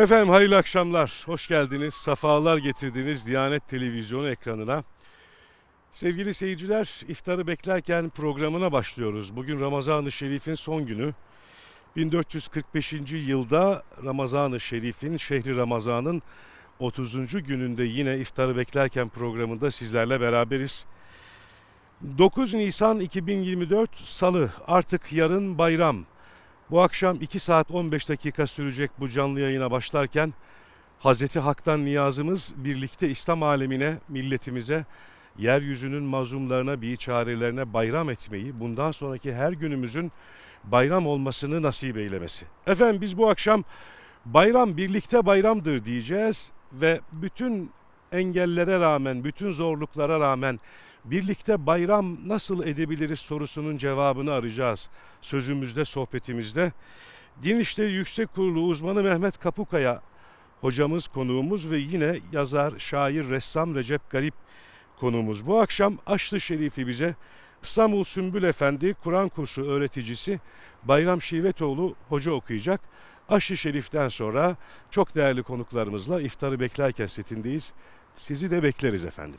Efendim hayırlı akşamlar. Hoş geldiniz. Safalar getirdiniz Diyanet Televizyonu ekranına. Sevgili seyirciler, iftarı beklerken programına başlıyoruz. Bugün Ramazan-ı Şerif'in son günü. 1445. yılda Ramazan-ı Şerif'in, şehri Ramazan'ın 30. gününde yine iftarı beklerken programında sizlerle beraberiz. 9 Nisan 2024 Salı artık yarın bayram bu akşam 2 saat 15 dakika sürecek bu canlı yayına başlarken Hazreti Hak'tan niyazımız birlikte İslam alemine, milletimize, yeryüzünün mazlumlarına, biçarelerine bayram etmeyi, bundan sonraki her günümüzün bayram olmasını nasip eylemesi. Efendim biz bu akşam bayram birlikte bayramdır diyeceğiz ve bütün engellere rağmen, bütün zorluklara rağmen birlikte bayram nasıl edebiliriz sorusunun cevabını arayacağız sözümüzde, sohbetimizde. Din İşleri Yüksek Kurulu uzmanı Mehmet Kapukaya hocamız, konuğumuz ve yine yazar, şair, ressam Recep Garip konuğumuz. Bu akşam Aşlı Şerif'i bize İstanbul Sümbül Efendi Kur'an kursu öğreticisi Bayram Şivetoğlu hoca okuyacak. Aşlı Şerif'ten sonra çok değerli konuklarımızla iftarı beklerken setindeyiz. Sizi de bekleriz efendim.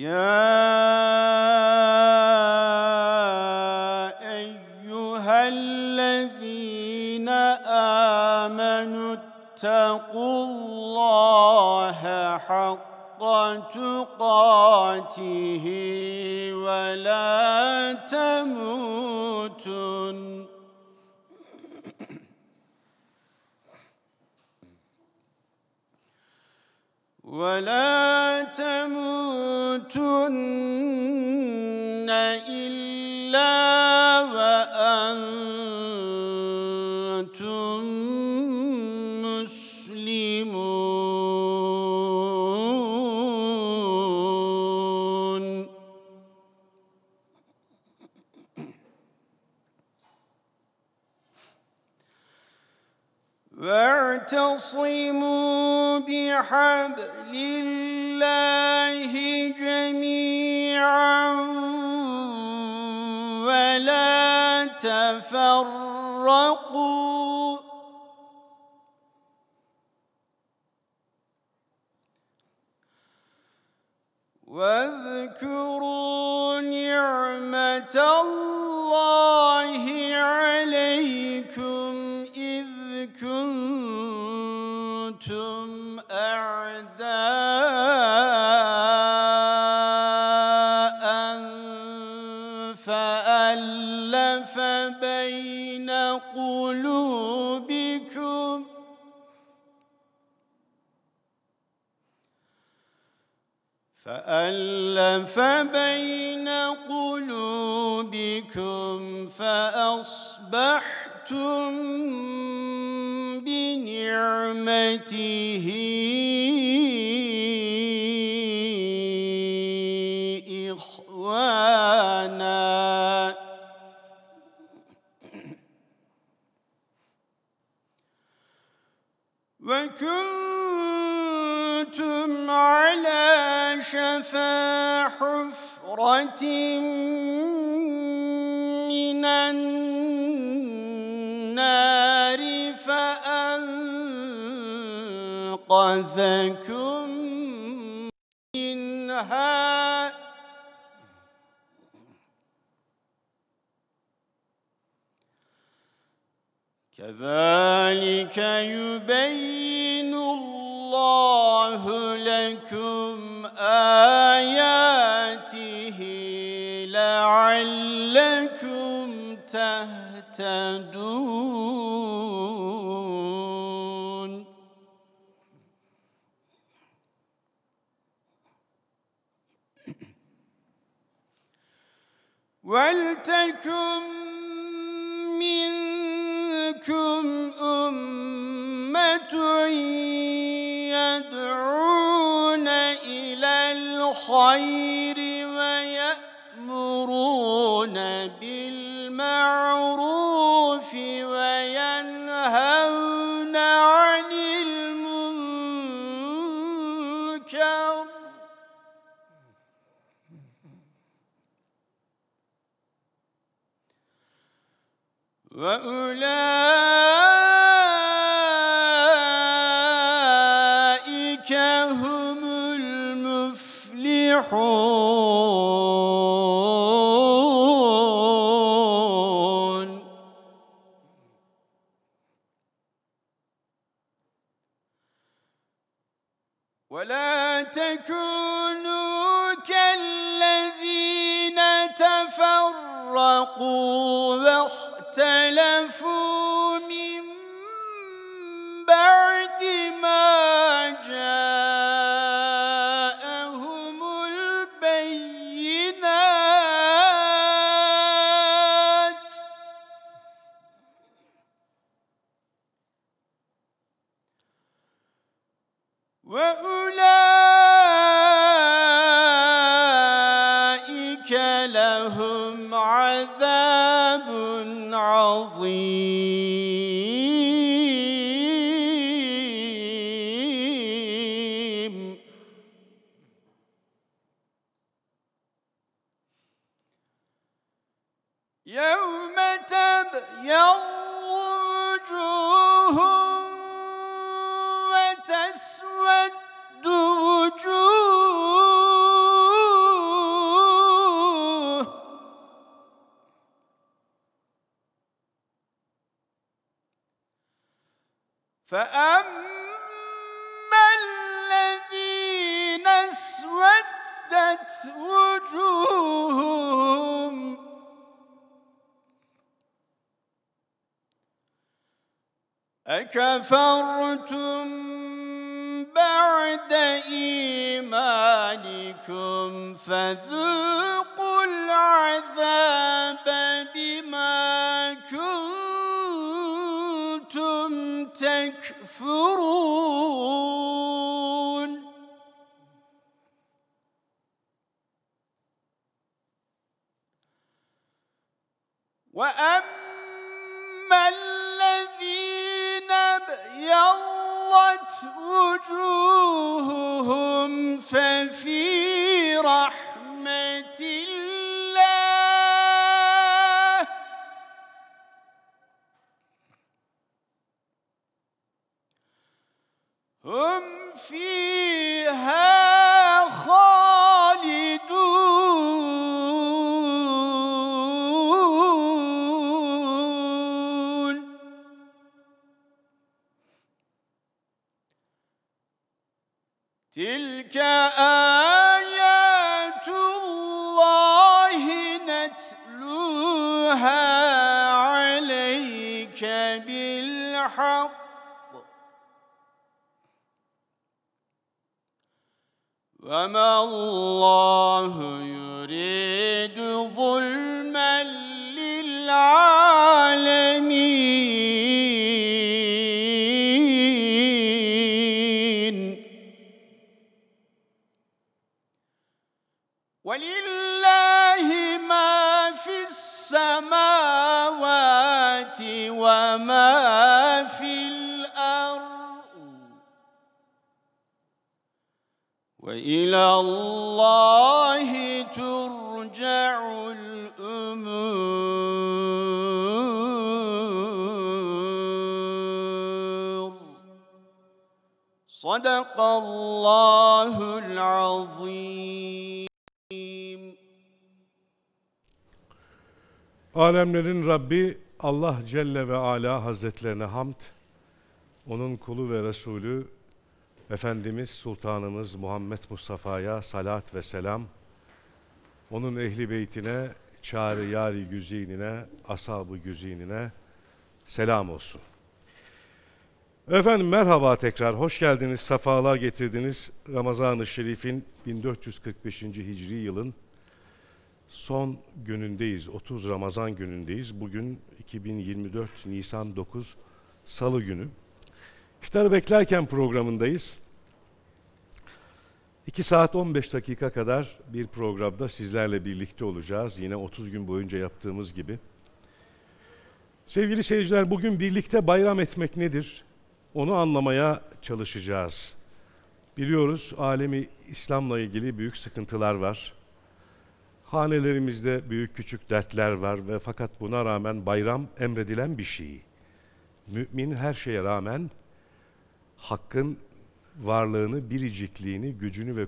يا ايها الذين امنوا اتقوا الله حق تقاته ولا تموتن ولا تموتن إلا وأنتم واعتصموا بحبل الله جميعا ولا تفرقوا واذكروا نعمة الله عليكم كنتم أعداء فألف بين قلوبكم فألف بين قلوبكم فأصبحتم استمتعتم بنعمته إخوانا وكنتم على شفا حفرة من النار أنقذكم منها كذلك يبين الله لكم آياته لعلكم تهتدون ولتكن منكم أمة يدعون إلى الخير ويأمرون بالمعروف وأولئك هم المفلحون ولا تكونوا كالذين تفرقوا واختلفوا واما الذين ابيضت وجوههم ففي رحمه alemlerin Rabbi Allah Celle ve Ala Hazretlerine hamd, onun kulu ve Resulü Efendimiz Sultanımız Muhammed Mustafa'ya salat ve selam, onun ehli beytine, çağrı yari güzinine, asabı güzinine selam olsun. Efendim merhaba tekrar, hoş geldiniz, sefalar getirdiniz. Ramazan-ı Şerif'in 1445. Hicri yılın son günündeyiz. 30 Ramazan günündeyiz. Bugün 2024 Nisan 9 Salı günü. İftarı beklerken programındayız. 2 saat 15 dakika kadar bir programda sizlerle birlikte olacağız. Yine 30 gün boyunca yaptığımız gibi. Sevgili seyirciler bugün birlikte bayram etmek nedir? Onu anlamaya çalışacağız. Biliyoruz alemi İslam'la ilgili büyük sıkıntılar var. Hanelerimizde büyük küçük dertler var ve fakat buna rağmen bayram emredilen bir şey. Mümin her şeye rağmen hakkın varlığını, biricikliğini, gücünü ve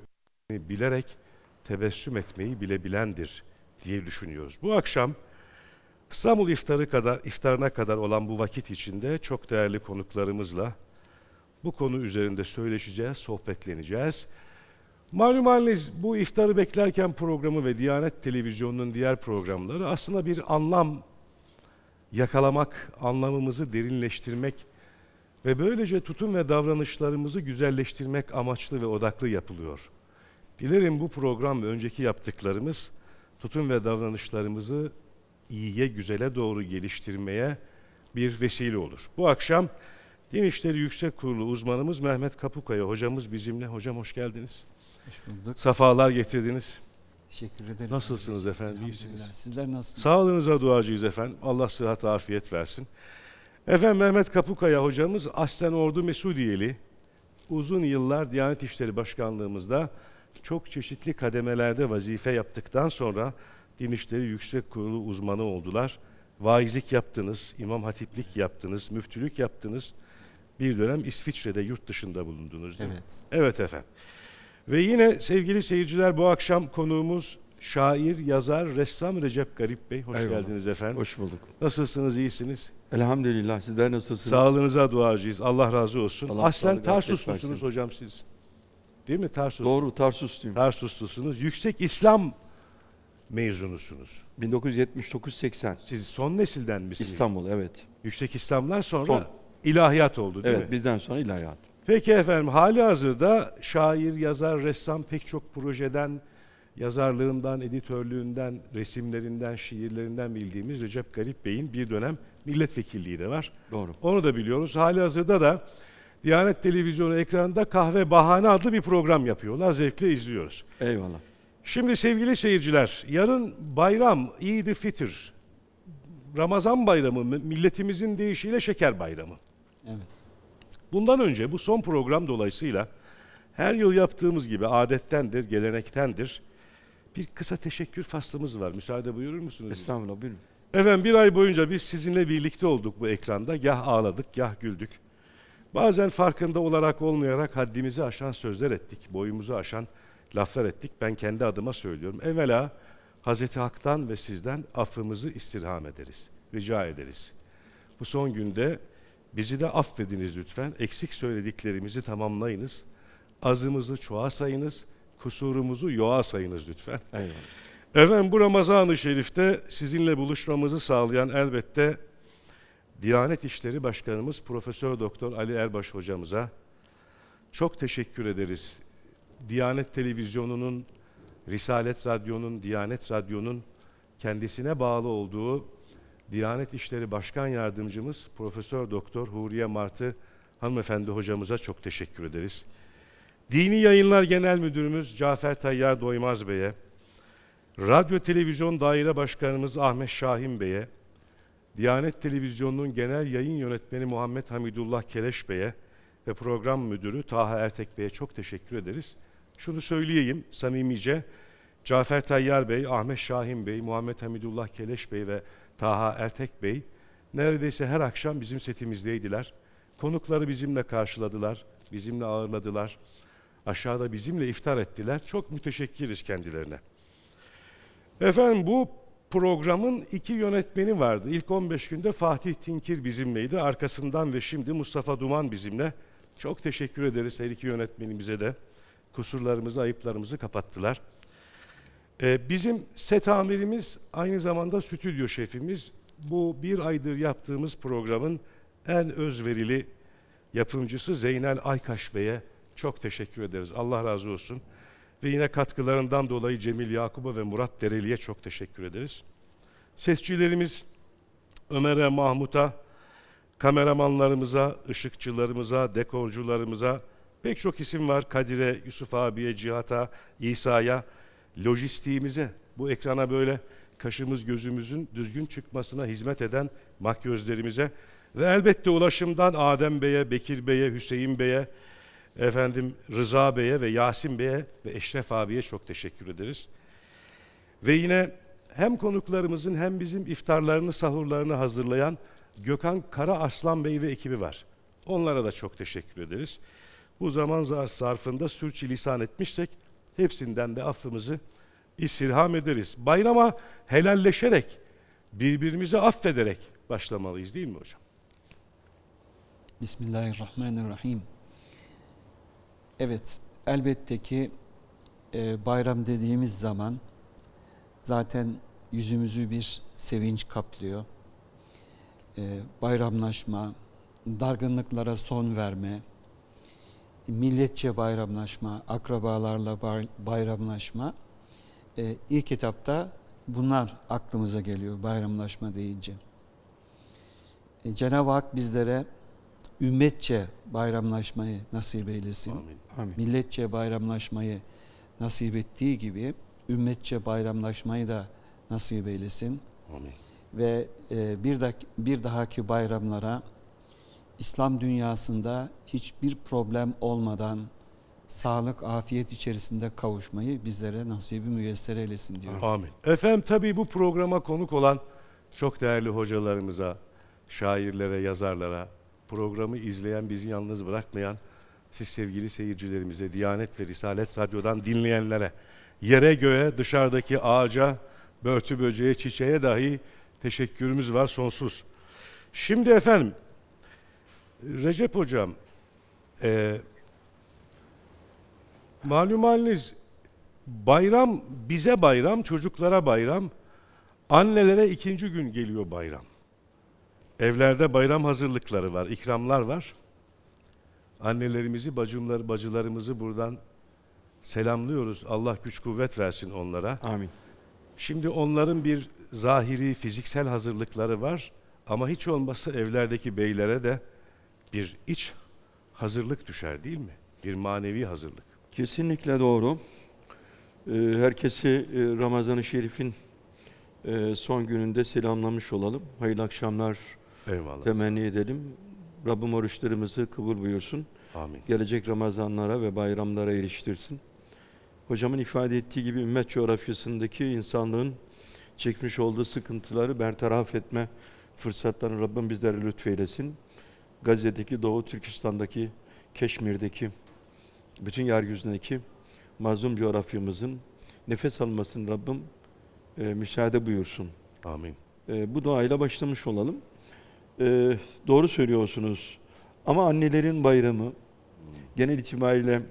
bilerek tebessüm etmeyi bilebilendir diye düşünüyoruz. Bu akşam İstanbul iftarı kadar, iftarına kadar olan bu vakit içinde çok değerli konuklarımızla bu konu üzerinde söyleşeceğiz, sohbetleneceğiz. Malum haliniz bu iftarı beklerken programı ve Diyanet Televizyonu'nun diğer programları aslında bir anlam yakalamak, anlamımızı derinleştirmek ve böylece tutum ve davranışlarımızı güzelleştirmek amaçlı ve odaklı yapılıyor. Dilerim bu program ve önceki yaptıklarımız tutum ve davranışlarımızı iyiye, güzele doğru geliştirmeye bir vesile olur. Bu akşam Din İşleri Yüksek Kurulu uzmanımız Mehmet Kapukaya hocamız bizimle. Hocam hoş geldiniz. Hoş bulduk. Safalar getirdiniz. Teşekkür ederim. Nasılsınız efendim? İyisiniz. Sizler nasılsınız? Sağlığınıza duacıyız efendim. Allah sıhhat afiyet versin. Efendim Mehmet Kapukaya hocamız Aslen Ordu Mesudiyeli. Uzun yıllar Diyanet İşleri Başkanlığımızda çok çeşitli kademelerde vazife yaptıktan sonra Din İşleri Yüksek Kurulu uzmanı oldular. Vaizlik yaptınız, imam hatiplik yaptınız, müftülük yaptınız. Bir dönem İsviçre'de yurt dışında bulundunuz. Değil mi? Evet. Evet efendim. Ve yine sevgili seyirciler bu akşam konuğumuz şair, yazar, ressam Recep Garip Bey. Hoş Eyvallah. geldiniz efendim. Hoş bulduk. Nasılsınız, iyisiniz? Elhamdülillah. Sizler nasılsınız? Sağlığınıza duacıyız. Allah razı olsun. Allah Aslen Tarsuslusunuz hocam siz. Değil mi Tarsus? Doğru, Tarsusluyum. Tarsuslusunuz. Yüksek İslam mezunusunuz. 1979-80. Siz son nesilden misiniz? İstanbul, evet. Yüksek İslam'dan sonra son. ilahiyat oldu değil evet, mi? Evet, bizden sonra ilahiyat. Peki efendim hali hazırda şair, yazar, ressam pek çok projeden, yazarlığından, editörlüğünden, resimlerinden, şiirlerinden bildiğimiz Recep Garip Bey'in bir dönem milletvekilliği de var. Doğru. Onu da biliyoruz. Hali hazırda da Diyanet Televizyonu ekranında Kahve Bahane adlı bir program yapıyorlar. Zevkle izliyoruz. Eyvallah. Şimdi sevgili seyirciler, yarın bayram, İd-i Fitir, Ramazan bayramı, milletimizin deyişiyle şeker bayramı. Evet. Bundan önce bu son program dolayısıyla her yıl yaptığımız gibi adettendir, gelenektendir. Bir kısa teşekkür faslımız var. Müsaade buyurur musunuz? Estağfurullah buyurun. Efendim bir ay boyunca biz sizinle birlikte olduk bu ekranda. Gah ağladık, gah güldük. Bazen farkında olarak olmayarak haddimizi aşan sözler ettik. Boyumuzu aşan laflar ettik. Ben kendi adıma söylüyorum. Evvela Hazreti Hak'tan ve sizden affımızı istirham ederiz. Rica ederiz. Bu son günde Bizi de affediniz lütfen. Eksik söylediklerimizi tamamlayınız. Azımızı çoğa sayınız. Kusurumuzu yoğa sayınız lütfen. Eyvallah. Efendim bu Ramazan-ı Şerif'te sizinle buluşmamızı sağlayan elbette Diyanet İşleri Başkanımız Profesör Doktor Ali Erbaş hocamıza çok teşekkür ederiz. Diyanet Televizyonu'nun, Risalet Radyo'nun, Diyanet Radyo'nun kendisine bağlı olduğu Diyanet İşleri Başkan Yardımcımız Profesör Doktor Huriye Martı hanımefendi hocamıza çok teşekkür ederiz. Dini Yayınlar Genel Müdürümüz Cafer Tayyar Doymaz Bey'e, Radyo Televizyon Daire Başkanımız Ahmet Şahin Bey'e, Diyanet Televizyonu'nun Genel Yayın Yönetmeni Muhammed Hamidullah Keleş Bey'e ve program müdürü Taha Ertek Bey'e çok teşekkür ederiz. Şunu söyleyeyim samimice, Cafer Tayyar Bey, Ahmet Şahin Bey, Muhammed Hamidullah Keleş Bey ve Taha Ertek Bey neredeyse her akşam bizim setimizdeydiler. Konukları bizimle karşıladılar, bizimle ağırladılar. Aşağıda bizimle iftar ettiler. Çok müteşekkiriz kendilerine. Efendim bu programın iki yönetmeni vardı. İlk 15 günde Fatih Tinkir bizimleydi. Arkasından ve şimdi Mustafa Duman bizimle. Çok teşekkür ederiz her iki yönetmenimize de. Kusurlarımızı, ayıplarımızı kapattılar. Ee, bizim set amirimiz aynı zamanda stüdyo şefimiz. Bu bir aydır yaptığımız programın en özverili yapımcısı Zeynel Aykaş Bey'e çok teşekkür ederiz. Allah razı olsun. Ve yine katkılarından dolayı Cemil Yakub'a ve Murat Dereli'ye çok teşekkür ederiz. Sesçilerimiz Ömer'e, Mahmut'a, kameramanlarımıza, ışıkçılarımıza, dekorcularımıza pek çok isim var. Kadir'e, Yusuf abiye, Cihat'a, İsa'ya lojistiğimize, bu ekrana böyle kaşımız gözümüzün düzgün çıkmasına hizmet eden makyözlerimize ve elbette ulaşımdan Adem Bey'e, Bekir Bey'e, Hüseyin Bey'e, efendim Rıza Bey'e ve Yasin Bey'e ve Eşref abiye çok teşekkür ederiz. Ve yine hem konuklarımızın hem bizim iftarlarını, sahurlarını hazırlayan Gökhan Kara Aslan Bey ve ekibi var. Onlara da çok teşekkür ederiz. Bu zaman zarfında sürçülisan etmişsek Hepsinden de affımızı istirham ederiz. Bayrama helalleşerek, birbirimizi affederek başlamalıyız değil mi hocam? Bismillahirrahmanirrahim. Evet, elbette ki e, bayram dediğimiz zaman zaten yüzümüzü bir sevinç kaplıyor. E, bayramlaşma, dargınlıklara son verme, milletçe bayramlaşma, akrabalarla bayramlaşma e, ilk etapta bunlar aklımıza geliyor bayramlaşma deyince. E, Cenab-ı Hak bizlere ümmetçe bayramlaşmayı nasip eylesin. Amin. Amin. Milletçe bayramlaşmayı nasip ettiği gibi ümmetçe bayramlaşmayı da nasip eylesin. Amin. Ve e, bir, dak- bir dahaki bayramlara İslam dünyasında hiçbir problem olmadan sağlık, afiyet içerisinde kavuşmayı bizlere nasibi müyesser eylesin diyorum. Amin. Efendim tabii bu programa konuk olan çok değerli hocalarımıza, şairlere, yazarlara, programı izleyen, bizi yalnız bırakmayan siz sevgili seyircilerimize, Diyanet ve Risalet Radyo'dan dinleyenlere, yere göğe, dışarıdaki ağaca, börtü böceğe, çiçeğe dahi teşekkürümüz var sonsuz. Şimdi efendim Recep Hocam, e, malum haliniz bayram bize bayram, çocuklara bayram, annelere ikinci gün geliyor bayram. Evlerde bayram hazırlıkları var, ikramlar var. Annelerimizi, bacımlar, bacılarımızı buradan selamlıyoruz. Allah güç kuvvet versin onlara. Amin. Şimdi onların bir zahiri, fiziksel hazırlıkları var. Ama hiç olmazsa evlerdeki beylere de bir iç hazırlık düşer değil mi? Bir manevi hazırlık. Kesinlikle doğru. Ee, herkesi e, Ramazan-ı Şerif'in e, son gününde selamlamış olalım. Hayırlı akşamlar Eyvallah. temenni edelim. Rabbim oruçlarımızı kabul buyursun. Amin. Gelecek Ramazanlara ve bayramlara eriştirsin. Hocamın ifade ettiği gibi ümmet coğrafyasındaki insanlığın çekmiş olduğu sıkıntıları bertaraf etme fırsatlarını Rabbim bizlere lütfeylesin. Gazze'deki, Doğu Türkistan'daki, Keşmir'deki, bütün yeryüzündeki mazlum coğrafyamızın nefes almasını Rabbim e, müsaade buyursun. Amin. E, bu duayla başlamış olalım. E, doğru söylüyorsunuz. Ama annelerin bayramı genel itibariyle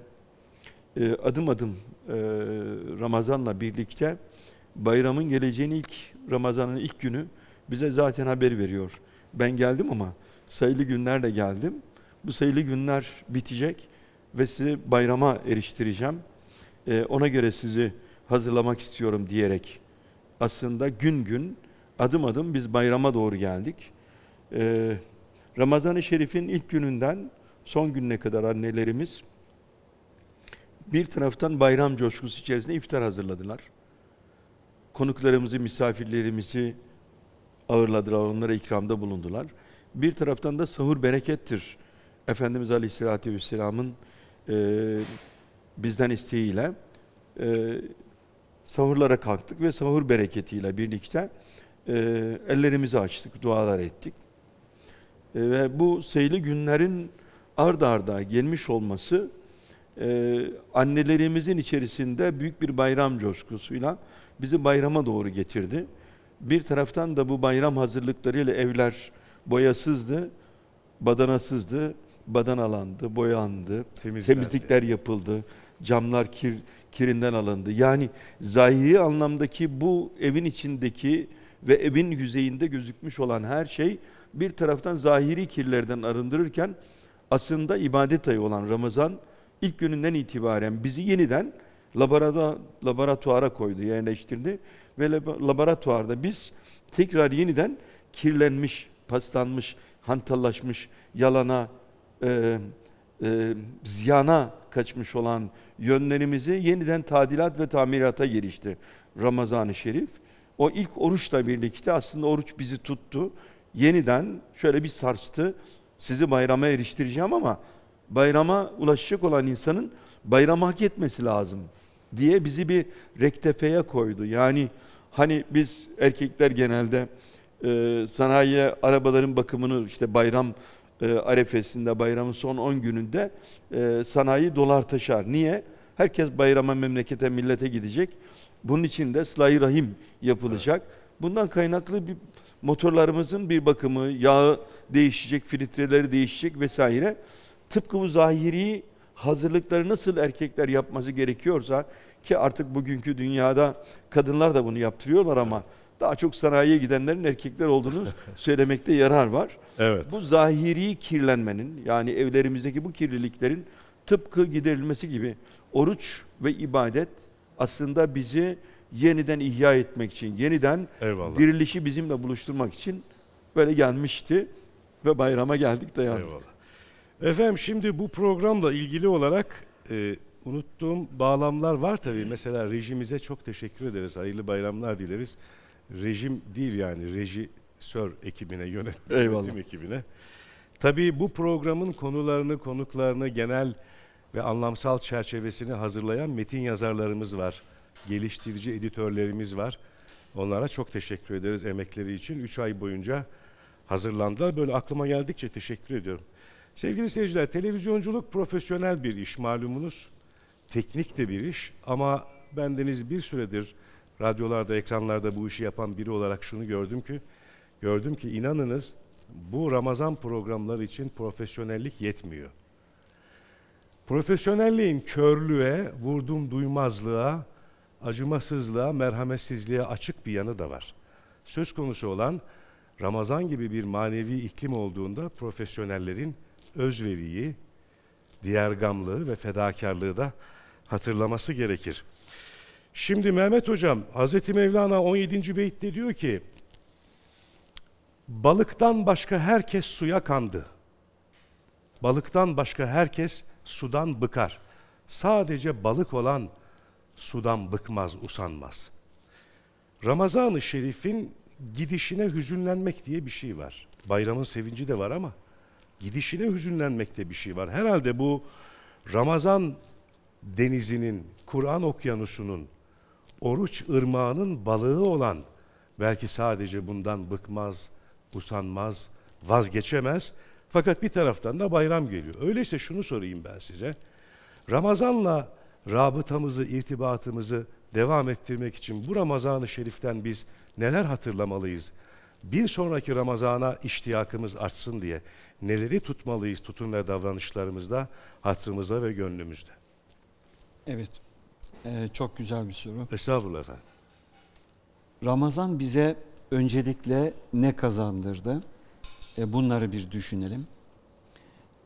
e, adım adım e, Ramazan'la birlikte bayramın geleceğini ilk Ramazan'ın ilk günü bize zaten haber veriyor. Ben geldim ama sayılı günlerle geldim. Bu sayılı günler bitecek ve sizi bayrama eriştireceğim. Ee, ona göre sizi hazırlamak istiyorum diyerek aslında gün gün adım adım biz bayrama doğru geldik. Ee, Ramazan-ı Şerif'in ilk gününden son gününe kadar annelerimiz bir taraftan bayram coşkusu içerisinde iftar hazırladılar. Konuklarımızı, misafirlerimizi ağırladılar, onlara ikramda bulundular. Bir taraftan da sahur berekettir. Efendimiz Aleyhisselatü Vesselam'ın e, bizden isteğiyle e, sahurlara kalktık ve sahur bereketiyle birlikte e, ellerimizi açtık, dualar ettik. E, ve bu seyli günlerin ard arda gelmiş olması e, annelerimizin içerisinde büyük bir bayram coşkusuyla bizi bayrama doğru getirdi. Bir taraftan da bu bayram hazırlıklarıyla evler boyasızdı, badanasızdı, badanalandı, boyandı, Temizlendi. temizlikler yapıldı, camlar kir, kirinden alındı. Yani zahiri anlamdaki bu evin içindeki ve evin yüzeyinde gözükmüş olan her şey bir taraftan zahiri kirlerden arındırırken aslında ibadet ayı olan Ramazan ilk gününden itibaren bizi yeniden laboratuva, laboratuvara koydu, yerleştirdi ve laboratuvarda biz tekrar yeniden kirlenmiş paslanmış, hantallaşmış, yalana, e, e, ziyana kaçmış olan yönlerimizi yeniden tadilat ve tamirata girişti Ramazan-ı Şerif. O ilk oruçla birlikte aslında oruç bizi tuttu. Yeniden şöyle bir sarstı. Sizi bayrama eriştireceğim ama bayrama ulaşacak olan insanın bayramı hak etmesi lazım diye bizi bir rektefeye koydu. Yani hani biz erkekler genelde e, sanayiye arabaların bakımını işte bayram e, arefesinde bayramın son 10 gününde e, sanayi dolar taşar. Niye? Herkes bayrama, memlekete, millete gidecek. Bunun için de sıla rahim yapılacak. Evet. Bundan kaynaklı bir motorlarımızın bir bakımı, yağı değişecek, filtreleri değişecek vesaire. Tıpkı bu zahiri hazırlıkları nasıl erkekler yapması gerekiyorsa ki artık bugünkü dünyada kadınlar da bunu yaptırıyorlar ama evet daha çok sanayiye gidenlerin erkekler olduğunu söylemekte yarar var. Evet. Bu zahiri kirlenmenin yani evlerimizdeki bu kirliliklerin tıpkı giderilmesi gibi oruç ve ibadet aslında bizi yeniden ihya etmek için, yeniden Eyvallah. dirilişi bizimle buluşturmak için böyle gelmişti ve bayrama geldik de yandık. Eyvallah. Efendim şimdi bu programla ilgili olarak e, unuttuğum bağlamlar var tabii. Mesela rejimize çok teşekkür ederiz. Hayırlı bayramlar dileriz. Rejim değil yani rejisör ekibine, yönetmen yönetim ekibine. Tabii bu programın konularını, konuklarını, genel ve anlamsal çerçevesini hazırlayan metin yazarlarımız var. Geliştirici editörlerimiz var. Onlara çok teşekkür ederiz emekleri için. üç ay boyunca hazırlandılar. Böyle aklıma geldikçe teşekkür ediyorum. Sevgili seyirciler, televizyonculuk profesyonel bir iş malumunuz. Teknik de bir iş ama bendeniz bir süredir radyolarda, ekranlarda bu işi yapan biri olarak şunu gördüm ki gördüm ki inanınız bu Ramazan programları için profesyonellik yetmiyor. Profesyonelliğin körlüğe, vurdum duymazlığa, acımasızlığa, merhametsizliğe açık bir yanı da var. Söz konusu olan Ramazan gibi bir manevi iklim olduğunda profesyonellerin özveriyi, diğergamlığı ve fedakarlığı da hatırlaması gerekir. Şimdi Mehmet Hocam, Hz. Mevlana 17. Beyt'te diyor ki, balıktan başka herkes suya kandı. Balıktan başka herkes sudan bıkar. Sadece balık olan sudan bıkmaz, usanmaz. Ramazan-ı Şerif'in gidişine hüzünlenmek diye bir şey var. Bayramın sevinci de var ama gidişine hüzünlenmekte bir şey var. Herhalde bu Ramazan denizinin, Kur'an okyanusunun oruç ırmağının balığı olan belki sadece bundan bıkmaz, usanmaz, vazgeçemez. Fakat bir taraftan da bayram geliyor. Öyleyse şunu sorayım ben size. Ramazanla rabıtamızı, irtibatımızı devam ettirmek için bu Ramazan-ı Şerif'ten biz neler hatırlamalıyız? Bir sonraki Ramazan'a iştiyakımız artsın diye neleri tutmalıyız tutum ve davranışlarımızda, hatırımızda ve gönlümüzde? Evet. Ee, çok güzel bir soru. Estağfurullah efendim. Ramazan bize öncelikle ne kazandırdı? E, bunları bir düşünelim.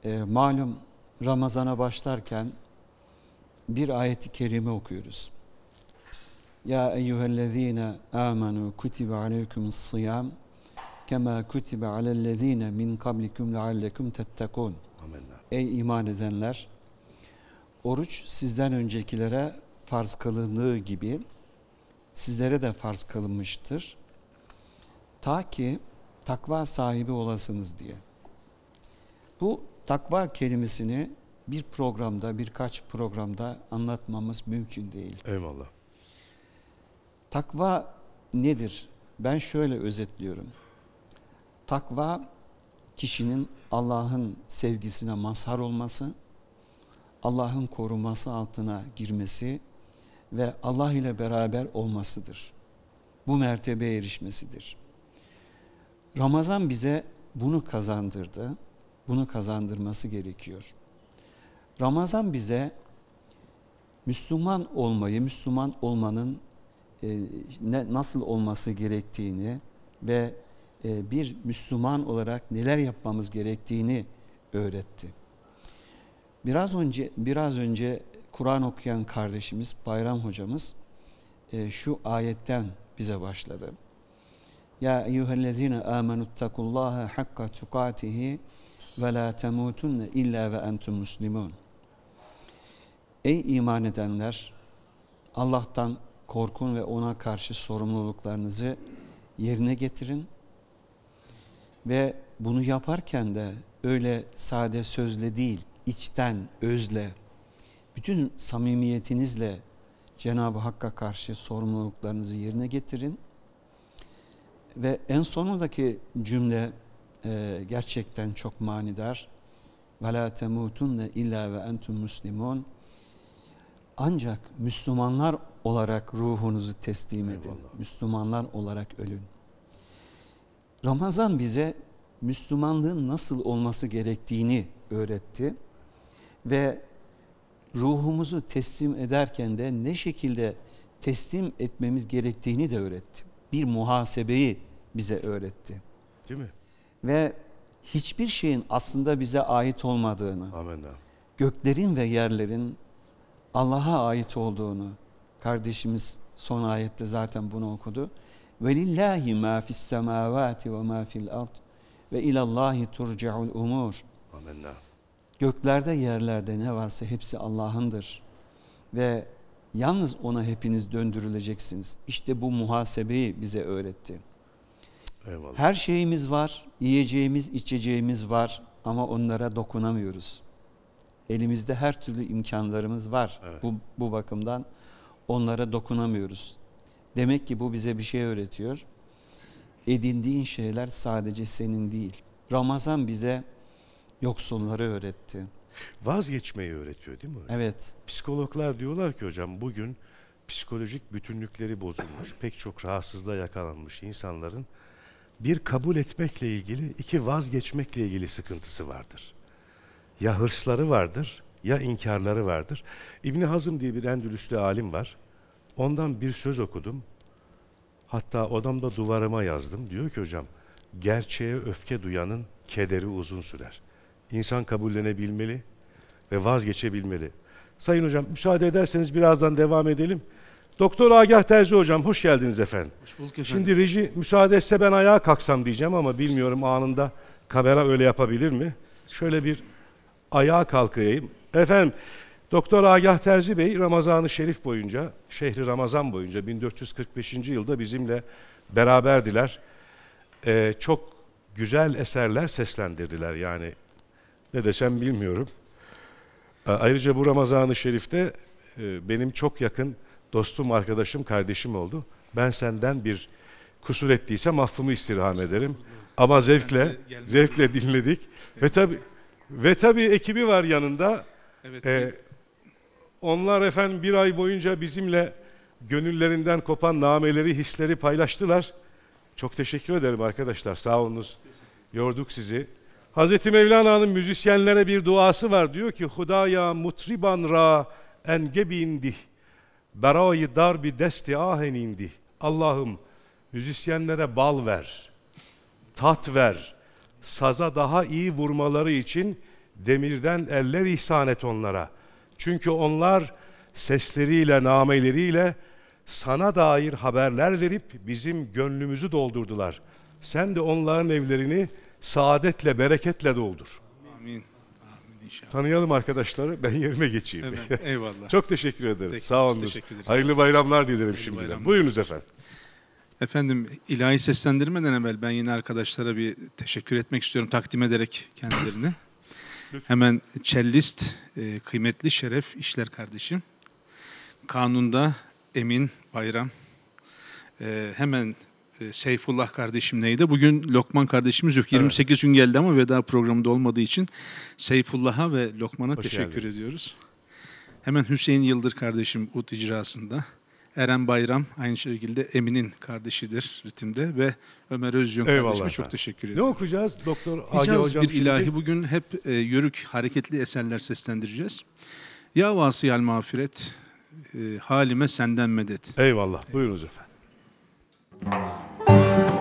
E, malum Ramazan'a başlarken bir ayeti kerime okuyoruz. Ya eyyühellezine amenu kutibe aleykümüs sıyam kema kutibe alellezine min kablikum leallekum tettekun. Ey iman edenler! Oruç sizden öncekilere farz kılındığı gibi sizlere de farz kılınmıştır. Ta ki takva sahibi olasınız diye. Bu takva kelimesini bir programda, birkaç programda anlatmamız mümkün değil. Eyvallah. Takva nedir? Ben şöyle özetliyorum. Takva kişinin Allah'ın sevgisine mazhar olması, Allah'ın koruması altına girmesi, ve Allah ile beraber olmasıdır. Bu mertebe erişmesidir. Ramazan bize bunu kazandırdı. Bunu kazandırması gerekiyor. Ramazan bize Müslüman olmayı, Müslüman olmanın e, ne, nasıl olması gerektiğini ve e, bir Müslüman olarak neler yapmamız gerektiğini öğretti. Biraz önce biraz önce Kur'an okuyan kardeşimiz Bayram hocamız e, şu ayetten bize başladı. Ya eyyühellezine amenuttakullaha hakka tukatihi ve la temutunne illa ve entum muslimun. Ey iman edenler Allah'tan korkun ve ona karşı sorumluluklarınızı yerine getirin. Ve bunu yaparken de öyle sade sözle değil, içten, özle bütün samimiyetinizle Cenab-ı Hakk'a karşı sorumluluklarınızı yerine getirin. Ve en sonundaki cümle e, gerçekten çok manidar. وَلَا تَمُوتُنَّ ve entum مُسْلِمُونَ Ancak Müslümanlar olarak ruhunuzu teslim edin. Eyvallah. Müslümanlar olarak ölün. Ramazan bize Müslümanlığın nasıl olması gerektiğini öğretti. Ve ruhumuzu teslim ederken de ne şekilde teslim etmemiz gerektiğini de öğretti. Bir muhasebeyi bize öğretti. Değil mi? Ve hiçbir şeyin aslında bize ait olmadığını, Amen. göklerin ve yerlerin Allah'a ait olduğunu kardeşimiz son ayette zaten bunu okudu. Velillahi ma fis semavati ve ma fil ard ve ilallahi turcaul umur. Amin. Göklerde yerlerde ne varsa hepsi Allah'ındır. Ve yalnız ona hepiniz döndürüleceksiniz. İşte bu muhasebeyi bize öğretti. Eyvallah. Her şeyimiz var, yiyeceğimiz, içeceğimiz var ama onlara dokunamıyoruz. Elimizde her türlü imkanlarımız var evet. bu, bu bakımdan. Onlara dokunamıyoruz. Demek ki bu bize bir şey öğretiyor. Edindiğin şeyler sadece senin değil. Ramazan bize yoksulları öğretti. Vazgeçmeyi öğretiyor değil mi hocam? Evet. Psikologlar diyorlar ki hocam bugün psikolojik bütünlükleri bozulmuş, pek çok rahatsızlığa yakalanmış insanların bir kabul etmekle ilgili, iki vazgeçmekle ilgili sıkıntısı vardır. Ya hırsları vardır, ya inkarları vardır. İbn Hazım diye bir Endülüslü alim var. Ondan bir söz okudum. Hatta odamda duvarıma yazdım. Diyor ki hocam, gerçeğe öfke duyanın kederi uzun sürer insan kabullenebilmeli ve vazgeçebilmeli. Sayın hocam müsaade ederseniz birazdan devam edelim. Doktor Agah Terzi hocam hoş geldiniz efendim. Hoş bulduk efendim. Şimdi reji müsaade etse ben ayağa kalksam diyeceğim ama bilmiyorum anında kamera öyle yapabilir mi? Şöyle bir ayağa kalkayım. Efendim Doktor Agah Terzi Bey Ramazan-ı Şerif boyunca, şehri Ramazan boyunca 1445. yılda bizimle beraberdiler. Ee, çok güzel eserler seslendirdiler yani ne desem bilmiyorum. Ayrıca bu Ramazan-ı Şerif'te e, benim çok yakın dostum, arkadaşım, kardeşim oldu. Ben senden bir kusur ettiyse affımı istirham ederim. Ama zevkle, zevkle dinledik. Ve tabi ve tabi ekibi var yanında. Evet, ee, onlar efendim bir ay boyunca bizimle gönüllerinden kopan nameleri, hisleri paylaştılar. Çok teşekkür ederim arkadaşlar. Sağ olunuz. Yorduk sizi. Hazreti Mevlana'nın müzisyenlere bir duası var. Diyor ki Hudaya mutriban ra engebindih. Berayı darbi desti ahenindih. Allah'ım müzisyenlere bal ver. Tat ver. Saza daha iyi vurmaları için demirden eller ihsan et onlara. Çünkü onlar sesleriyle, nameleriyle sana dair haberler verip bizim gönlümüzü doldurdular. Sen de onların evlerini saadetle, bereketle doldur. Amin. Amin inşallah. Tanıyalım arkadaşları. Ben yerime geçeyim. Evet, eyvallah. Çok teşekkür ederim. Peki, Sağ olun. Hayırlı bayramlar dilerim Hayırlı şimdiden. Bayramlar. Buyurunuz efendim. Efendim ilahi seslendirmeden evvel ben yine arkadaşlara bir teşekkür etmek istiyorum takdim ederek kendilerini. Hemen cellist, e, kıymetli şeref işler kardeşim. Kanunda Emin Bayram. E, hemen ee, Seyfullah kardeşim neydi? Bugün Lokman kardeşimiz yok. 28 evet. gün geldi ama veda programında olmadığı için Seyfullah'a ve Lokman'a Hoş teşekkür geldiniz. ediyoruz. Hemen Hüseyin Yıldır kardeşim ut icrasında. Eren Bayram aynı şekilde Emin'in kardeşidir ritimde ve Ömer Özyon Eyvallah kardeşime çok teşekkür ederim. Ne okuyacağız Doktor Agi Hocam? bir ilahi bugün hep e, yörük hareketli eserler seslendireceğiz. Ya vasiyal mağfiret e, halime senden medet. Eyvallah, Eyvallah. buyurunuz efendim. Thank you.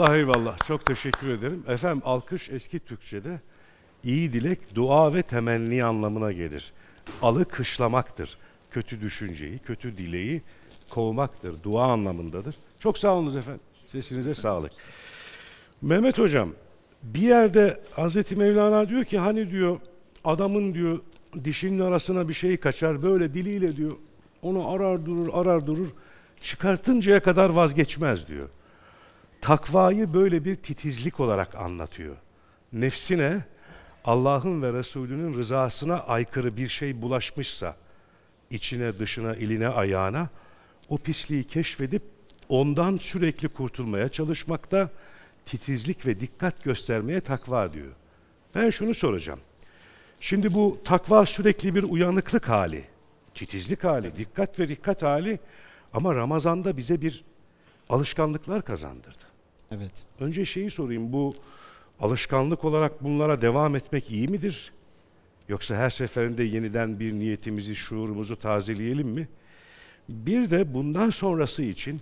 Eyvallah eyvallah. Çok teşekkür ederim. Efendim alkış eski Türkçe'de iyi dilek dua ve temenni anlamına gelir. Alı kışlamaktır. Kötü düşünceyi, kötü dileği kovmaktır. Dua anlamındadır. Çok sağ olunuz efendim. Sesinize sağlık. Mehmet Hocam bir yerde Hazreti Mevlana diyor ki hani diyor adamın diyor dişinin arasına bir şey kaçar böyle diliyle diyor onu arar durur arar durur çıkartıncaya kadar vazgeçmez diyor takvayı böyle bir titizlik olarak anlatıyor. Nefsine Allah'ın ve Resulünün rızasına aykırı bir şey bulaşmışsa, içine, dışına, iline, ayağına o pisliği keşfedip ondan sürekli kurtulmaya çalışmakta titizlik ve dikkat göstermeye takva diyor. Ben şunu soracağım. Şimdi bu takva sürekli bir uyanıklık hali, titizlik hali, dikkat ve dikkat hali ama Ramazan'da bize bir alışkanlıklar kazandırdı. Evet. Önce şeyi sorayım bu alışkanlık olarak bunlara devam etmek iyi midir? Yoksa her seferinde yeniden bir niyetimizi, şuurumuzu tazeleyelim mi? Bir de bundan sonrası için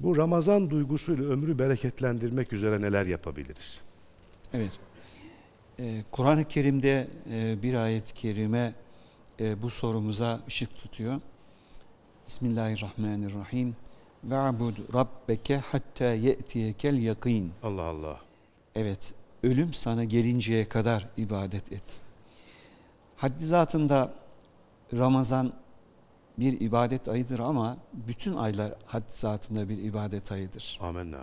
bu Ramazan duygusuyla ömrü bereketlendirmek üzere neler yapabiliriz? Evet. Ee, Kur'an-ı Kerim'de e, bir ayet-i kerime e, bu sorumuza ışık tutuyor. Bismillahirrahmanirrahim. Ve'bud rabbeke hatta ye'tiyekel yakin. Allah Allah. Evet, ölüm sana gelinceye kadar ibadet et. Haddi zatında Ramazan bir ibadet ayıdır ama bütün aylar haddi zatında bir ibadet ayıdır. Amenna.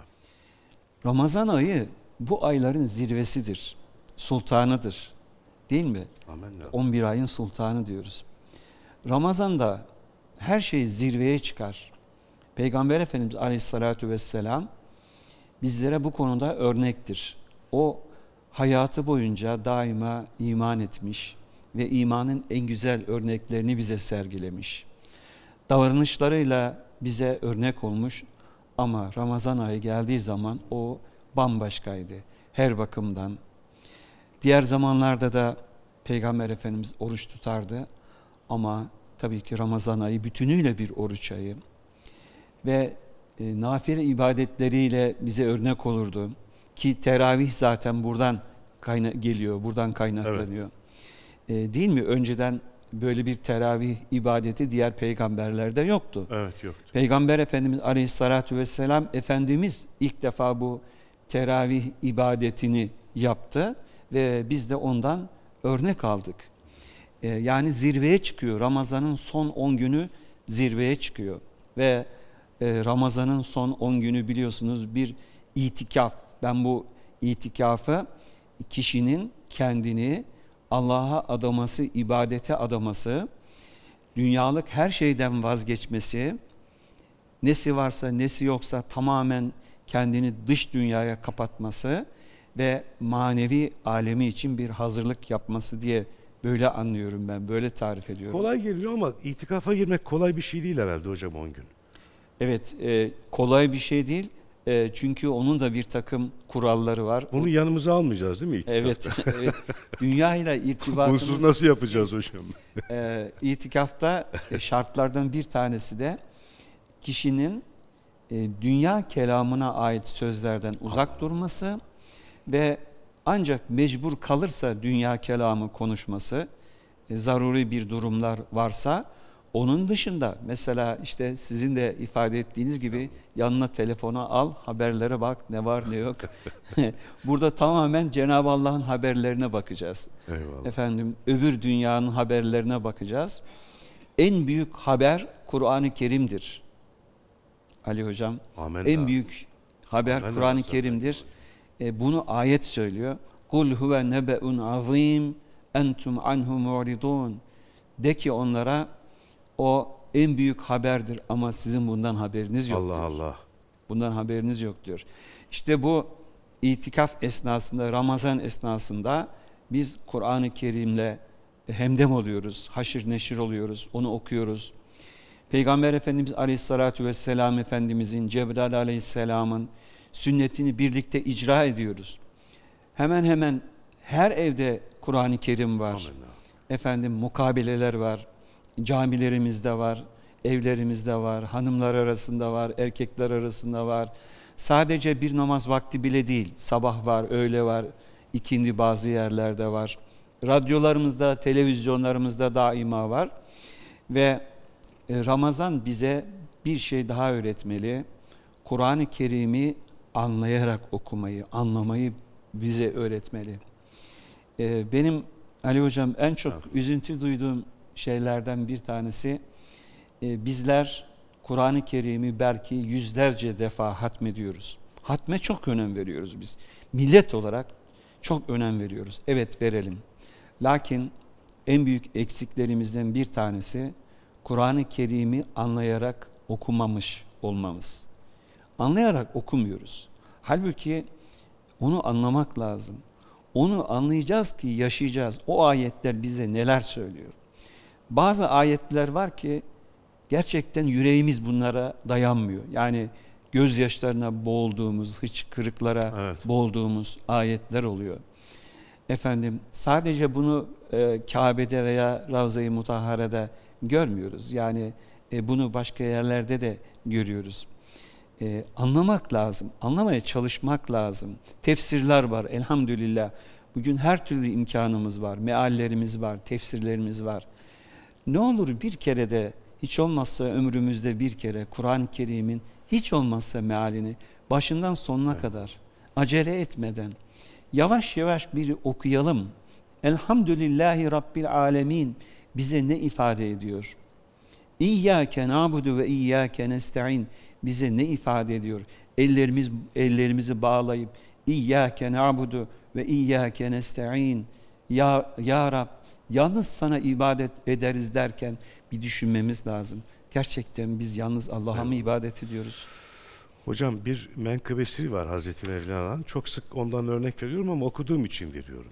Ramazan ayı bu ayların zirvesidir, sultanıdır. Değil mi? Amenna. 11 ayın sultanı diyoruz. Ramazan'da her şey zirveye çıkar. Peygamber Efendimiz aleyhissalatu vesselam bizlere bu konuda örnektir. O hayatı boyunca daima iman etmiş ve imanın en güzel örneklerini bize sergilemiş. Davranışlarıyla bize örnek olmuş ama Ramazan ayı geldiği zaman o bambaşkaydı her bakımdan. Diğer zamanlarda da Peygamber Efendimiz oruç tutardı ama tabii ki Ramazan ayı bütünüyle bir oruç ayı ve e, nafile ibadetleriyle bize örnek olurdu. Ki teravih zaten buradan kayna geliyor, buradan kaynaklanıyor. Evet. E, değil mi? Önceden böyle bir teravih ibadeti diğer peygamberlerde yoktu. Evet yoktu. Peygamber Efendimiz Aleyhisselatü Vesselam Efendimiz ilk defa bu teravih ibadetini yaptı ve biz de ondan örnek aldık. E, yani zirveye çıkıyor. Ramazan'ın son 10 günü zirveye çıkıyor ve ee, Ramazan'ın son 10 günü biliyorsunuz bir itikaf. Ben bu itikafı kişinin kendini Allah'a adaması, ibadete adaması, dünyalık her şeyden vazgeçmesi, nesi varsa nesi yoksa tamamen kendini dış dünyaya kapatması ve manevi alemi için bir hazırlık yapması diye böyle anlıyorum ben, böyle tarif ediyorum. Kolay geliyor ama itikafa girmek kolay bir şey değil herhalde hocam 10 gün. Evet e, kolay bir şey değil. E, çünkü onun da bir takım kuralları var. Bunu yanımıza almayacağız değil mi itikafta? Evet. Dünya ile irtibatımız... Bunsuz nasıl yapacağız hocam? E, İtikafta e, şartlardan bir tanesi de kişinin e, dünya kelamına ait sözlerden uzak durması ve ancak mecbur kalırsa dünya kelamı konuşması, e, zaruri bir durumlar varsa onun dışında mesela işte sizin de ifade ettiğiniz gibi yanına telefona al, haberlere bak, ne var ne yok. Burada tamamen Cenab-ı Allah'ın haberlerine bakacağız. Eyvallah. Efendim öbür dünyanın haberlerine bakacağız. En büyük haber Kur'an-ı Kerim'dir. Ali Hocam. Amenna. En büyük haber Kur'an-ı Kerim'dir. E, bunu ayet söylüyor. Kul huve nebe'un azim entum anhu mu'ridun. De ki onlara o en büyük haberdir ama sizin bundan haberiniz yok. Allah Allah. Bundan haberiniz yok diyor. İşte bu itikaf esnasında, Ramazan esnasında biz Kur'an-ı Kerim'le hemdem oluyoruz, haşir neşir oluyoruz, onu okuyoruz. Peygamber Efendimiz Aleyhisselatü Vesselam Efendimizin, Cebrail Aleyhisselam'ın sünnetini birlikte icra ediyoruz. Hemen hemen her evde Kur'an-ı Kerim var. Amin. Efendim mukabeleler var camilerimizde var, evlerimizde var, hanımlar arasında var, erkekler arasında var. Sadece bir namaz vakti bile değil. Sabah var, öğle var, ikindi bazı yerlerde var. Radyolarımızda, televizyonlarımızda daima var. Ve e, Ramazan bize bir şey daha öğretmeli. Kur'an-ı Kerim'i anlayarak okumayı, anlamayı bize öğretmeli. E, benim Ali Hocam en çok üzüntü duyduğum şeylerden bir tanesi e, bizler Kur'an-ı Kerim'i belki yüzlerce defa hatmediyoruz. Hatme çok önem veriyoruz biz. Millet olarak çok önem veriyoruz. Evet verelim. Lakin en büyük eksiklerimizden bir tanesi Kur'an-ı Kerim'i anlayarak okumamış olmamız. Anlayarak okumuyoruz. Halbuki onu anlamak lazım. Onu anlayacağız ki yaşayacağız. O ayetler bize neler söylüyor? bazı ayetler var ki gerçekten yüreğimiz bunlara dayanmıyor. Yani gözyaşlarına boğulduğumuz, hıçkırıklara evet. boğulduğumuz ayetler oluyor. Efendim sadece bunu e, Kabe'de veya Ravza-i Mutahhara'da görmüyoruz. Yani e, bunu başka yerlerde de görüyoruz. E, anlamak lazım, anlamaya çalışmak lazım. Tefsirler var elhamdülillah. Bugün her türlü imkanımız var, meallerimiz var, tefsirlerimiz var ne olur bir kere de hiç olmazsa ömrümüzde bir kere Kur'an-ı Kerim'in hiç olmazsa mealini başından sonuna evet. kadar acele etmeden yavaş yavaş bir okuyalım. Elhamdülillahi Rabbil Alemin bize ne ifade ediyor? İyyâke nâbudu ve iyyâke nesta'in bize ne ifade ediyor? Ellerimiz ellerimizi bağlayıp İyyâke nâbudu ve iyyâke nesta'in ya, ya Rabbi yalnız sana ibadet ederiz derken bir düşünmemiz lazım. Gerçekten biz yalnız Allah'a mı ibadet ediyoruz? Hocam bir menkıbesi var Hazreti Mevlana'nın. Çok sık ondan örnek veriyorum ama okuduğum için veriyorum.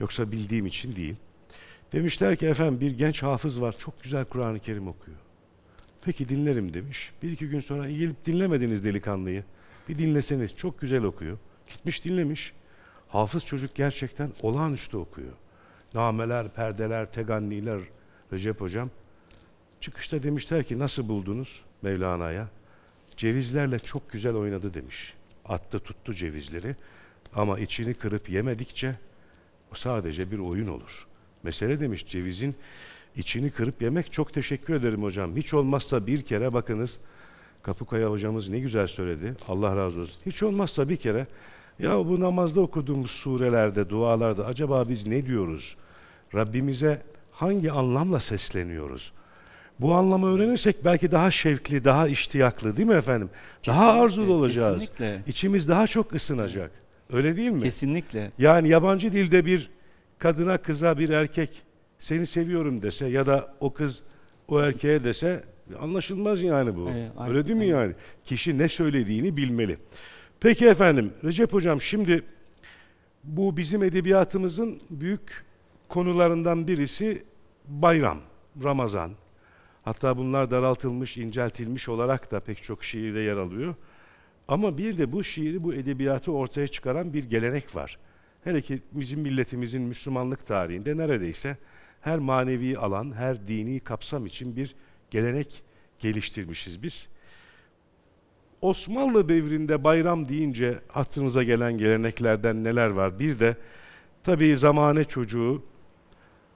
Yoksa bildiğim için değil. Demişler ki efendim bir genç hafız var çok güzel Kur'an-ı Kerim okuyor. Peki dinlerim demiş. Bir iki gün sonra gelip dinlemediniz delikanlıyı. Bir dinleseniz çok güzel okuyor. Gitmiş dinlemiş. Hafız çocuk gerçekten olağanüstü okuyor nameler, perdeler, teganniler Recep Hocam. Çıkışta demişler ki nasıl buldunuz Mevlana'ya? Cevizlerle çok güzel oynadı demiş. Attı tuttu cevizleri ama içini kırıp yemedikçe o sadece bir oyun olur. Mesele demiş cevizin içini kırıp yemek çok teşekkür ederim hocam. Hiç olmazsa bir kere bakınız Kapıkaya hocamız ne güzel söyledi. Allah razı olsun. Hiç olmazsa bir kere ya bu namazda okuduğumuz surelerde, dualarda acaba biz ne diyoruz? Rabbimize hangi anlamla sesleniyoruz? Bu anlamı öğrenirsek belki daha şevkli, daha iştiyaklı değil mi efendim? Kesinlikle, daha arzulu olacağız. Kesinlikle. İçimiz daha çok ısınacak. Öyle değil mi? Kesinlikle. Yani yabancı dilde bir kadına, kıza, bir erkek seni seviyorum dese ya da o kız o erkeğe dese anlaşılmaz yani bu. Evet, Öyle değil mi yani? Kişi ne söylediğini bilmeli. Peki efendim, Recep Hocam şimdi bu bizim edebiyatımızın büyük konularından birisi bayram, Ramazan. Hatta bunlar daraltılmış, inceltilmiş olarak da pek çok şiirde yer alıyor. Ama bir de bu şiiri, bu edebiyatı ortaya çıkaran bir gelenek var. Hele ki bizim milletimizin Müslümanlık tarihinde neredeyse her manevi alan, her dini kapsam için bir gelenek geliştirmişiz biz. Osmanlı devrinde bayram deyince hatırınıza gelen geleneklerden neler var? Bir de tabii zamane çocuğu,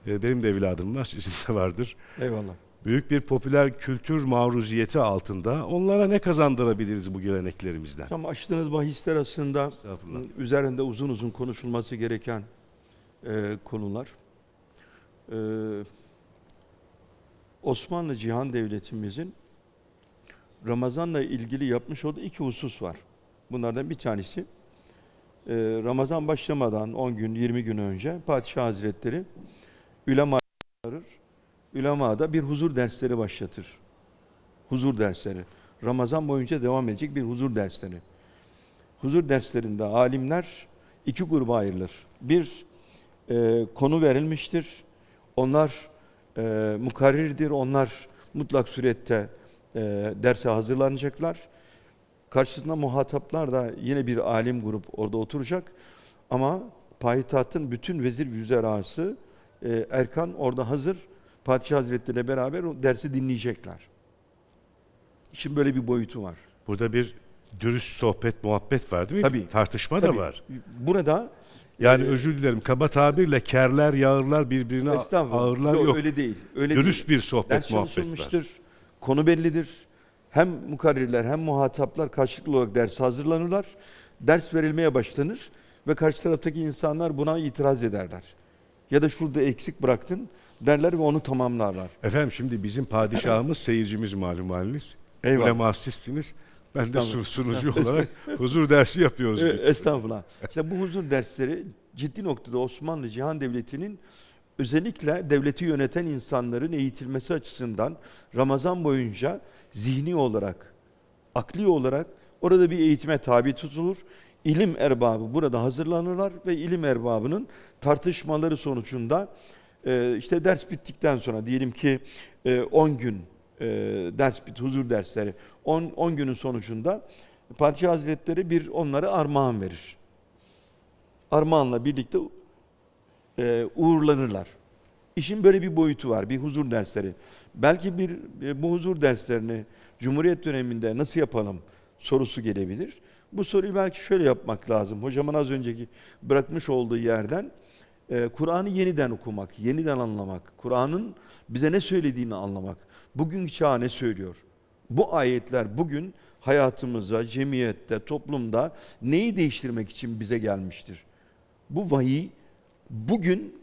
e, benim de evladım var, sizin de vardır. Eyvallah. Büyük bir popüler kültür maruziyeti altında onlara ne kazandırabiliriz bu geleneklerimizden? Tam açtığınız bahisler aslında üzerinde uzun uzun konuşulması gereken e, konular. E, Osmanlı Cihan Devletimizin Ramazan'la ilgili yapmış olduğu iki husus var. Bunlardan bir tanesi e, Ramazan başlamadan 10 gün 20 gün önce Padişah Hazretleri ulema çağırır. Ulema da bir huzur dersleri başlatır. Huzur dersleri. Ramazan boyunca devam edecek bir huzur dersleri. Huzur derslerinde alimler iki gruba ayrılır. Bir e, konu verilmiştir. Onlar e, mukarrirdir. Onlar mutlak surette e, derse hazırlanacaklar. Karşısında muhataplar da yine bir alim grup orada oturacak. Ama payitahtın bütün vezir yüzerası e, Erkan orada hazır. Padişah Hazretleri ile beraber o dersi dinleyecekler. İşin böyle bir boyutu var. Burada bir dürüst sohbet, muhabbet var değil mi? Tabii. Tartışma tabii. da var. Burada yani e, özür dilerim kaba tabirle kerler, yağırlar birbirine ağırlar yok. Öyle değil. Öyle Dürüst değil. bir sohbet Ders muhabbet var konu bellidir. Hem mukarrirler hem muhataplar karşılıklı olarak ders hazırlanırlar. Ders verilmeye başlanır ve karşı taraftaki insanlar buna itiraz ederler. Ya da şurada eksik bıraktın derler ve onu tamamlarlar. Efendim şimdi bizim padişahımız seyircimiz malum haliniz. Eyvallah. Ulemasizsiniz. Ben de sunucu olarak huzur dersi yapıyoruz. E, estağfurullah. İşte bu huzur dersleri ciddi noktada Osmanlı Cihan Devleti'nin özellikle devleti yöneten insanların eğitilmesi açısından Ramazan boyunca zihni olarak, akli olarak orada bir eğitime tabi tutulur. İlim erbabı burada hazırlanırlar ve ilim erbabının tartışmaları sonucunda e, işte ders bittikten sonra diyelim ki 10 e, gün e, ders bit huzur dersleri 10 günün sonucunda Padişah Hazretleri bir onlara armağan verir. Armağanla birlikte e, uğurlanırlar. İşin böyle bir boyutu var, bir huzur dersleri. Belki bir e, bu huzur derslerini Cumhuriyet döneminde nasıl yapalım sorusu gelebilir. Bu soruyu belki şöyle yapmak lazım. Hocamın az önceki bırakmış olduğu yerden e, Kur'an'ı yeniden okumak, yeniden anlamak, Kur'an'ın bize ne söylediğini anlamak, bugünkü çağ ne söylüyor? Bu ayetler bugün hayatımıza, cemiyette, toplumda neyi değiştirmek için bize gelmiştir? Bu vahiy bugün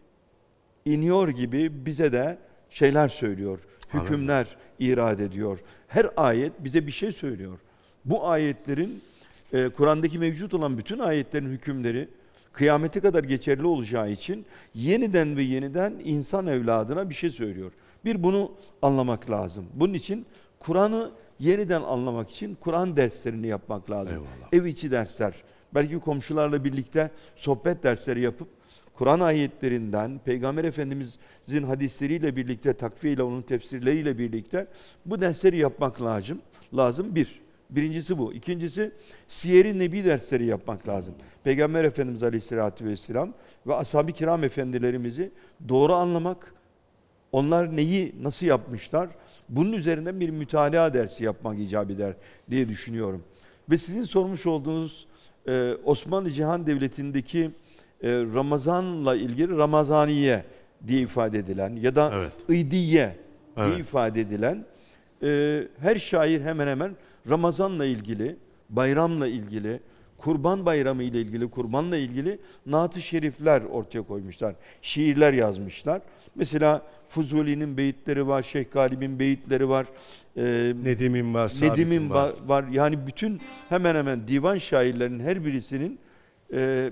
iniyor gibi bize de şeyler söylüyor. Hükümler irad ediyor. Her ayet bize bir şey söylüyor. Bu ayetlerin e, Kur'an'daki mevcut olan bütün ayetlerin hükümleri kıyamete kadar geçerli olacağı için yeniden ve yeniden insan evladına bir şey söylüyor. Bir bunu anlamak lazım. Bunun için Kur'an'ı yeniden anlamak için Kur'an derslerini yapmak lazım. Eyvallah. Ev içi dersler. Belki komşularla birlikte sohbet dersleri yapıp Kur'an ayetlerinden, Peygamber Efendimiz'in hadisleriyle birlikte, takviyeyle, onun tefsirleriyle birlikte bu dersleri yapmak lazım. Lazım bir. Birincisi bu. İkincisi siyer nebi dersleri yapmak lazım. Peygamber Efendimiz Aleyhisselatü Vesselam ve ashab-ı kiram efendilerimizi doğru anlamak, onlar neyi nasıl yapmışlar, bunun üzerinden bir mütalaa dersi yapmak icap eder diye düşünüyorum. Ve sizin sormuş olduğunuz Osmanlı Cihan Devleti'ndeki e, Ramazan'la ilgili Ramazaniye diye ifade edilen ya da evet. İdiye diye evet. ifade edilen e, her şair hemen hemen Ramazan'la ilgili, bayramla ilgili, Kurban Bayramı ile ilgili, kurbanla ilgili naat-ı şerifler ortaya koymuşlar. Şiirler yazmışlar. Mesela Fuzuli'nin beyitleri var, Şeyh Galib'in beyitleri var. E, Nedim'in var, Nedim'in var. var. Yani bütün hemen hemen divan şairlerinin her birisinin e,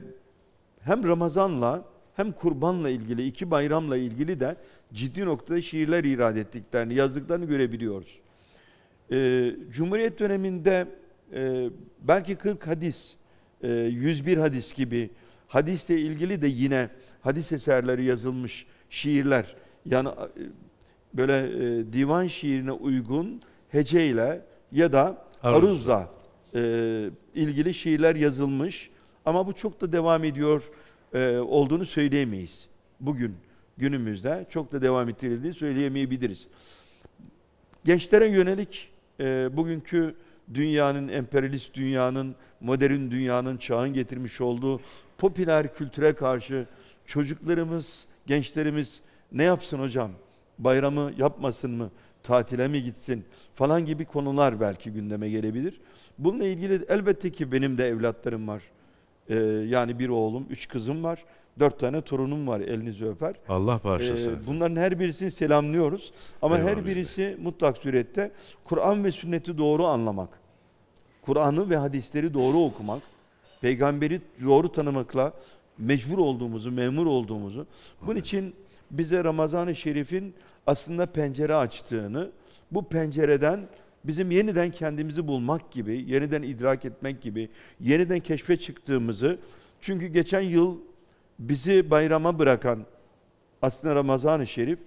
hem Ramazan'la hem kurbanla ilgili iki bayramla ilgili de ciddi noktada şiirler irad ettiklerini, yazdıklarını görebiliyoruz. Ee, Cumhuriyet döneminde e, belki 40 hadis, e, 101 hadis gibi hadisle ilgili de yine hadis eserleri yazılmış şiirler. Yani e, böyle e, divan şiirine uygun heceyle ya da aruzla e, ilgili şiirler yazılmış. Ama bu çok da devam ediyor e, olduğunu söyleyemeyiz. Bugün günümüzde çok da devam ettirildiğini söyleyemeyebiliriz. Gençlere yönelik e, bugünkü dünyanın, emperyalist dünyanın, modern dünyanın çağın getirmiş olduğu popüler kültüre karşı çocuklarımız, gençlerimiz ne yapsın hocam? Bayramı yapmasın mı? Tatile mi gitsin? Falan gibi konular belki gündeme gelebilir. Bununla ilgili elbette ki benim de evlatlarım var. Ee, yani bir oğlum, üç kızım var. Dört tane torunum var elinizi öper. Allah bağışlasın. Ee, bunların her birisini selamlıyoruz. Ama Eyvallah her birisi bize. mutlak surette Kur'an ve sünneti doğru anlamak. Kur'an'ı ve hadisleri doğru okumak. Peygamberi doğru tanımakla mecbur olduğumuzu, memur olduğumuzu. Bunun evet. için bize Ramazan-ı Şerif'in aslında pencere açtığını, bu pencereden bizim yeniden kendimizi bulmak gibi, yeniden idrak etmek gibi, yeniden keşfe çıktığımızı çünkü geçen yıl bizi bayrama bırakan aslında Ramazan-ı Şerif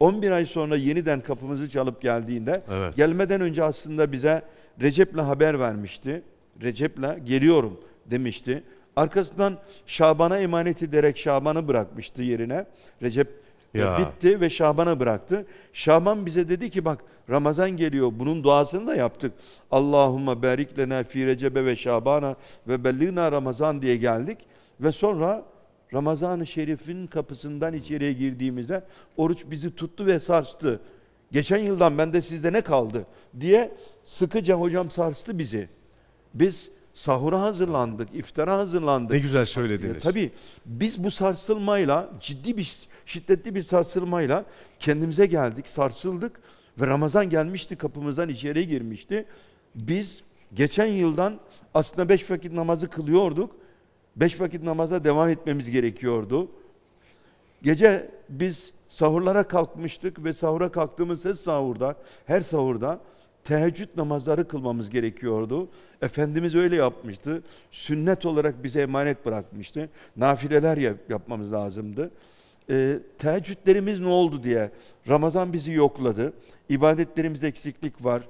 11 ay sonra yeniden kapımızı çalıp geldiğinde evet. gelmeden önce aslında bize Recep'le haber vermişti. Recep'le geliyorum demişti. Arkasından Şaban'a emanet ederek Şaban'ı bırakmıştı yerine. Recep ya. Bitti ve Şaban'a bıraktı. Şaban bize dedi ki bak Ramazan geliyor. Bunun duasını da yaptık. Allahumme berik fi recebe ve şabana ve bellina Ramazan diye geldik. Ve sonra Ramazan-ı Şerif'in kapısından içeriye girdiğimizde oruç bizi tuttu ve sarstı. Geçen yıldan bende sizde ne kaldı diye sıkıca hocam sarstı bizi. Biz Sahura hazırlandık, iftara hazırlandık. Ne güzel söylediniz. E, tabii biz bu sarsılmayla, ciddi bir, şiddetli bir sarsılmayla kendimize geldik, sarsıldık ve Ramazan gelmişti kapımızdan içeri girmişti. Biz geçen yıldan aslında beş vakit namazı kılıyorduk. Beş vakit namaza devam etmemiz gerekiyordu. Gece biz sahurlara kalkmıştık ve sahura kalktığımız her sahurda, her sahurda teheccüd namazları kılmamız gerekiyordu. Efendimiz öyle yapmıştı. Sünnet olarak bize emanet bırakmıştı. Nafileler yap, yapmamız lazımdı. E, teheccüdlerimiz ne oldu diye Ramazan bizi yokladı. İbadetlerimizde eksiklik var.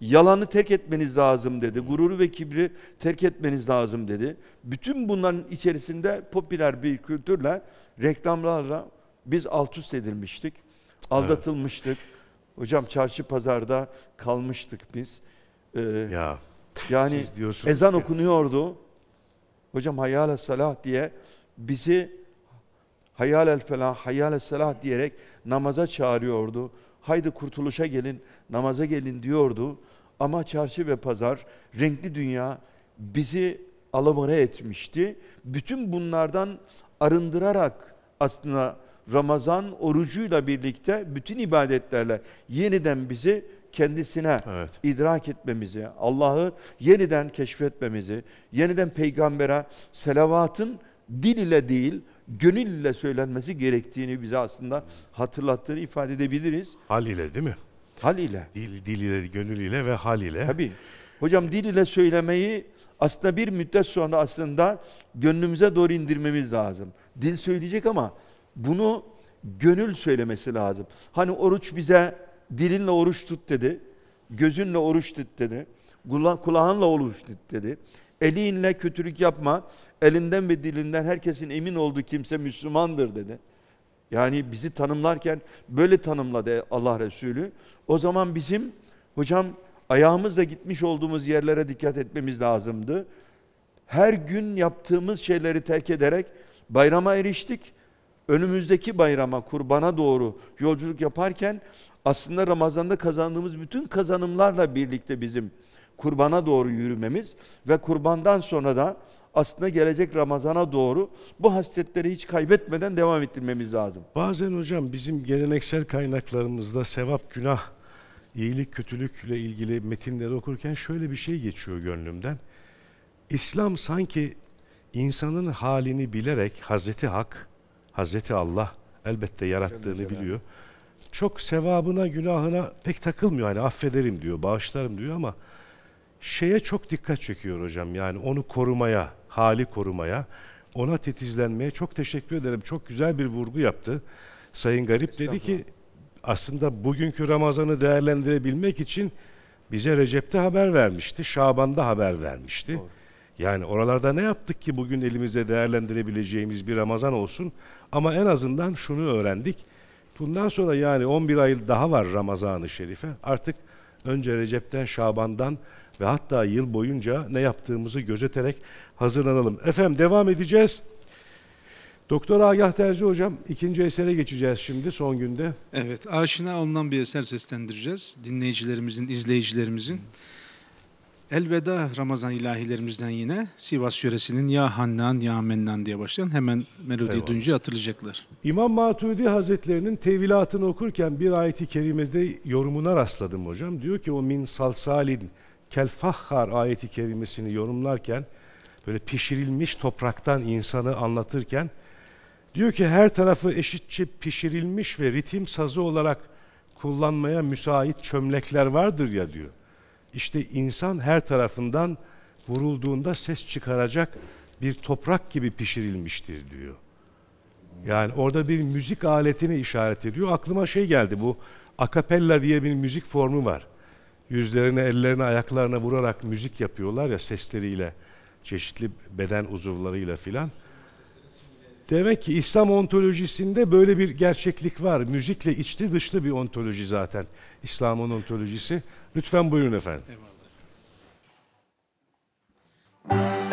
Yalanı terk etmeniz lazım dedi. Gururu ve kibri terk etmeniz lazım dedi. Bütün bunların içerisinde popüler bir kültürle, reklamlarla biz alt üst edilmiştik. Aldatılmıştık. Evet. Hocam çarşı pazarda kalmıştık biz. Ee, ya yani ezan ya. okunuyordu. Hocam hayal salah diye bizi hayal el felah, hayal el salah diyerek namaza çağırıyordu. Haydi kurtuluşa gelin, namaza gelin diyordu. Ama çarşı ve pazar, renkli dünya bizi alamara etmişti. Bütün bunlardan arındırarak aslında Ramazan orucuyla birlikte bütün ibadetlerle yeniden bizi kendisine evet. idrak etmemizi, Allah'ı yeniden keşfetmemizi, yeniden peygambere selavatın dil ile değil, gönül ile söylenmesi gerektiğini bize aslında hatırlattığını ifade edebiliriz. Hal ile değil mi? Hal ile. Dil, dil ile, gönül ile ve hal ile. Tabii. Hocam dil ile söylemeyi aslında bir müddet sonra aslında gönlümüze doğru indirmemiz lazım. Dil söyleyecek ama bunu gönül söylemesi lazım. Hani oruç bize dilinle oruç tut dedi. Gözünle oruç tut dedi. Kulağınla oruç tut dedi. Elinle kötülük yapma. Elinden ve dilinden herkesin emin olduğu kimse Müslümandır dedi. Yani bizi tanımlarken böyle tanımladı Allah Resulü. O zaman bizim hocam ayağımızla gitmiş olduğumuz yerlere dikkat etmemiz lazımdı. Her gün yaptığımız şeyleri terk ederek bayrama eriştik önümüzdeki bayrama, kurbana doğru yolculuk yaparken aslında Ramazan'da kazandığımız bütün kazanımlarla birlikte bizim kurbana doğru yürümemiz ve kurbandan sonra da aslında gelecek Ramazan'a doğru bu hasletleri hiç kaybetmeden devam ettirmemiz lazım. Bazen hocam bizim geleneksel kaynaklarımızda sevap, günah, iyilik, kötülükle ilgili metinleri okurken şöyle bir şey geçiyor gönlümden. İslam sanki insanın halini bilerek Hazreti Hak Hazreti Allah elbette yarattığını biliyor. Çok sevabına, günahına pek takılmıyor. Hani affederim diyor, bağışlarım diyor ama şeye çok dikkat çekiyor hocam. Yani onu korumaya, hali korumaya, ona titizlenmeye çok teşekkür ederim. Çok güzel bir vurgu yaptı. Sayın Garip dedi ki aslında bugünkü Ramazan'ı değerlendirebilmek için bize Recep'te haber vermişti, Şaban'da haber vermişti. Doğru. Yani oralarda ne yaptık ki bugün elimizde değerlendirebileceğimiz bir Ramazan olsun? Ama en azından şunu öğrendik. Bundan sonra yani 11 ay daha var Ramazan-ı Şerif'e. Artık önce Recep'ten, Şaban'dan ve hatta yıl boyunca ne yaptığımızı gözeterek hazırlanalım. Efendim devam edeceğiz. Doktor Agah Terzi Hocam ikinci esere geçeceğiz şimdi son günde. Evet aşina ondan bir eser seslendireceğiz dinleyicilerimizin, izleyicilerimizin. Hmm. Elveda Ramazan ilahilerimizden yine Sivas yöresinin Ya Hannan Ya Mennan diye başlayan hemen melodiyi Eyvallah. duyunca hatırlayacaklar. İmam Maturidi Hazretlerinin tevilatını okurken bir ayeti kerimede yorumuna rastladım hocam. Diyor ki o min salsalin kel fahhar ayeti kerimesini yorumlarken böyle pişirilmiş topraktan insanı anlatırken diyor ki her tarafı eşitçe pişirilmiş ve ritim sazı olarak kullanmaya müsait çömlekler vardır ya diyor. İşte insan her tarafından vurulduğunda ses çıkaracak bir toprak gibi pişirilmiştir diyor. Yani orada bir müzik aletini işaret ediyor. Aklıma şey geldi bu akapella diye bir müzik formu var. Yüzlerine, ellerine, ayaklarına vurarak müzik yapıyorlar ya sesleriyle, çeşitli beden uzuvlarıyla filan. Demek ki İslam ontolojisinde böyle bir gerçeklik var. Müzikle içli dışlı bir ontoloji zaten. İslam'ın ontolojisi. Lütfen buyurun efendim. Eyvallah.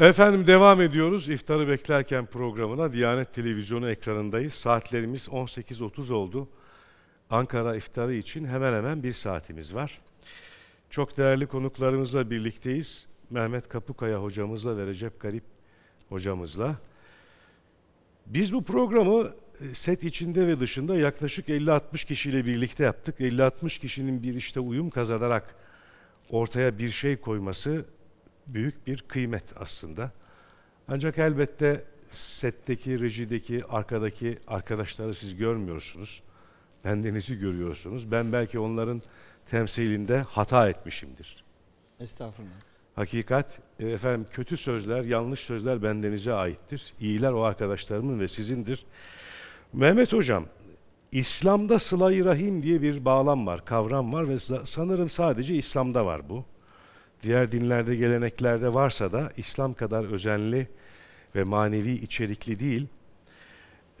Efendim devam ediyoruz. iftarı beklerken programına Diyanet Televizyonu ekranındayız. Saatlerimiz 18.30 oldu. Ankara iftarı için hemen hemen bir saatimiz var. Çok değerli konuklarımızla birlikteyiz. Mehmet Kapukaya hocamızla ve Recep Garip hocamızla. Biz bu programı e, set içinde ve dışında yaklaşık 50-60 kişiyle birlikte yaptık. 50-60 kişinin bir işte uyum kazanarak ortaya bir şey koyması büyük bir kıymet aslında. Ancak elbette setteki, rejideki, arkadaki arkadaşları siz görmüyorsunuz. Bendenizi görüyorsunuz. Ben belki onların temsilinde hata etmişimdir. Estağfurullah. Hakikat, e, efendim kötü sözler, yanlış sözler bendenize aittir. İyiler o arkadaşlarımın ve sizindir. Mehmet Hocam, İslam'da sıla-i rahim diye bir bağlam var, kavram var ve sanırım sadece İslam'da var bu diğer dinlerde, geleneklerde varsa da İslam kadar özenli ve manevi içerikli değil.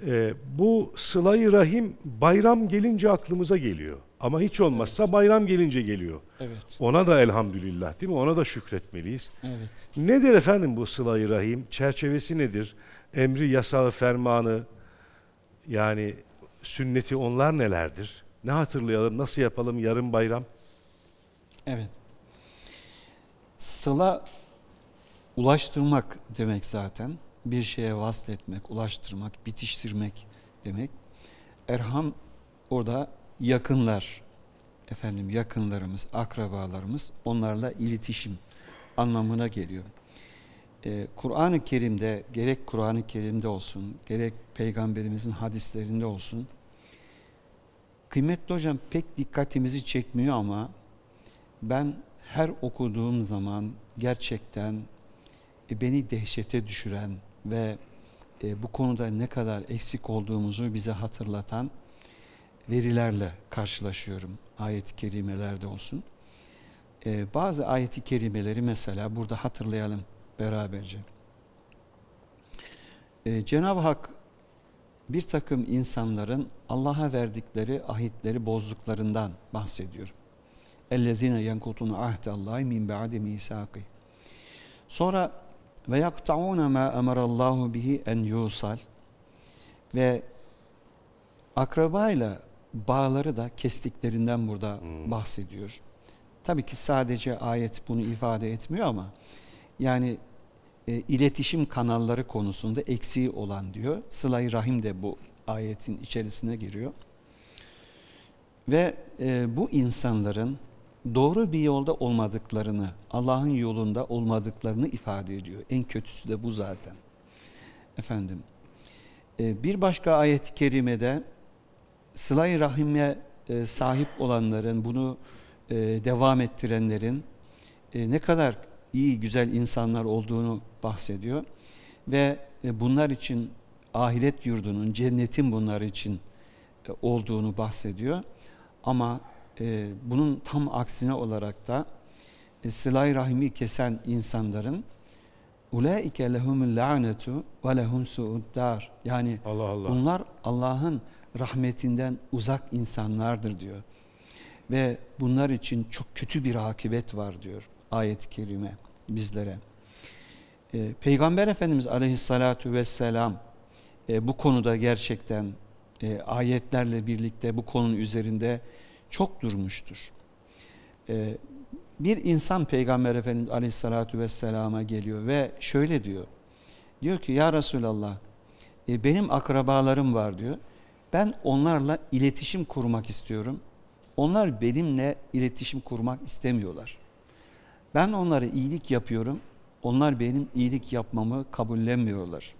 E, bu Sılayı rahim bayram gelince aklımıza geliyor. Ama hiç olmazsa evet. bayram gelince geliyor. Evet. Ona da elhamdülillah değil mi? Ona da şükretmeliyiz. Evet. Nedir efendim bu Sılayı rahim? Çerçevesi nedir? Emri, yasağı, fermanı yani sünneti onlar nelerdir? Ne hatırlayalım, nasıl yapalım yarın bayram? Evet. Sıla ulaştırmak demek zaten. Bir şeye vasletmek, ulaştırmak, bitiştirmek demek. Erham orada yakınlar. Efendim yakınlarımız, akrabalarımız onlarla iletişim anlamına geliyor. Ee, Kur'an-ı Kerim'de gerek Kur'an-ı Kerim'de olsun, gerek peygamberimizin hadislerinde olsun. Kıymetli hocam pek dikkatimizi çekmiyor ama ben her okuduğum zaman gerçekten e, beni dehşete düşüren ve e, bu konuda ne kadar eksik olduğumuzu bize hatırlatan verilerle karşılaşıyorum ayet-i kerimelerde olsun. E, bazı ayet-i kerimeleri mesela burada hatırlayalım beraberce. Cenab-ı Hak bir takım insanların Allah'a verdikleri ahitleri bozduklarından bahsediyor. اَلَّذ۪ينَ يَنْكُتُونَ عَهْدَ اللّٰهِ مِنْ بَعْدِ مِيسَاقِ Sonra ve yaktauna ma emarallahu bihi en yusal ve akrabayla bağları da kestiklerinden burada hmm. bahsediyor. Tabii ki sadece ayet bunu ifade etmiyor ama yani e, iletişim kanalları konusunda eksiği olan diyor. Sıla-i Rahim de bu ayetin içerisine giriyor. Ve e, bu insanların doğru bir yolda olmadıklarını, Allah'ın yolunda olmadıklarını ifade ediyor. En kötüsü de bu zaten. Efendim, e, bir başka ayet-i kerimede sıla-i rahime e, sahip olanların, bunu e, devam ettirenlerin ne kadar iyi, güzel insanlar olduğunu bahsediyor. Ve bunlar için ahiret yurdunun, cennetin bunlar için olduğunu bahsediyor. Ama e, bunun tam aksine olarak da e, sılay rahimi kesen insanların ulaike lehumul la'netu ve lehum suuddar. Yani Allah Allah. bunlar Allah'ın rahmetinden uzak insanlardır diyor. Ve bunlar için çok kötü bir akıbet var diyor ayet-i kerime bizlere. E, Peygamber Efendimiz aleyhissalatu vesselam e, bu konuda gerçekten e, ayetlerle birlikte bu konunun üzerinde çok durmuştur. Ee, bir insan Peygamber Efendimiz Aleyhisselatü Vesselam'a geliyor ve şöyle diyor. Diyor ki ya Resulallah e, benim akrabalarım var diyor. Ben onlarla iletişim kurmak istiyorum. Onlar benimle iletişim kurmak istemiyorlar. Ben onlara iyilik yapıyorum. Onlar benim iyilik yapmamı kabullenmiyorlar.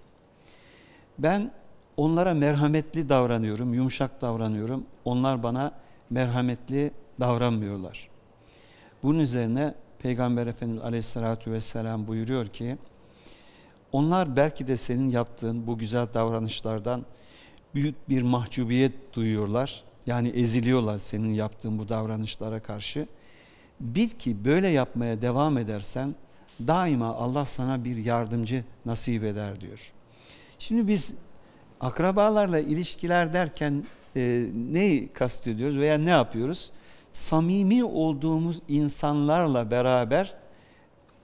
Ben onlara merhametli davranıyorum, yumuşak davranıyorum. Onlar bana merhametli davranmıyorlar. Bunun üzerine Peygamber Efendimiz Aleyhisselatü Vesselam buyuruyor ki, onlar belki de senin yaptığın bu güzel davranışlardan büyük bir mahcubiyet duyuyorlar. Yani eziliyorlar senin yaptığın bu davranışlara karşı. Bil ki böyle yapmaya devam edersen daima Allah sana bir yardımcı nasip eder diyor. Şimdi biz akrabalarla ilişkiler derken e, neyi kastediyoruz veya ne yapıyoruz? Samimi olduğumuz insanlarla beraber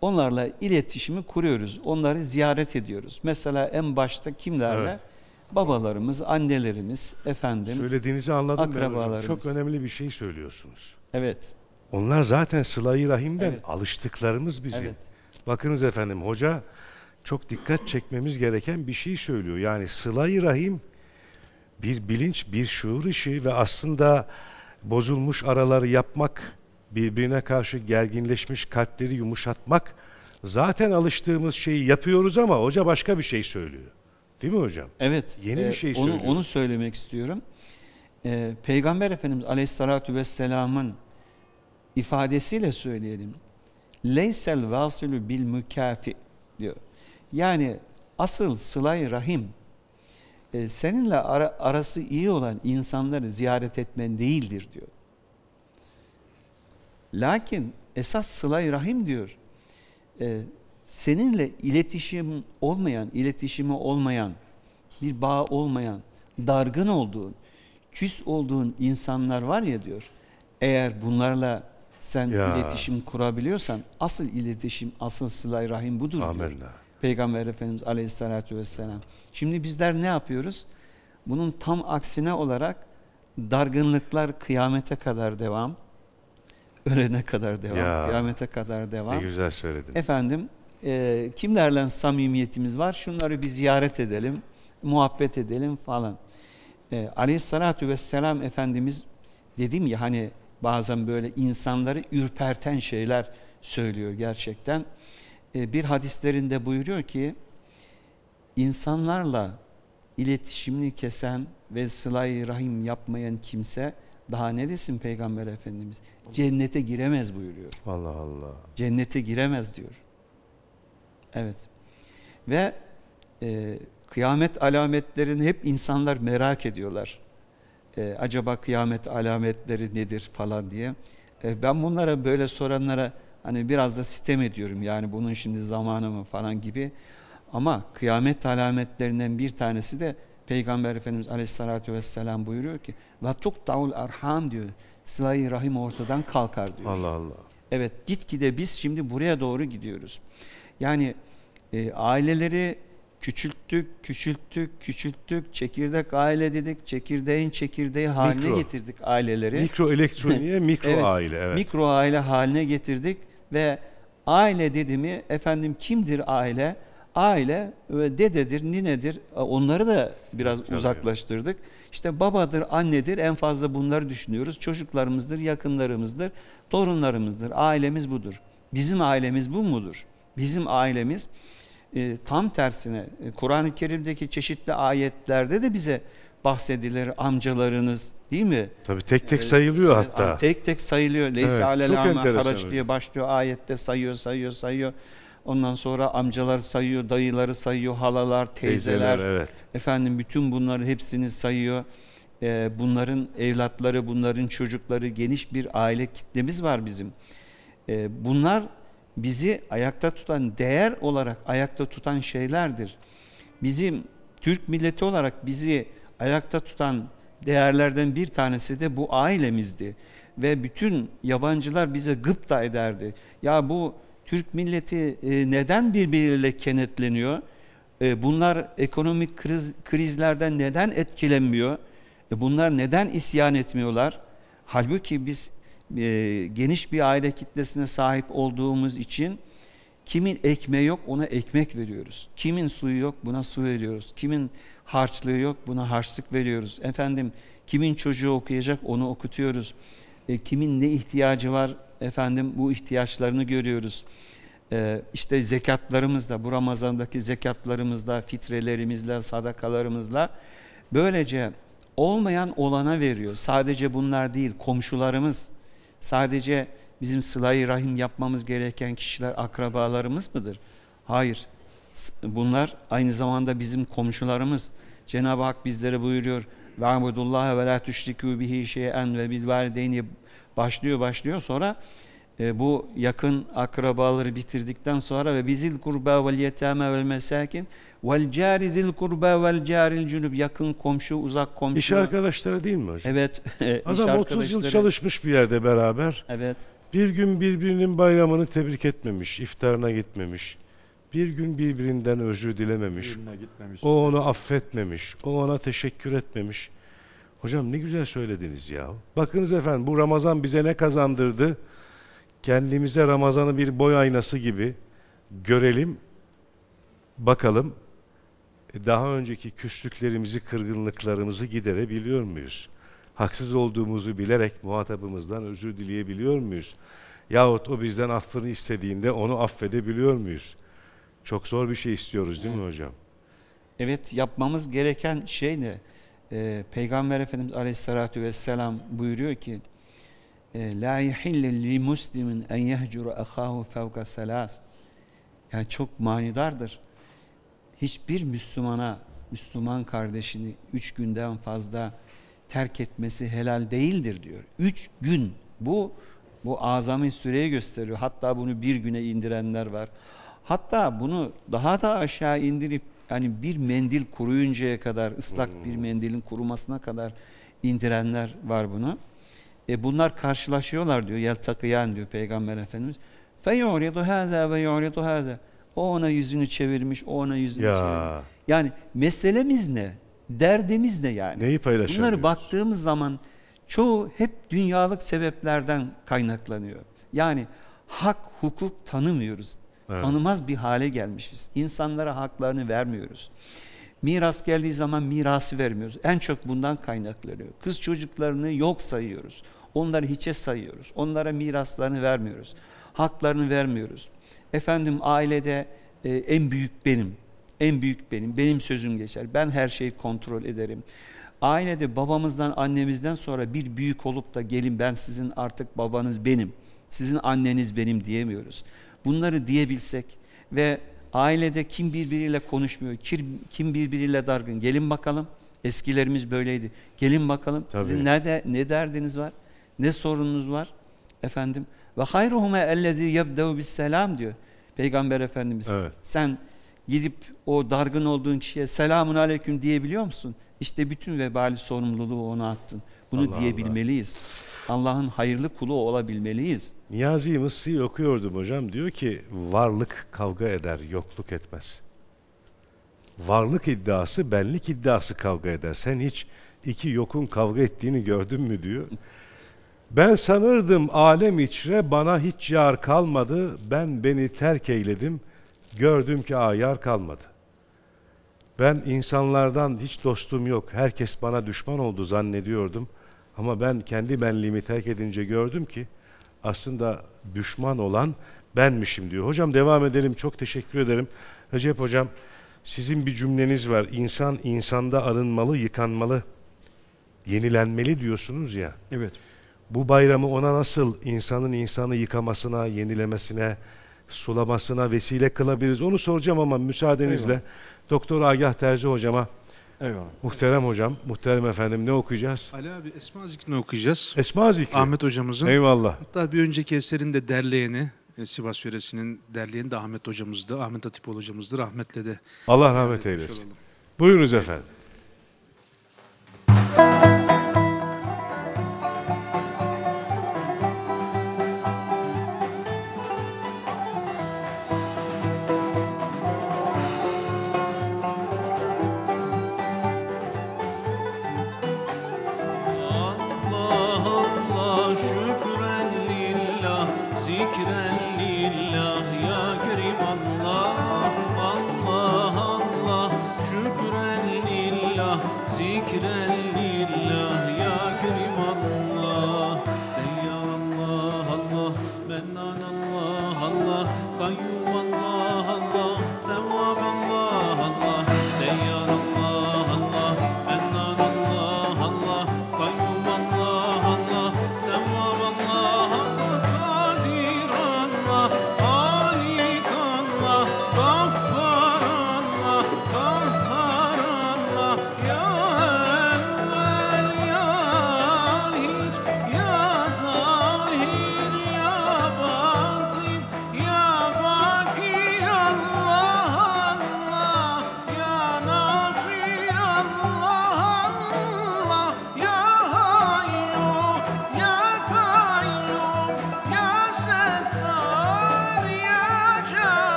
onlarla iletişimi kuruyoruz. Onları ziyaret ediyoruz. Mesela en başta kimlerle? Evet. Babalarımız, annelerimiz, efendim. Söylediğinizi anladım ben hocam. Çok önemli bir şey söylüyorsunuz. Evet. Onlar zaten sılayı rahimden evet. alıştıklarımız bizim. Evet. Bakınız efendim hoca çok dikkat çekmemiz gereken bir şey söylüyor. Yani sılayı rahim bir bilinç, bir şuur işi ve aslında bozulmuş araları yapmak, birbirine karşı gerginleşmiş kalpleri yumuşatmak zaten alıştığımız şeyi yapıyoruz ama hoca başka bir şey söylüyor. Değil mi hocam? Evet. Yeni e, bir şey söylüyor. Onu, onu söylemek istiyorum. E, Peygamber Efendimiz Aleyhisselatü Vesselam'ın ifadesiyle söyleyelim. Leysel vasilü bil mükafi diyor. Yani asıl sılay rahim e, seninle ara, arası iyi olan insanları ziyaret etmen değildir diyor. Lakin esas sılay rahim diyor. E, seninle iletişim olmayan, iletişimi olmayan, bir bağ olmayan, dargın olduğun, küs olduğun insanlar var ya diyor. Eğer bunlarla sen ya. iletişim kurabiliyorsan asıl iletişim, asıl sılay rahim budur Amenna. diyor. Peygamber Efendimiz Aleyhisselatü Vesselam. Şimdi bizler ne yapıyoruz? Bunun tam aksine olarak dargınlıklar kıyamete kadar devam, ölene kadar devam, ya, kıyamete kadar devam. Ne güzel söylediniz. Efendim e, kimlerle samimiyetimiz var? Şunları bir ziyaret edelim, muhabbet edelim falan. E, Aleyhissalatü vesselam Efendimiz dedim ya hani bazen böyle insanları ürperten şeyler söylüyor gerçekten. E, bir hadislerinde buyuruyor ki insanlarla iletişimini kesen ve sılay rahim yapmayan kimse daha ne desin Peygamber Efendimiz? Cennete giremez buyuruyor. Allah Allah. Cennete giremez diyor. Evet. Ve e, kıyamet alametlerini hep insanlar merak ediyorlar. E, acaba kıyamet alametleri nedir falan diye. E, ben bunlara böyle soranlara hani biraz da sitem ediyorum yani bunun şimdi zamanı mı falan gibi. Ama kıyamet alametlerinden bir tanesi de Peygamber Efendimiz Aleyhisselatü Vesselam buyuruyor ki ve davul erham diyor. Sıla-i rahim ortadan kalkar diyor. Allah Allah. Evet gitgide biz şimdi buraya doğru gidiyoruz. Yani e, aileleri küçülttük, küçülttük, küçülttük. Çekirdek aile dedik. Çekirdeğin çekirdeği haline mikro. getirdik aileleri. Mikro elektroniğe mikro evet, aile. Evet. Mikro aile haline getirdik ve aile dediğimi efendim kimdir aile? aile ve dededir, ninedir e, onları da biraz Tabii. Şey uzaklaştırdık. İşte babadır, annedir en fazla bunları düşünüyoruz. Çocuklarımızdır, yakınlarımızdır, torunlarımızdır. Ailemiz budur. Bizim ailemiz bu mudur? Bizim ailemiz e, tam tersine e, Kur'an-ı Kerim'deki çeşitli ayetlerde de bize bahsedilir amcalarınız değil mi? Tabi tek tek e, sayılıyor evet, hatta. Tek tek sayılıyor. Leysa evet, alel haraç diye başlıyor ayette sayıyor sayıyor sayıyor. Ondan sonra amcalar sayıyor, dayıları sayıyor, halalar, teyzeler. teyzeler evet. Efendim bütün bunları hepsini sayıyor. Ee, bunların evlatları, bunların çocukları, geniş bir aile kitlemiz var bizim. Ee, bunlar bizi ayakta tutan, değer olarak ayakta tutan şeylerdir. Bizim Türk milleti olarak bizi ayakta tutan değerlerden bir tanesi de bu ailemizdi. Ve bütün yabancılar bize gıpta ederdi. Ya bu Türk milleti e, neden birbiriyle kenetleniyor? E, bunlar ekonomik kriz, krizlerden neden etkilenmiyor? E, bunlar neden isyan etmiyorlar? Halbuki biz geniş bir aile kitlesine sahip olduğumuz için kimin ekmeği yok ona ekmek veriyoruz. Kimin suyu yok buna su veriyoruz. Kimin harçlığı yok buna harçlık veriyoruz. Efendim kimin çocuğu okuyacak onu okutuyoruz e, kimin ne ihtiyacı var efendim bu ihtiyaçlarını görüyoruz. E, işte zekatlarımızla bu Ramazan'daki zekatlarımızla, fitrelerimizle, sadakalarımızla böylece olmayan olana veriyor. Sadece bunlar değil komşularımız, sadece bizim sılayı rahim yapmamız gereken kişiler akrabalarımız mıdır? Hayır. Bunlar aynı zamanda bizim komşularımız. Cenab-ı Hak bizlere buyuruyor ve amudullah ve la tüşrikû bihi şey'en ve bil valideyni başlıyor başlıyor sonra e, bu yakın akrabaları bitirdikten sonra ve bizil kurba vel yetame vel mesakin vel cari zil kurba vel caril cünüp yakın komşu uzak komşu. İş arkadaşları değil mi hocam? Evet. Adam 30 yıl çalışmış bir yerde beraber. Evet. Bir gün birbirinin bayramını tebrik etmemiş, iftarına gitmemiş bir gün birbirinden özür dilememiş. O onu affetmemiş. O ona teşekkür etmemiş. Hocam ne güzel söylediniz ya. Bakınız efendim bu Ramazan bize ne kazandırdı? Kendimize Ramazan'ı bir boy aynası gibi görelim, bakalım e, daha önceki küslüklerimizi, kırgınlıklarımızı giderebiliyor muyuz? Haksız olduğumuzu bilerek muhatabımızdan özür dileyebiliyor muyuz? Yahut o bizden affını istediğinde onu affedebiliyor muyuz?'' Çok zor bir şey istiyoruz değil evet. mi hocam? Evet yapmamız gereken şey ne? Ee, Peygamber Efendimiz Aleyhisselatü Vesselam buyuruyor ki ee, La yihille li muslimin en yehcuru ahahu fevka selas Yani çok manidardır. Hiçbir Müslümana, Müslüman kardeşini üç günden fazla terk etmesi helal değildir diyor. Üç gün bu bu azami süreyi gösteriyor. Hatta bunu bir güne indirenler var. Hatta bunu daha da aşağı indirip yani bir mendil kuruyuncaya kadar ıslak hmm. bir mendilin kurumasına kadar indirenler var bunu. E bunlar karşılaşıyorlar diyor yel takıyan diyor Peygamber Efendimiz. Feyuridu haza ve yuridu haza. O ona yüzünü çevirmiş, o ona yüzünü ya. çevirmiş. Yani meselemiz ne? Derdimiz ne yani? Neyi paylaşıyoruz? Bunları baktığımız zaman çoğu hep dünyalık sebeplerden kaynaklanıyor. Yani hak, hukuk tanımıyoruz. Evet. Tanımaz bir hale gelmişiz. İnsanlara haklarını vermiyoruz. Miras geldiği zaman mirası vermiyoruz. En çok bundan kaynaklanıyor. Kız çocuklarını yok sayıyoruz. Onları hiçe sayıyoruz. Onlara miraslarını vermiyoruz. Haklarını vermiyoruz. Efendim ailede e, en büyük benim. En büyük benim. Benim sözüm geçer. Ben her şeyi kontrol ederim. Ailede babamızdan annemizden sonra bir büyük olup da gelin ben sizin artık babanız benim. Sizin anneniz benim diyemiyoruz bunları diyebilsek ve ailede kim birbiriyle konuşmuyor, kim birbiriyle dargın. Gelin bakalım. Eskilerimiz böyleydi. Gelin bakalım Tabii. sizin ne de, ne derdiniz var? Ne sorununuz var? Efendim ve hayruhuma ellezî yebdev bis selam diyor Peygamber Efendimiz. Evet. Sen gidip o dargın olduğun kişiye selamun aleyküm diyebiliyor musun? İşte bütün vebali sorumluluğu ona attın. Bunu Allah diyebilmeliyiz. Allah'ın Allah hayırlı kulu olabilmeliyiz. Niyazi Mısri'yi okuyordum hocam. Diyor ki varlık kavga eder, yokluk etmez. Varlık iddiası, benlik iddiası kavga eder. Sen hiç iki yokun kavga ettiğini gördün mü diyor. Ben sanırdım alem içre bana hiç yar kalmadı. Ben beni terk eyledim. Gördüm ki aa yar kalmadı. Ben insanlardan hiç dostum yok. Herkes bana düşman oldu zannediyordum. Ama ben kendi benliğimi terk edince gördüm ki aslında düşman olan benmişim diyor. Hocam devam edelim. Çok teşekkür ederim. Recep hocam sizin bir cümleniz var. İnsan insanda arınmalı, yıkanmalı, yenilenmeli diyorsunuz ya. Evet. Bu bayramı ona nasıl insanın insanı yıkamasına, yenilemesine, sulamasına vesile kılabiliriz? Onu soracağım ama müsaadenizle Eyvallah. Doktor Agah Terzi hocama Eyvallah. Muhterem hocam, muhterem efendim ne okuyacağız? Ali abi Esma Zikri'ni okuyacağız. Esma Zikri. Ahmet hocamızın. Eyvallah. Hatta bir önceki eserin de derleyeni, e, Sivas yöresinin derleyeni de Ahmet hocamızdı. Ahmet Hatipoğlu hocamızdı. Rahmetle de. Allah rahmet eylesin. Olalım. Buyurunuz efendim.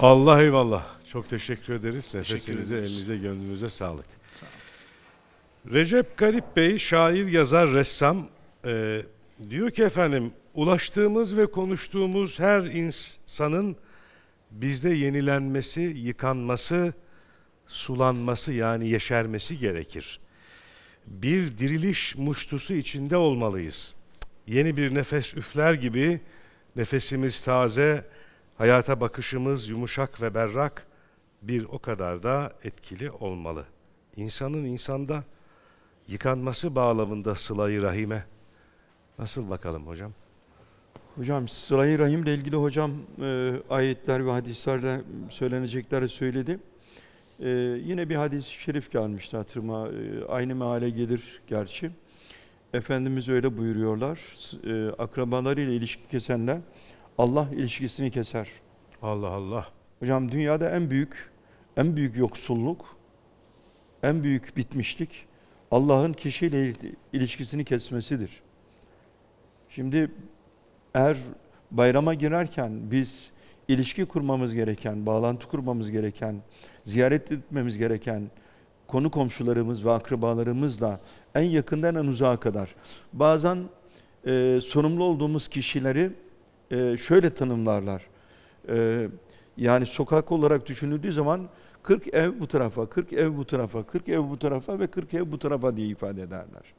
Allah eyvallah. Çok teşekkür ederiz. Nefesinize, elinize, gönlünüze sağlık. Sağ Recep Garip Bey, şair, yazar, ressam. E, diyor ki efendim, ulaştığımız ve konuştuğumuz her insanın bizde yenilenmesi, yıkanması, sulanması yani yeşermesi gerekir. Bir diriliş muştusu içinde olmalıyız. Yeni bir nefes üfler gibi nefesimiz taze, hayata bakışımız yumuşak ve berrak, bir o kadar da etkili olmalı. İnsanın insanda yıkanması bağlamında sılayı rahime. Nasıl bakalım hocam? Hocam sılayı rahimle ilgili hocam e, ayetler ve hadislerle söylenecekleri söyledi. E, yine bir hadis-i şerif gelmişti hatırıma. E, aynı meale gelir gerçi. Efendimiz öyle buyuruyorlar. E, akrabalarıyla ilişki kesenler Allah ilişkisini keser. Allah Allah. Hocam dünyada en büyük en büyük yoksulluk, en büyük bitmişlik Allah'ın kişiyle ilişkisini kesmesidir. Şimdi eğer bayrama girerken biz ilişki kurmamız gereken, bağlantı kurmamız gereken, ziyaret etmemiz gereken konu komşularımız ve akrabalarımızla en yakından en uzağa kadar bazen e, sorumlu olduğumuz kişileri e, şöyle tanımlarlar. E, yani sokak olarak düşünüldüğü zaman 40 ev bu tarafa, 40 ev bu tarafa, 40 ev bu tarafa ve 40 ev bu tarafa diye ifade ederler.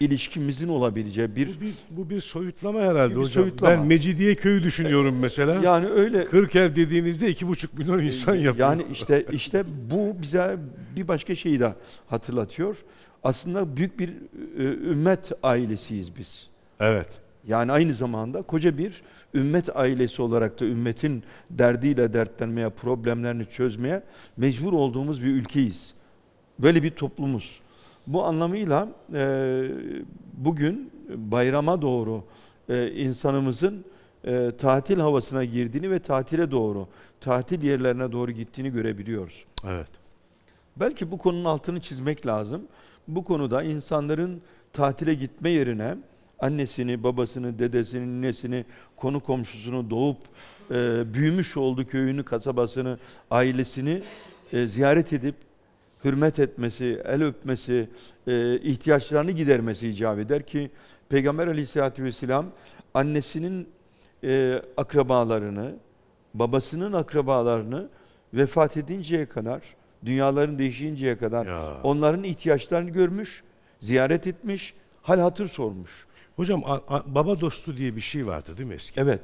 İlişkimizin olabileceği bir... Bu bir, bu bir soyutlama herhalde bir hocam. Soyutlama. Ben Mecidiye köyü düşünüyorum evet. mesela. Yani öyle... 40 ev dediğinizde 2,5 milyon insan e, yapıyor. Yani işte işte bu bize bir başka şeyi de hatırlatıyor. Aslında büyük bir e, ümmet ailesiyiz biz. Evet. Yani aynı zamanda koca bir ümmet ailesi olarak da ümmetin derdiyle dertlenmeye, problemlerini çözmeye mecbur olduğumuz bir ülkeyiz. Böyle bir toplumuz. Bu anlamıyla e, bugün bayrama doğru e, insanımızın e, tatil havasına girdiğini ve tatile doğru, tatil yerlerine doğru gittiğini görebiliyoruz. Evet. Belki bu konunun altını çizmek lazım. Bu konuda insanların tatile gitme yerine annesini, babasını, dedesini, ninesini, konu komşusunu doğup e, büyümüş oldu köyünü, kasabasını, ailesini e, ziyaret edip hürmet etmesi, el öpmesi, e, ihtiyaçlarını gidermesi icap eder ki Peygamber aleyhissalatü vesselam annesinin e, akrabalarını, babasının akrabalarını vefat edinceye kadar, dünyaların değişinceye kadar ya. onların ihtiyaçlarını görmüş, ziyaret etmiş, hal hatır sormuş. Hocam a, a, baba dostu diye bir şey vardı değil mi eski? Evet.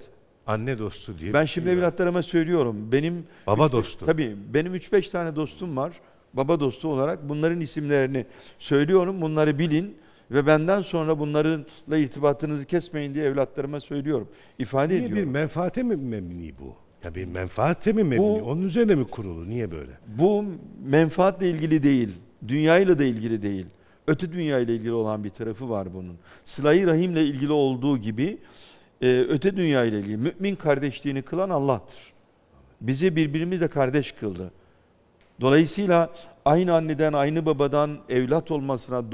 Anne dostu diye. Ben şimdi şey evlatlarıma vardı. söylüyorum. Benim baba üç, dostu. Tabii benim 3-5 tane dostum var. Baba dostu olarak bunların isimlerini söylüyorum. Bunları bilin ve benden sonra bunlarla irtibatınızı kesmeyin diye evlatlarıma söylüyorum. İfade Niye ediyorum. bir menfaate mi memni bu? Ya bir menfaate mi memni? Bu, Onun üzerine mi kurulu? Niye böyle? Bu menfaatle ilgili değil. Dünyayla da ilgili değil. Öte dünya ile ilgili olan bir tarafı var bunun. Sıla-i Rahim'le ilgili olduğu gibi e, öte dünya ile ilgili mümin kardeşliğini kılan Allah'tır. Bizi birbirimizle kardeş kıldı. Dolayısıyla aynı anneden, aynı babadan evlat olmasına,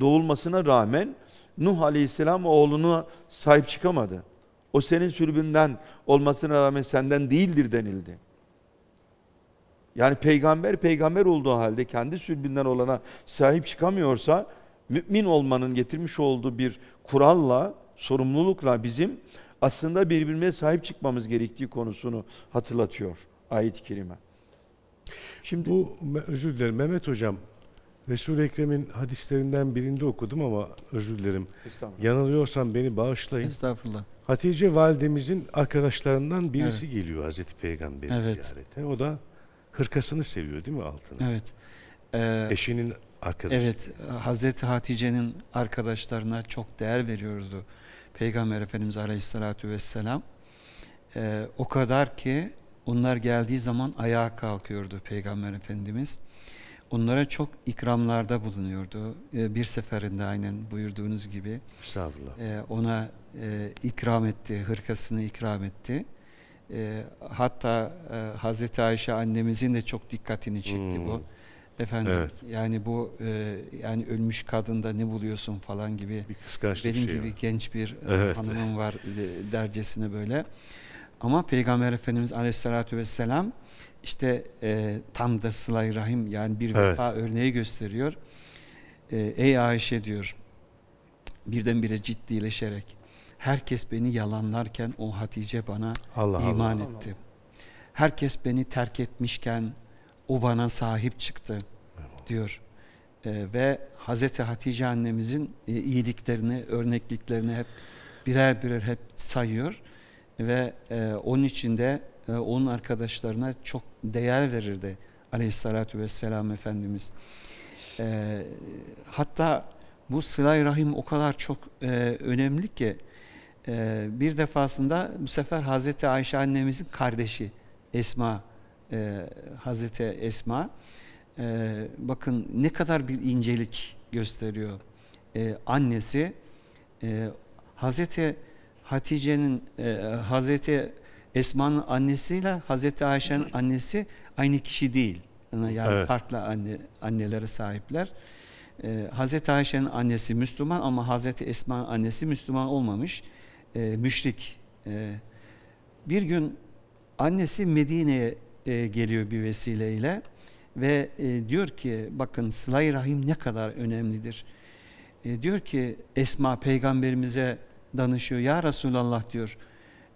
doğulmasına rağmen Nuh Aleyhisselam oğlunu sahip çıkamadı. O senin sürbünden olmasına rağmen senden değildir denildi. Yani peygamber peygamber olduğu halde kendi sülbinden olana sahip çıkamıyorsa mümin olmanın getirmiş olduğu bir kuralla, sorumlulukla bizim aslında birbirimize sahip çıkmamız gerektiği konusunu hatırlatıyor ayet-i kerime. Şimdi bu özür dilerim Mehmet hocam Resul-i Ekrem'in hadislerinden birinde okudum ama özür dilerim. Yanılıyorsam beni bağışlayın. Estağfurullah. Hatice validemizin arkadaşlarından birisi evet. geliyor Hazreti Peygamber'i evet. ziyarete. O da hırkasını seviyor değil mi altını? Evet. Ee, Eşinin arkadaşı. Evet. Hazreti Hatice'nin arkadaşlarına çok değer veriyordu. Peygamber Efendimiz Aleyhisselatü Vesselam. Ee, o kadar ki onlar geldiği zaman ayağa kalkıyordu Peygamber Efendimiz. Onlara çok ikramlarda bulunuyordu. Ee, bir seferinde aynen buyurduğunuz gibi. Estağfurullah. E, ona e, ikram etti, hırkasını ikram etti. E, hatta e, Hazreti Ayşe annemizin de çok dikkatini çekti hmm. bu. Efendim evet. yani bu e, yani ölmüş kadında ne buluyorsun falan gibi. Bir kıskançlık Benim şey gibi var. genç bir e, evet. hanımım var e, dercesine böyle. Ama Peygamber Efendimiz Aleyhisselatü Vesselam işte e, tam da sılay rahim yani bir evet. vefa örneği gösteriyor. E, Ey Ayşe diyor birdenbire ciddileşerek Herkes beni yalanlarken o Hatice bana Allah iman Allah. etti. Herkes beni terk etmişken o bana sahip çıktı diyor. Ee, ve Hazreti Hatice annemizin e, iyiliklerini, örnekliklerini hep birer birer hep sayıyor ve e, onun içinde e, onun arkadaşlarına çok değer verirdi aleyhissalatü vesselam Efendimiz. E, hatta bu sıla rahim o kadar çok e, önemli ki ee, bir defasında bu sefer Hazreti Ayşe annemizin kardeşi Esma, e, Hazreti Esma. E, bakın ne kadar bir incelik gösteriyor. E, annesi e, Hazreti Hatice'nin, e, Hazreti Esma'nın annesiyle Hazreti Ayşe'nin annesi aynı kişi değil. Yani evet. farklı anne, annelere sahipler. Ee, Hazreti Ayşe'nin annesi Müslüman ama Hazreti Esma'nın annesi Müslüman olmamış e, müşrik. E, bir gün annesi Medine'ye e, geliyor bir vesileyle ve e, diyor ki bakın sılay rahim ne kadar önemlidir. E, diyor ki Esma peygamberimize danışıyor. Ya Resulallah diyor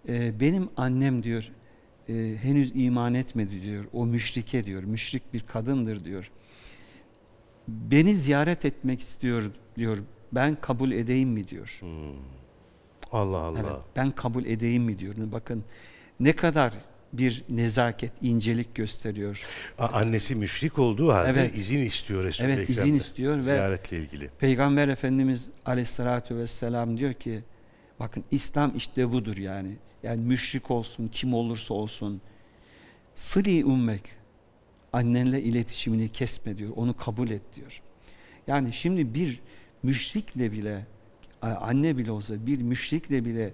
e, benim annem diyor e, henüz iman etmedi diyor. O müşrike diyor. Müşrik bir kadındır diyor. Beni ziyaret etmek istiyor diyor. Ben kabul edeyim mi diyor. Hmm. Allah Allah. Evet, ben kabul edeyim mi diyor. Bakın ne kadar bir nezaket, incelik gösteriyor. A, annesi müşrik olduğu halde evet. izin istiyor Resul-i Evet Ekrem'de. izin istiyor ve ziyaretle ilgili. Peygamber Efendimiz Aleyhisselatü vesselam diyor ki bakın İslam işte budur yani. Yani müşrik olsun, kim olursa olsun. Sıli ummek, annenle iletişimini kesme diyor, onu kabul et diyor. Yani şimdi bir müşrikle bile anne bile olsa bir müşrikle bile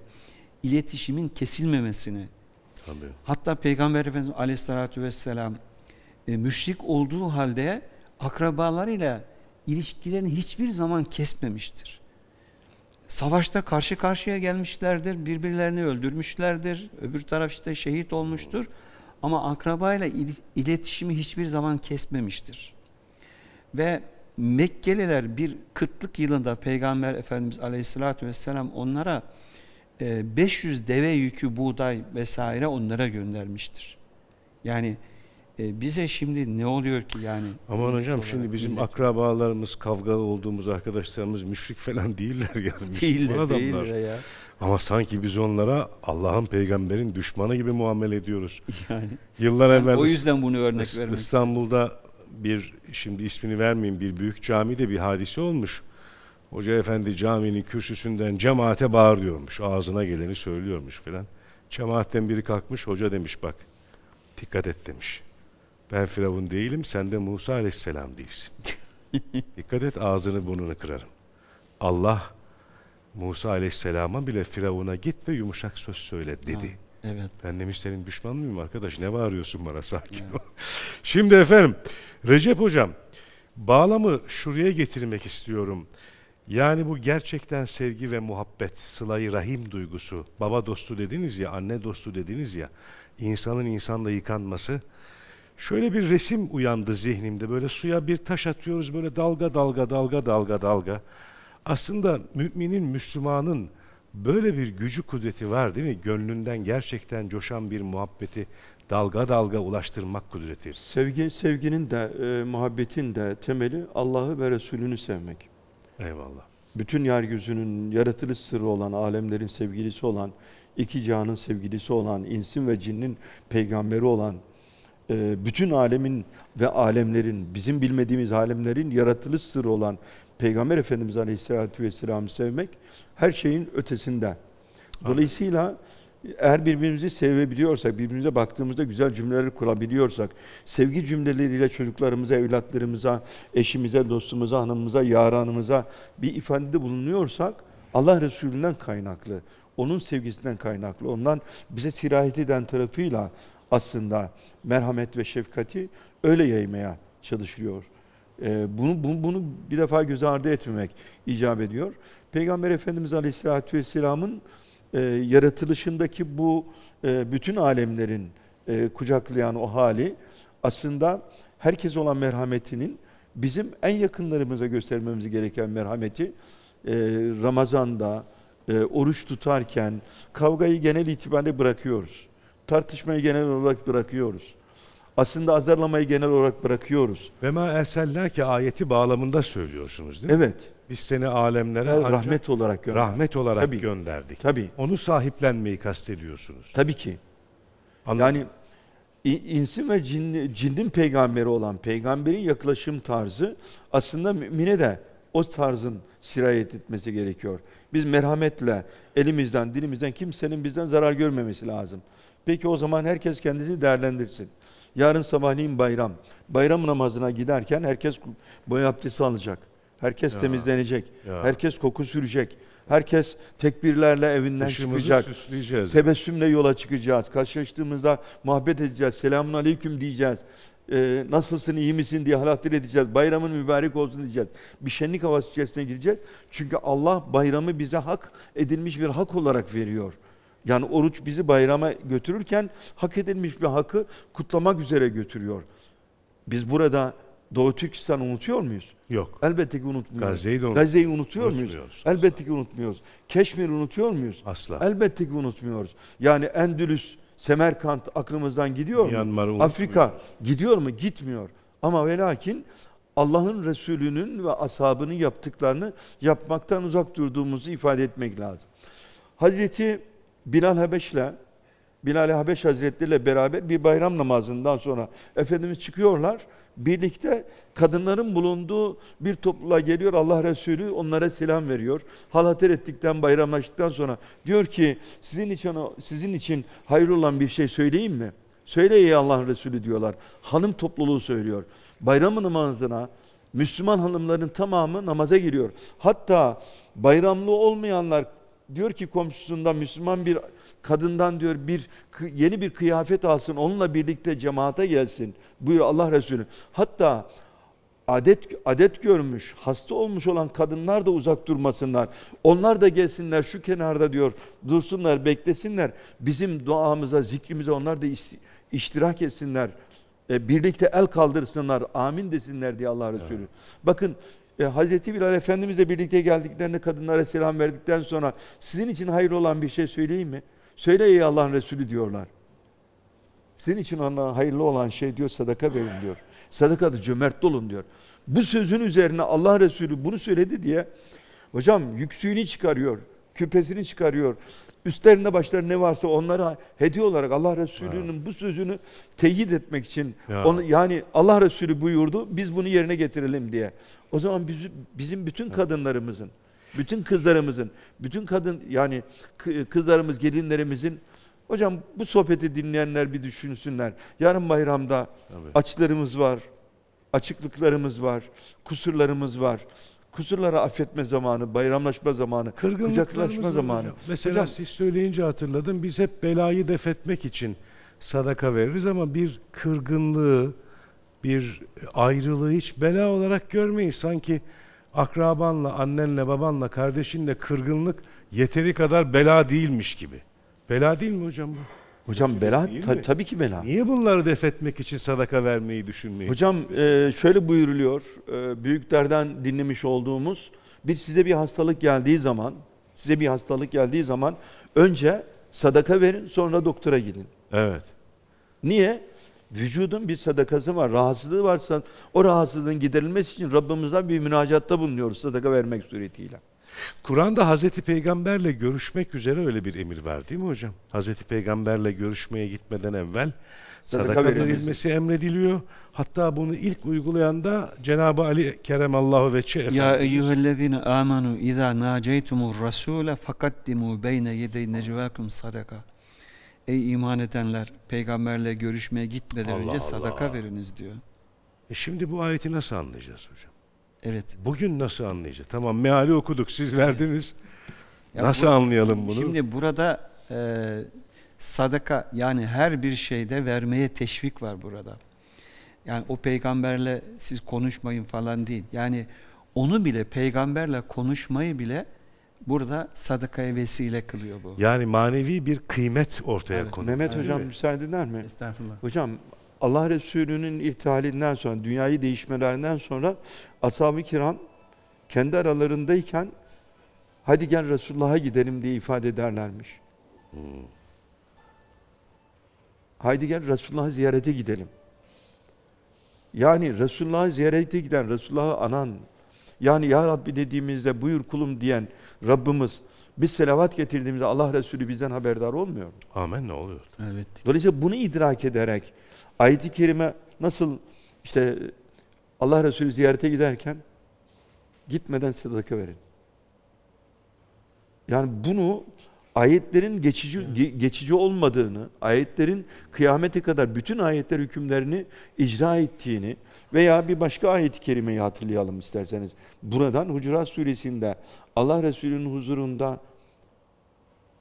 iletişimin kesilmemesini Tabii. hatta Peygamber Efendimiz Aleyhisselatü Vesselam e, müşrik olduğu halde akrabalarıyla ilişkilerini hiçbir zaman kesmemiştir. Savaşta karşı karşıya gelmişlerdir, birbirlerini öldürmüşlerdir, öbür taraf işte şehit olmuştur. Ama akrabayla iletişimi hiçbir zaman kesmemiştir. Ve Mekkeliler bir kıtlık yılında Peygamber Efendimiz Aleyhisselatü Vesselam onlara 500 e, deve yükü buğday vesaire onlara göndermiştir. Yani e, bize şimdi ne oluyor ki yani? Aman hocam şimdi bizim millet... akrabalarımız, kavgalı olduğumuz arkadaşlarımız müşrik falan değiller yani. Değiller, değiller ya. Ama sanki biz onlara Allah'ın peygamberin düşmanı gibi muamele ediyoruz. Yani. Yıllar yani evvel o yüzden bunu örnek vermek İstanbul'da bir şimdi ismini vermeyeyim bir büyük camide bir hadise olmuş. Hoca efendi caminin kürsüsünden cemaate bağırıyormuş Ağzına geleni söylüyormuş filan. Cemaatten biri kalkmış hoca demiş bak dikkat et demiş. Ben Firavun değilim sen de Musa aleyhisselam değilsin. dikkat et ağzını burnunu kırarım. Allah Musa aleyhisselama bile Firavun'a git ve yumuşak söz söyle dedi. Ha. Evet. Ben demiş senin düşman mıyım arkadaş? Ne bağırıyorsun bana sakin evet. Şimdi efendim Recep Hocam bağlamı şuraya getirmek istiyorum. Yani bu gerçekten sevgi ve muhabbet, sılayı rahim duygusu, baba dostu dediniz ya, anne dostu dediniz ya, insanın insanla yıkanması. Şöyle bir resim uyandı zihnimde. Böyle suya bir taş atıyoruz böyle dalga dalga dalga dalga dalga. Aslında müminin, Müslümanın Böyle bir gücü kudreti var değil mi? Gönlünden gerçekten coşan bir muhabbeti dalga dalga ulaştırmak kudreti. Sevgi, sevginin de e, muhabbetin de temeli Allah'ı ve Resulünü sevmek. Eyvallah. Bütün yeryüzünün yaratılış sırrı olan, alemlerin sevgilisi olan, iki cihanın sevgilisi olan, insin ve cinnin peygamberi olan, e, bütün alemin ve alemlerin, bizim bilmediğimiz alemlerin yaratılış sırrı olan Peygamber Efendimiz Aleyhisselatü Vesselam'ı sevmek her şeyin ötesinde. Dolayısıyla eğer birbirimizi sevebiliyorsak, birbirimize baktığımızda güzel cümleler kurabiliyorsak, sevgi cümleleriyle çocuklarımıza, evlatlarımıza, eşimize, dostumuza, hanımımıza, yaranımıza bir ifadede bulunuyorsak, Allah Resulü'nden kaynaklı, onun sevgisinden kaynaklı, ondan bize sirayet eden tarafıyla aslında merhamet ve şefkati öyle yaymaya çalışılıyor. Ee, bunu, bunu, bunu bir defa göz ardı etmemek icap ediyor. Peygamber Efendimiz Aleyhisselatü Vesselam'ın e, yaratılışındaki bu e, bütün alemlerin e, kucaklayan o hali aslında herkes olan merhametinin bizim en yakınlarımıza göstermemiz gereken merhameti e, Ramazan'da e, oruç tutarken kavgayı genel itibariyle bırakıyoruz. Tartışmayı genel olarak bırakıyoruz aslında azarlamayı genel olarak bırakıyoruz. Ve ma ki ayeti bağlamında söylüyorsunuz değil mi? Evet. Biz seni alemlere evet, rahmet olarak gönderdik. Rahmet olarak tabii, gönderdik. Tabii. Onu sahiplenmeyi kastediyorsunuz. Tabii ki. Anladım. Yani insin ve cin, cindin peygamberi olan peygamberin yaklaşım tarzı aslında mümine de o tarzın sirayet etmesi gerekiyor. Biz merhametle elimizden dilimizden kimsenin bizden zarar görmemesi lazım. Peki o zaman herkes kendisini değerlendirsin. Yarın sabahleyin bayram. Bayram namazına giderken herkes boya abdesti alacak. Herkes ya. temizlenecek. Ya. Herkes koku sürecek. Herkes tekbirlerle evinden Dışımızı çıkacak. Süsleyeceğiz. Tebessümle yola çıkacağız. Karşılaştığımızda muhabbet edeceğiz. Selamun aleyküm diyeceğiz. Ee, nasılsın, iyi misin diye halatır edeceğiz. Bayramın mübarek olsun diyeceğiz. Bir şenlik havası içerisine gideceğiz. Çünkü Allah bayramı bize hak edilmiş bir hak olarak veriyor. Yani oruç bizi bayrama götürürken hak edilmiş bir hakkı kutlamak üzere götürüyor. Biz burada Doğu Türkistan unutuyor muyuz? Yok. Elbette ki unutmuyoruz. Gazze'yi de unut Gazze'yi unutuyor muyuz? Elbette ki unutmuyoruz. Keşmir'i unutuyor muyuz? Asla. Elbette ki unutmuyoruz. Yani Endülüs, Semerkant aklımızdan gidiyor Myanmar'ı mu? Afrika gidiyor mu? Gitmiyor. Ama ve lakin Allah'ın Resulü'nün ve ashabının yaptıklarını yapmaktan uzak durduğumuzu ifade etmek lazım. Hazreti Bilal Habeş'le Bilal Habeş Hazretleri ile beraber bir bayram namazından sonra Efendimiz çıkıyorlar. Birlikte kadınların bulunduğu bir topluluğa geliyor. Allah Resulü onlara selam veriyor. Halater ettikten, bayramlaştıktan sonra diyor ki sizin için sizin için hayırlı olan bir şey söyleyeyim mi? Söyle ey Allah Resulü diyorlar. Hanım topluluğu söylüyor. Bayramın namazına Müslüman hanımların tamamı namaza giriyor. Hatta bayramlı olmayanlar diyor ki komşusundan Müslüman bir kadından diyor bir yeni bir kıyafet alsın onunla birlikte cemaate gelsin. Buyur Allah Resulü. Hatta adet adet görmüş, hasta olmuş olan kadınlar da uzak durmasınlar. Onlar da gelsinler şu kenarda diyor. Dursunlar, beklesinler. Bizim duamıza, zikrimize onlar da iştirak etsinler. E, birlikte el kaldırsınlar, amin desinler diye Allah Resulü. Evet. Bakın e, Hazreti Bilal Efendimizle birlikte geldiklerinde kadınlara selam verdikten sonra sizin için hayır olan bir şey söyleyeyim mi? Söyle ey Allah'ın Resulü diyorlar. Sizin için Allah'a hayırlı olan şey diyor sadaka verin diyor. Sadakada cömert olun diyor. Bu sözün üzerine Allah Resulü bunu söyledi diye hocam yüksüğünü çıkarıyor, küpesini çıkarıyor. Üstlerinde başları ne varsa onlara hediye olarak Allah Resulü'nün bu sözünü teyit etmek için ya. onu, yani Allah Resulü buyurdu biz bunu yerine getirelim diye. O zaman bizim, bizim bütün kadınlarımızın, bütün kızlarımızın, bütün kadın yani kızlarımız, gelinlerimizin Hocam bu sohbeti dinleyenler bir düşünsünler. Yarın bayramda Tabii. açlarımız var, açıklıklarımız var, kusurlarımız var. Kusurları affetme zamanı, bayramlaşma zamanı, kucaklaşma zamanı. Hocam. Mesela hocam, siz söyleyince hatırladım. Biz hep belayı defetmek için sadaka veririz ama bir kırgınlığı, bir ayrılığı hiç bela olarak görmeyin. Sanki akrabanla, annenle, babanla, kardeşinle kırgınlık yeteri kadar bela değilmiş gibi. Bela değil mi hocam bu? Hocam Kesinlikle bela ta, tabii ki bela. Niye bunları def etmek için sadaka vermeyi düşünmeyi Hocam e, şöyle buyuruluyor. E, büyüklerden dinlemiş olduğumuz bir size bir hastalık geldiği zaman, size bir hastalık geldiği zaman önce sadaka verin, sonra doktora gidin. Evet. Niye? Vücudun bir sadakası var, rahatsızlığı varsa o rahatsızlığın giderilmesi için Rabbimizden bir münacatta bulunuyoruz sadaka vermek suretiyle. Kur'an'da Hazreti Peygamber'le görüşmek üzere öyle bir emir var değil mi hocam? Hazreti Peygamber'le görüşmeye gitmeden evvel sadaka, sadaka verilmesi emrediliyor. Hatta bunu ilk uygulayan da Cenab-ı Ali Kerem Allahu Veçi Efendimiz. Ya eyyühellezine amenu izâ nâceytumur rasûle fakaddimu beyne yedey necvâkum sadaka. Ey iman edenler peygamberle görüşmeye gitmeden Allah önce Allah. sadaka veriniz diyor. E şimdi bu ayeti nasıl anlayacağız hocam? Evet. Bugün nasıl anlayacağız? Tamam meali okuduk siz verdiniz. Ya nasıl bu, anlayalım bunu? Şimdi burada e, sadaka yani her bir şeyde vermeye teşvik var burada. Yani o peygamberle siz konuşmayın falan değil. Yani onu bile peygamberle konuşmayı bile burada sadakaya vesile kılıyor bu. Yani manevi bir kıymet ortaya evet. konuyor. Mehmet hocam, Hocam müsaadenler mi? Estağfurullah. Hocam Allah Resulü'nün irtihalinden sonra, dünyayı değişmelerinden sonra ashab-ı kiram kendi aralarındayken hadi gel Resulullah'a gidelim diye ifade ederlermiş. Hmm. Haydi gel Resulullah'ı ziyarete gidelim. Yani Resulullah'ı ziyarete giden, Resulullah'ı anan, yani Ya Rabbi dediğimizde buyur kulum diyen, Rabbimiz biz selavat getirdiğimizde Allah Resulü bizden haberdar olmuyor mu? Amen ne oluyor? Evet. Dolayısıyla bunu idrak ederek ayet-i kerime nasıl işte Allah Resulü ziyarete giderken gitmeden sadaka verin. Yani bunu ayetlerin geçici geçici olmadığını, ayetlerin kıyamete kadar bütün ayetler hükümlerini icra ettiğini, veya bir başka ayet-i kerimeyi hatırlayalım isterseniz. Buradan Hucurat suresinde Allah Resulü'nün huzurunda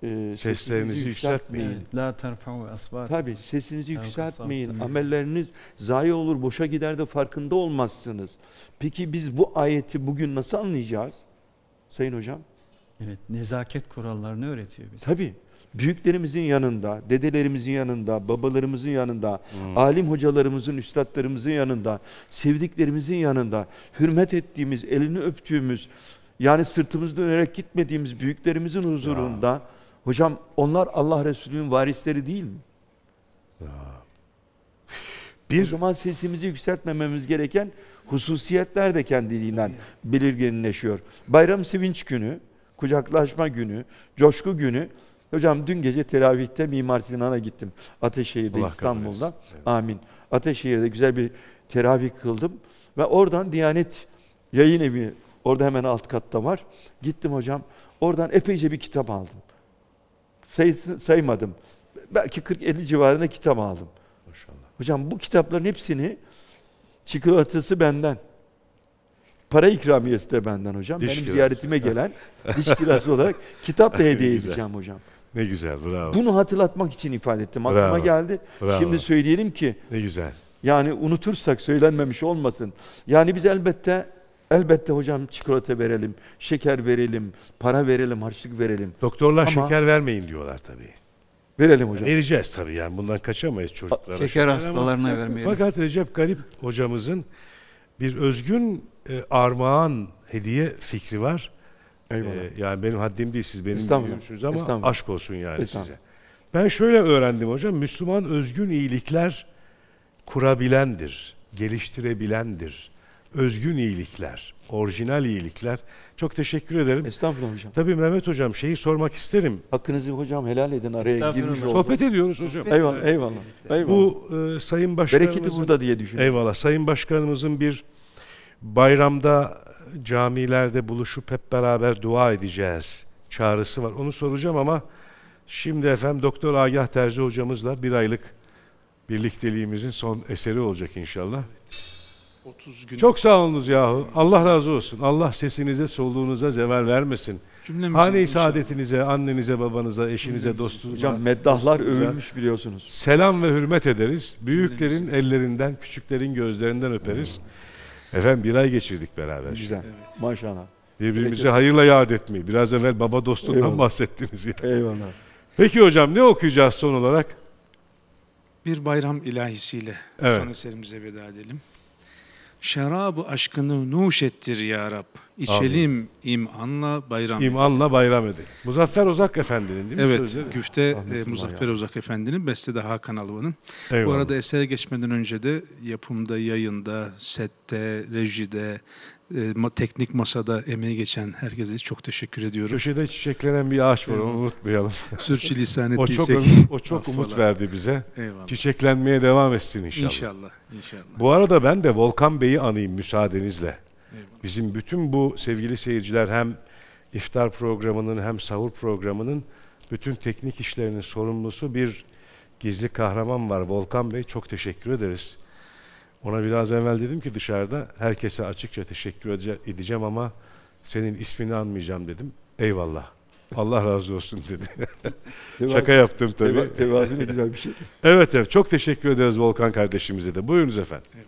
e, seslerinizi yükseltmeyin. La terfa'u Tabi sesinizi yükseltmeyin. Amelleriniz zayi olur, boşa gider de farkında olmazsınız. Peki biz bu ayeti bugün nasıl anlayacağız? Sayın hocam. Evet, nezaket kurallarını öğretiyor bize. Tabi büyüklerimizin yanında, dedelerimizin yanında, babalarımızın yanında, hmm. alim hocalarımızın, üstadlarımızın yanında, sevdiklerimizin yanında, hürmet ettiğimiz, elini öptüğümüz, yani sırtımız dönerek gitmediğimiz büyüklerimizin huzurunda ya. hocam onlar Allah Resulü'nün varisleri değil mi? Ya. Bir o zaman sesimizi yükseltmememiz gereken hususiyetler de kendiliğinden belirginleşiyor. Bayram sevinç günü, kucaklaşma günü, coşku günü Hocam dün gece teravihte Mimar Sinan'a gittim. Ateşehir'de Allah İstanbul'da. Evet. Amin. Ateşehir'de güzel bir teravih kıldım. Ve oradan Diyanet Yayın Evi, orada hemen alt katta var. Gittim hocam. Oradan epeyce bir kitap aldım. Say, saymadım. Belki 40-50 civarında kitap aldım. Maşallah. Hocam bu kitapların hepsini çikolatası benden. Para ikramiyesi de benden hocam. Diş Benim kiraz. ziyaretime gelen diş kirası olarak kitap da hediye edeceğim hocam. Ne güzel, bravo. Bunu hatırlatmak için ifade ettim. Aklıma bravo, geldi. Bravo. Şimdi söyleyelim ki. Ne güzel. Yani unutursak söylenmemiş olmasın. Yani biz elbette elbette hocam çikolata verelim, şeker verelim, para verelim, harçlık verelim. Doktorlar Ama, şeker vermeyin diyorlar tabii. Verelim hocam. Vereceğiz tabii yani bundan kaçamayız çocuklara. Şeker şöyle. hastalarına Ama, vermeyelim. Fakat Recep Garip hocamızın bir özgün e, armağan hediye fikri var. Eyvallah. Ee, yani benim haddim değil siz benim biliyorsunuz ama Estağfurullah. aşk olsun yani size. Ben şöyle öğrendim hocam. Müslüman özgün iyilikler kurabilendir, geliştirebilendir. Özgün iyilikler, orijinal iyilikler. Çok teşekkür ederim. Estağfurullah hocam. Tabii Mehmet hocam şeyi sormak isterim. Hakkınızı hocam helal edin araya girmiş olduk. Sohbet ediyoruz hocam. Eyvallah, eyvallah. eyvallah. Bu e, Sayın Başkanımızın... Bereketi burada diye düşünüyorum. Eyvallah. Sayın Başkanımızın bir bayramda camilerde buluşup hep beraber dua edeceğiz çağrısı var. Onu soracağım ama şimdi efendim Doktor Agah Terzi hocamızla bir aylık birlikteliğimizin son eseri olacak inşallah. Evet. 30 gün. Çok sağ olunuz yahu. Allah razı olsun. Allah sesinize, soluğunuza zeval vermesin. Hani saadetinize, annenize, babanıza, eşinize, dostunuza. meddahlar dostunuza. övülmüş biliyorsunuz. Selam ve hürmet ederiz. Büyüklerin ellerinden, küçüklerin gözlerinden öperiz. Evet. Hmm. Efendim bir ay geçirdik beraber. Güzel. Evet. Maşallah. Birbirimize Peki. hayırla yad etmeyi. Biraz evvel baba dostundan Eyvallah. bahsettiniz Yani. Eyvallah. Peki hocam ne okuyacağız son olarak? Bir bayram ilahisiyle evet. son eserimize veda edelim. Şarabı aşkını nuş ettir ya Rab. İçelim imanla bayram edelim. İmanla bayram edelim. Muzaffer Ozak Efendi'nin değil mi? Evet, sözleri? güfte e, Muzaffer ya. Ozak Efendi'nin, bestede Hakan Alvan'ın. Bu arada esere geçmeden önce de yapımda, yayında, sette, rejide, e, teknik masada emeği geçen herkese çok teşekkür ediyorum. Köşede çiçeklenen bir ağaç var Eyvallah. onu unutmayalım. Sürçülisan ettiysek. o çok, o çok umut verdi bize. Eyvallah. Çiçeklenmeye devam etsin inşallah. İnşallah. inşallah. Bu arada ben de Volkan Bey'i anayım müsaadenizle. Bizim bütün bu sevgili seyirciler hem iftar programının hem sahur programının bütün teknik işlerinin sorumlusu bir gizli kahraman var Volkan Bey. Çok teşekkür ederiz. Ona biraz evvel dedim ki dışarıda herkese açıkça teşekkür edeceğim ama senin ismini anmayacağım dedim. Eyvallah. Allah razı olsun dedi. Şaka yaptım tabii. Teva, tevazun güzel bir şey. evet evet çok teşekkür ederiz Volkan kardeşimize de. Buyurunuz efendim. Evet.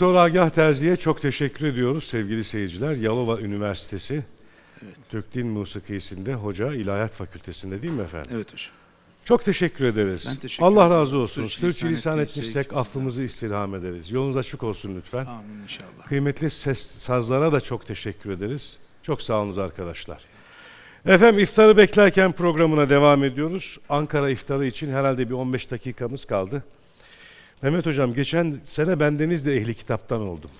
Doktor Agah Terzi'ye çok teşekkür ediyoruz sevgili seyirciler. Yalova Üniversitesi evet. Türk Din Musikisi'nde hoca İlahiyat Fakültesi'nde değil mi efendim? Evet hocam. Çok teşekkür ederiz. Ben teşekkür Allah razı olsun. Türkçe lisan etmişsek affımızı istirham ederiz. Yolunuz açık olsun lütfen. Amin inşallah. Kıymetli ses, sazlara da çok teşekkür ederiz. Çok sağolunuz arkadaşlar. Efendim iftarı beklerken programına devam ediyoruz. Ankara iftarı için herhalde bir 15 dakikamız kaldı. Mehmet Hocam geçen sene bendeniz de ehli kitaptan oldum.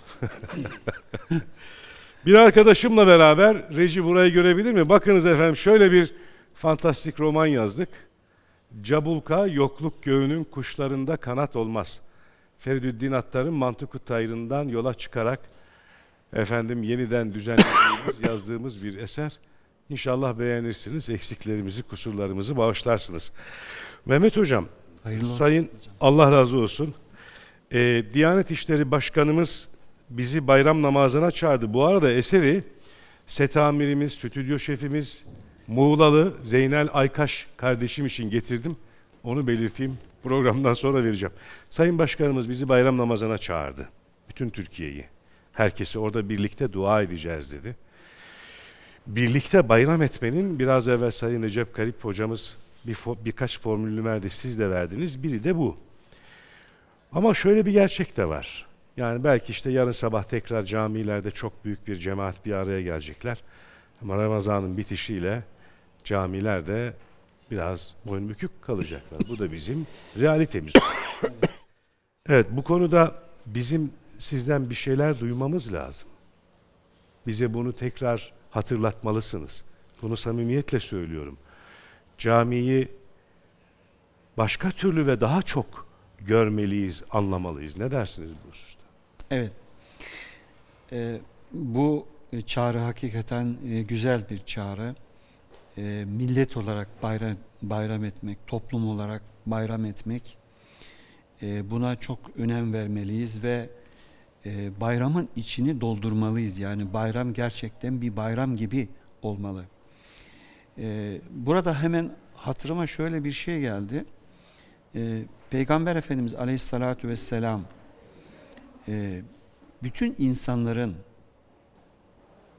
bir arkadaşımla beraber, reji burayı görebilir mi? Bakınız efendim şöyle bir fantastik roman yazdık. Cabulka yokluk göğünün kuşlarında kanat olmaz. Feridüddin Attar'ın mantık tayrından yola çıkarak efendim yeniden düzenlediğimiz, yazdığımız bir eser. İnşallah beğenirsiniz, eksiklerimizi, kusurlarımızı bağışlarsınız. Mehmet Hocam, Hayırlı Sayın olsun Allah razı olsun. Ee, Diyanet İşleri Başkanımız bizi bayram namazına çağırdı. Bu arada eseri set amirimiz, stüdyo şefimiz Muğlalı Zeynel Aykaş kardeşim için getirdim. Onu belirteyim. Programdan sonra vereceğim. Sayın Başkanımız bizi bayram namazına çağırdı. Bütün Türkiye'yi. Herkesi orada birlikte dua edeceğiz dedi. Birlikte bayram etmenin biraz evvel Sayın Recep Karip hocamız bir fo- birkaç formülünü verdi, siz de verdiniz. Biri de bu. Ama şöyle bir gerçek de var. Yani belki işte yarın sabah tekrar camilerde çok büyük bir cemaat bir araya gelecekler. Ama Ramazan'ın bitişiyle camilerde biraz boyun bükük kalacaklar. Bu da bizim realitemiz. evet bu konuda bizim sizden bir şeyler duymamız lazım. Bize bunu tekrar hatırlatmalısınız. Bunu samimiyetle söylüyorum camiyi başka türlü ve daha çok görmeliyiz, anlamalıyız. Ne dersiniz bu hususta? Evet. Ee, bu çağrı hakikaten e, güzel bir çağrı. Ee, millet olarak bayram, bayram etmek, toplum olarak bayram etmek e, buna çok önem vermeliyiz ve e, bayramın içini doldurmalıyız. Yani bayram gerçekten bir bayram gibi olmalı. Ee, burada hemen hatırıma şöyle bir şey geldi. Ee, Peygamber Efendimiz Aleyhisselatü Vesselam e, bütün insanların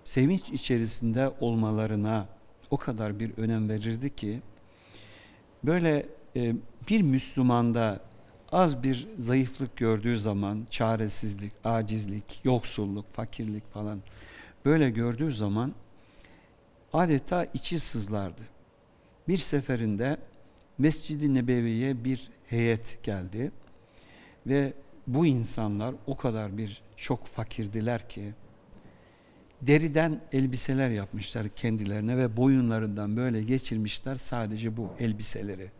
sevinç içerisinde olmalarına o kadar bir önem verirdi ki böyle e, bir Müslümanda az bir zayıflık gördüğü zaman çaresizlik, acizlik, yoksulluk, fakirlik falan böyle gördüğü zaman adeta içi sızlardı. Bir seferinde Mescid-i Nebevi'ye bir heyet geldi ve bu insanlar o kadar bir çok fakirdiler ki deriden elbiseler yapmışlar kendilerine ve boyunlarından böyle geçirmişler sadece bu elbiseleri.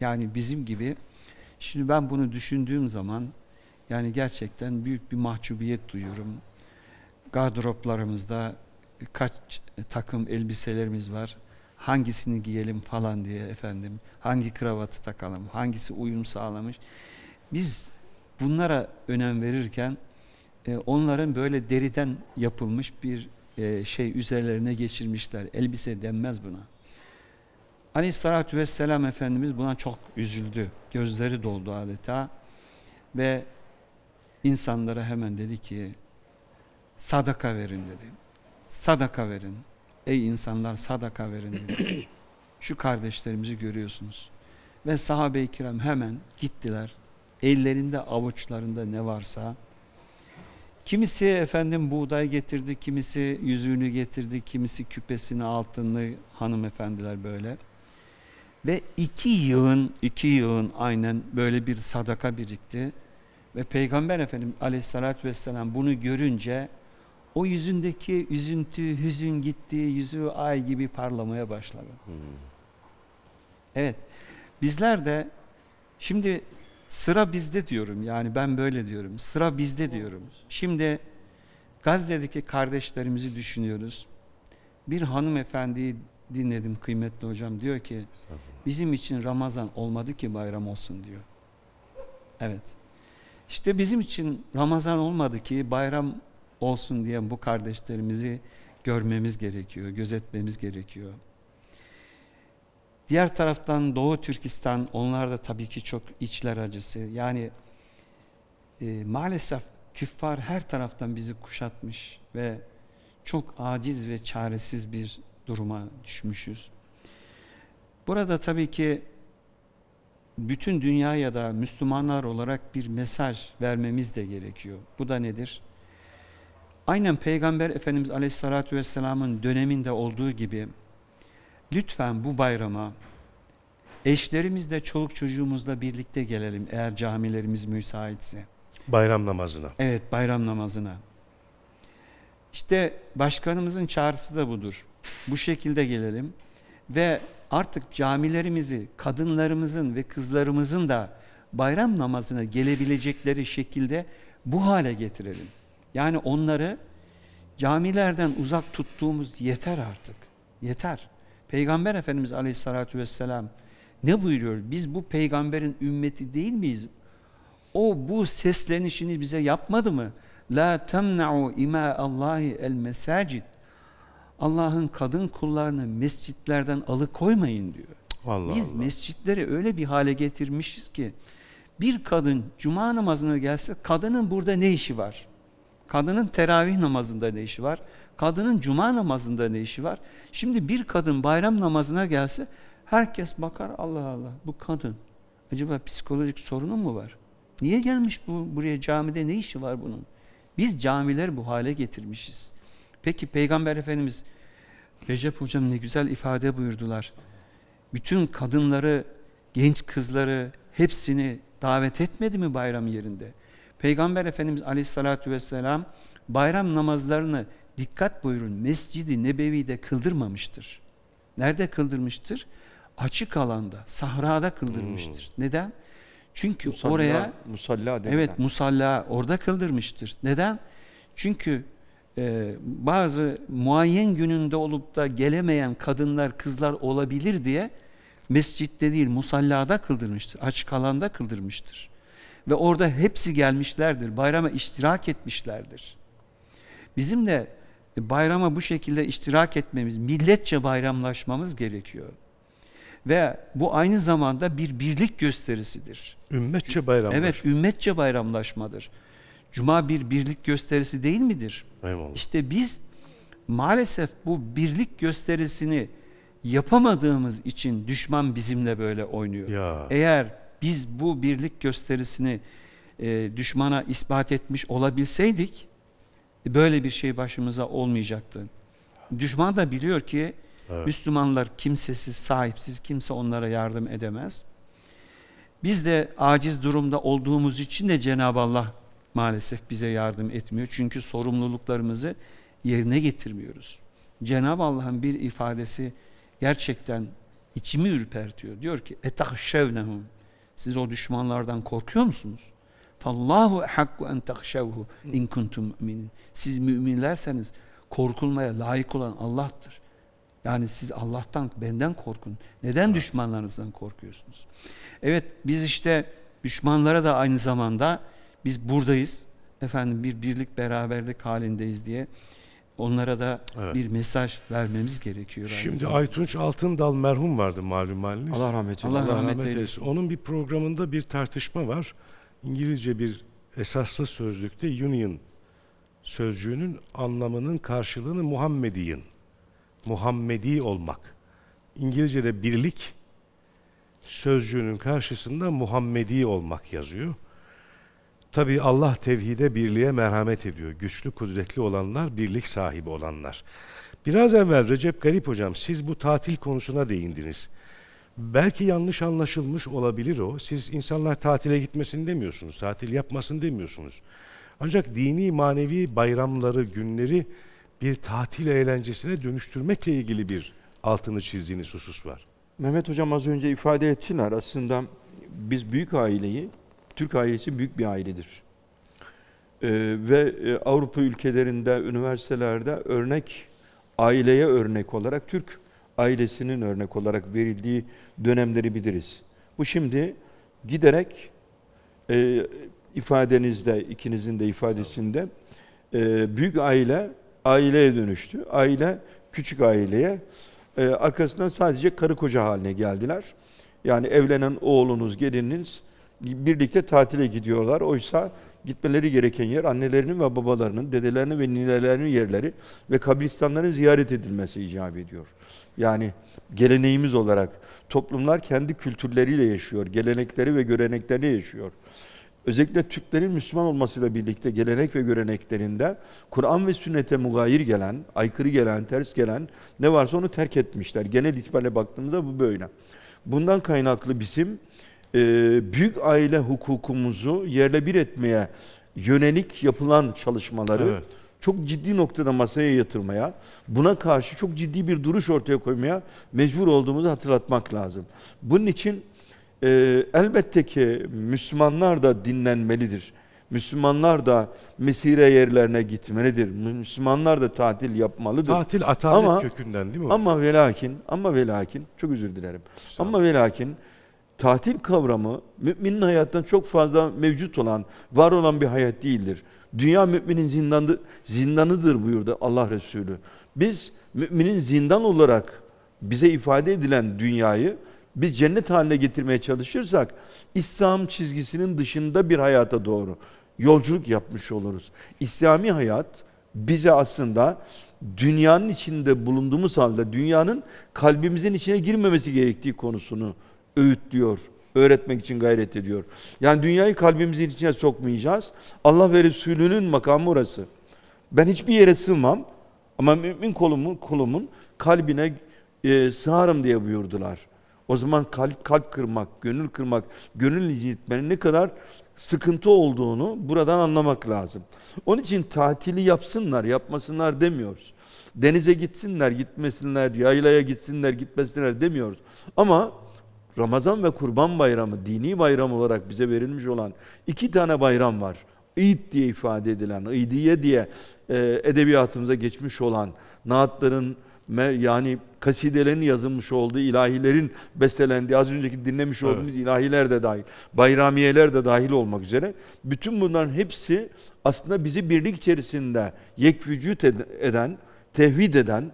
Yani bizim gibi şimdi ben bunu düşündüğüm zaman yani gerçekten büyük bir mahcubiyet duyuyorum. Gardıroplarımızda kaç takım elbiselerimiz var hangisini giyelim falan diye efendim hangi kravatı takalım hangisi uyum sağlamış biz bunlara önem verirken e, onların böyle deriden yapılmış bir e, şey üzerlerine geçirmişler elbise denmez buna Aleyhissalatü vesselam Efendimiz buna çok üzüldü gözleri doldu adeta ve insanlara hemen dedi ki sadaka verin dedi sadaka verin. Ey insanlar sadaka verin Şu kardeşlerimizi görüyorsunuz. Ve sahabe-i kiram hemen gittiler. Ellerinde avuçlarında ne varsa. Kimisi efendim buğday getirdi, kimisi yüzüğünü getirdi, kimisi küpesini altınlı hanımefendiler böyle. Ve iki yığın, iki yığın aynen böyle bir sadaka birikti. Ve Peygamber Efendimiz aleyhissalatü vesselam bunu görünce o yüzündeki üzüntü, hüzün gitti, yüzü ay gibi parlamaya başladı. Hmm. Evet. Bizler de şimdi sıra bizde diyorum. Yani ben böyle diyorum. Sıra bizde diyorum. Şimdi Gazze'deki kardeşlerimizi düşünüyoruz. Bir hanımefendiyi dinledim kıymetli hocam. Diyor ki bizim için Ramazan olmadı ki bayram olsun diyor. Evet. İşte bizim için Ramazan olmadı ki bayram olsun diye bu kardeşlerimizi görmemiz gerekiyor, gözetmemiz gerekiyor. Diğer taraftan Doğu Türkistan, onlar da tabii ki çok içler acısı. Yani e, maalesef küffar her taraftan bizi kuşatmış ve çok aciz ve çaresiz bir duruma düşmüşüz. Burada tabii ki bütün dünyaya da Müslümanlar olarak bir mesaj vermemiz de gerekiyor. Bu da nedir? Aynen Peygamber Efendimiz Aleyhisselatü Vesselam'ın döneminde olduğu gibi lütfen bu bayrama eşlerimizle, çoluk çocuğumuzla birlikte gelelim eğer camilerimiz müsaitse. Bayram namazına. Evet bayram namazına. İşte başkanımızın çağrısı da budur. Bu şekilde gelelim ve artık camilerimizi kadınlarımızın ve kızlarımızın da bayram namazına gelebilecekleri şekilde bu hale getirelim. Yani onları camilerden uzak tuttuğumuz yeter artık. Yeter. Peygamber Efendimiz Aleyhisselatü Vesselam ne buyuruyor? Biz bu peygamberin ümmeti değil miyiz? O bu seslenişini bize yapmadı mı? La temna'u ima Allahi el mesacid. Allah'ın kadın kullarını mescitlerden alıkoymayın diyor. Allah Biz Allah. mescitleri öyle bir hale getirmişiz ki bir kadın cuma namazına gelse kadının burada ne işi var? Kadının teravih namazında ne işi var? Kadının cuma namazında ne işi var? Şimdi bir kadın bayram namazına gelse herkes bakar Allah Allah bu kadın. Acaba psikolojik sorunu mu var? Niye gelmiş bu buraya camide ne işi var bunun? Biz camileri bu hale getirmişiz. Peki Peygamber Efendimiz Recep Hocam ne güzel ifade buyurdular. Bütün kadınları, genç kızları hepsini davet etmedi mi bayram yerinde? Peygamber Efendimiz Aleyhisselatü Vesselam bayram namazlarını dikkat buyurun Mescid-i Nebevi'de kıldırmamıştır. Nerede kıldırmıştır? Açık alanda, sahrada kıldırmıştır. Hmm. Neden? Çünkü musalla, oraya musalla denilen. Evet, musalla orada kıldırmıştır. Neden? Çünkü e, bazı muayyen gününde olup da gelemeyen kadınlar, kızlar olabilir diye mescitte değil musallada kıldırmıştır. Açık alanda kıldırmıştır. Ve orada hepsi gelmişlerdir. Bayrama iştirak etmişlerdir. Bizim de e, bayrama bu şekilde iştirak etmemiz, milletçe bayramlaşmamız gerekiyor. Ve bu aynı zamanda bir birlik gösterisidir. Ümmetçe bayramlaşma. Evet, ümmetçe bayramlaşmadır. Cuma bir birlik gösterisi değil midir? Eyvallah. İşte biz maalesef bu birlik gösterisini yapamadığımız için düşman bizimle böyle oynuyor. Ya. Eğer biz bu birlik gösterisini e, düşmana ispat etmiş olabilseydik böyle bir şey başımıza olmayacaktı. Düşman da biliyor ki evet. Müslümanlar kimsesiz, sahipsiz, kimse onlara yardım edemez. Biz de aciz durumda olduğumuz için de Cenab-ı Allah maalesef bize yardım etmiyor. Çünkü sorumluluklarımızı yerine getirmiyoruz. Cenab-ı Allah'ın bir ifadesi gerçekten içimi ürpertiyor. Diyor ki etahşevnehum siz o düşmanlardan korkuyor musunuz? Fallahu hakku en takşavhu in kuntum müminin. Siz müminlerseniz korkulmaya layık olan Allah'tır. Yani siz Allah'tan, benden korkun. Neden düşmanlarınızdan korkuyorsunuz? Evet biz işte düşmanlara da aynı zamanda biz buradayız. Efendim bir birlik beraberlik halindeyiz diye onlara da evet. bir mesaj vermemiz gerekiyor. Şimdi zaten. Aytunç Altındal merhum vardı malum haliniz. Allah rahmet eylesin. Allah, rahmet, rahmet eylesin. Onun bir programında bir tartışma var. İngilizce bir esaslı sözlükte union sözcüğünün anlamının karşılığını Muhammediyin. Muhammedi olmak. İngilizce'de birlik sözcüğünün karşısında Muhammedi olmak yazıyor. Tabi Allah tevhide birliğe merhamet ediyor. Güçlü kudretli olanlar, birlik sahibi olanlar. Biraz evvel Recep Garip Hocam siz bu tatil konusuna değindiniz. Belki yanlış anlaşılmış olabilir o. Siz insanlar tatile gitmesin demiyorsunuz, tatil yapmasın demiyorsunuz. Ancak dini manevi bayramları, günleri bir tatil eğlencesine dönüştürmekle ilgili bir altını çizdiğiniz husus var. Mehmet Hocam az önce ifade ettiler aslında biz büyük aileyi Türk ailesi büyük bir ailedir. Ee, ve e, Avrupa ülkelerinde, üniversitelerde örnek, aileye örnek olarak, Türk ailesinin örnek olarak verildiği dönemleri biliriz. Bu şimdi giderek e, ifadenizde, ikinizin de ifadesinde e, büyük aile aileye dönüştü. Aile küçük aileye e, arkasından sadece karı koca haline geldiler. Yani evlenen oğlunuz, gelininiz birlikte tatile gidiyorlar. Oysa gitmeleri gereken yer annelerinin ve babalarının, dedelerinin ve ninelerinin yerleri ve kabristanların ziyaret edilmesi icap ediyor. Yani geleneğimiz olarak toplumlar kendi kültürleriyle yaşıyor, gelenekleri ve göreneklerini yaşıyor. Özellikle Türklerin Müslüman olmasıyla birlikte gelenek ve göreneklerinde Kur'an ve sünnete mugayir gelen, aykırı gelen, ters gelen ne varsa onu terk etmişler. Genel itibariyle baktığımızda bu böyle. Bundan kaynaklı bizim e, büyük aile hukukumuzu yerle bir etmeye yönelik yapılan çalışmaları evet. çok ciddi noktada masaya yatırmaya, buna karşı çok ciddi bir duruş ortaya koymaya mecbur olduğumuzu hatırlatmak lazım. Bunun için e, elbette ki Müslümanlar da dinlenmelidir. Müslümanlar da mesire yerlerine gitmelidir. Müslümanlar da tatil yapmalıdır. Tatil atalet ama, kökünden değil mi? Ama velakin, ama velakin, çok özür dilerim. Ama velakin tatil kavramı müminin hayattan çok fazla mevcut olan, var olan bir hayat değildir. Dünya müminin zindanı, zindanıdır buyurdu Allah Resulü. Biz müminin zindan olarak bize ifade edilen dünyayı biz cennet haline getirmeye çalışırsak İslam çizgisinin dışında bir hayata doğru yolculuk yapmış oluruz. İslami hayat bize aslında dünyanın içinde bulunduğumuz halde dünyanın kalbimizin içine girmemesi gerektiği konusunu öğütlüyor, öğretmek için gayret ediyor. Yani dünyayı kalbimizin içine sokmayacağız. Allah ve Resulünün makamı orası. Ben hiçbir yere sığmam ama mümin kolumun, kolumun kalbine e, sığarım diye buyurdular. O zaman kalp kalp kırmak, gönül kırmak, gönül incitmenin ne kadar sıkıntı olduğunu buradan anlamak lazım. Onun için tatili yapsınlar, yapmasınlar demiyoruz. Denize gitsinler, gitmesinler, yaylaya gitsinler, gitmesinler demiyoruz. Ama Ramazan ve Kurban Bayramı dini bayram olarak bize verilmiş olan iki tane bayram var. İd diye ifade edilen, İdiye diye e, edebiyatımıza geçmiş olan naatların yani kasidelerin yazılmış olduğu, ilahilerin bestelendiği, az önceki dinlemiş olduğumuz evet. ilahiler de dahil, bayramiyeler de dahil olmak üzere bütün bunların hepsi aslında bizi birlik içerisinde yek vücut eden, tevhid eden,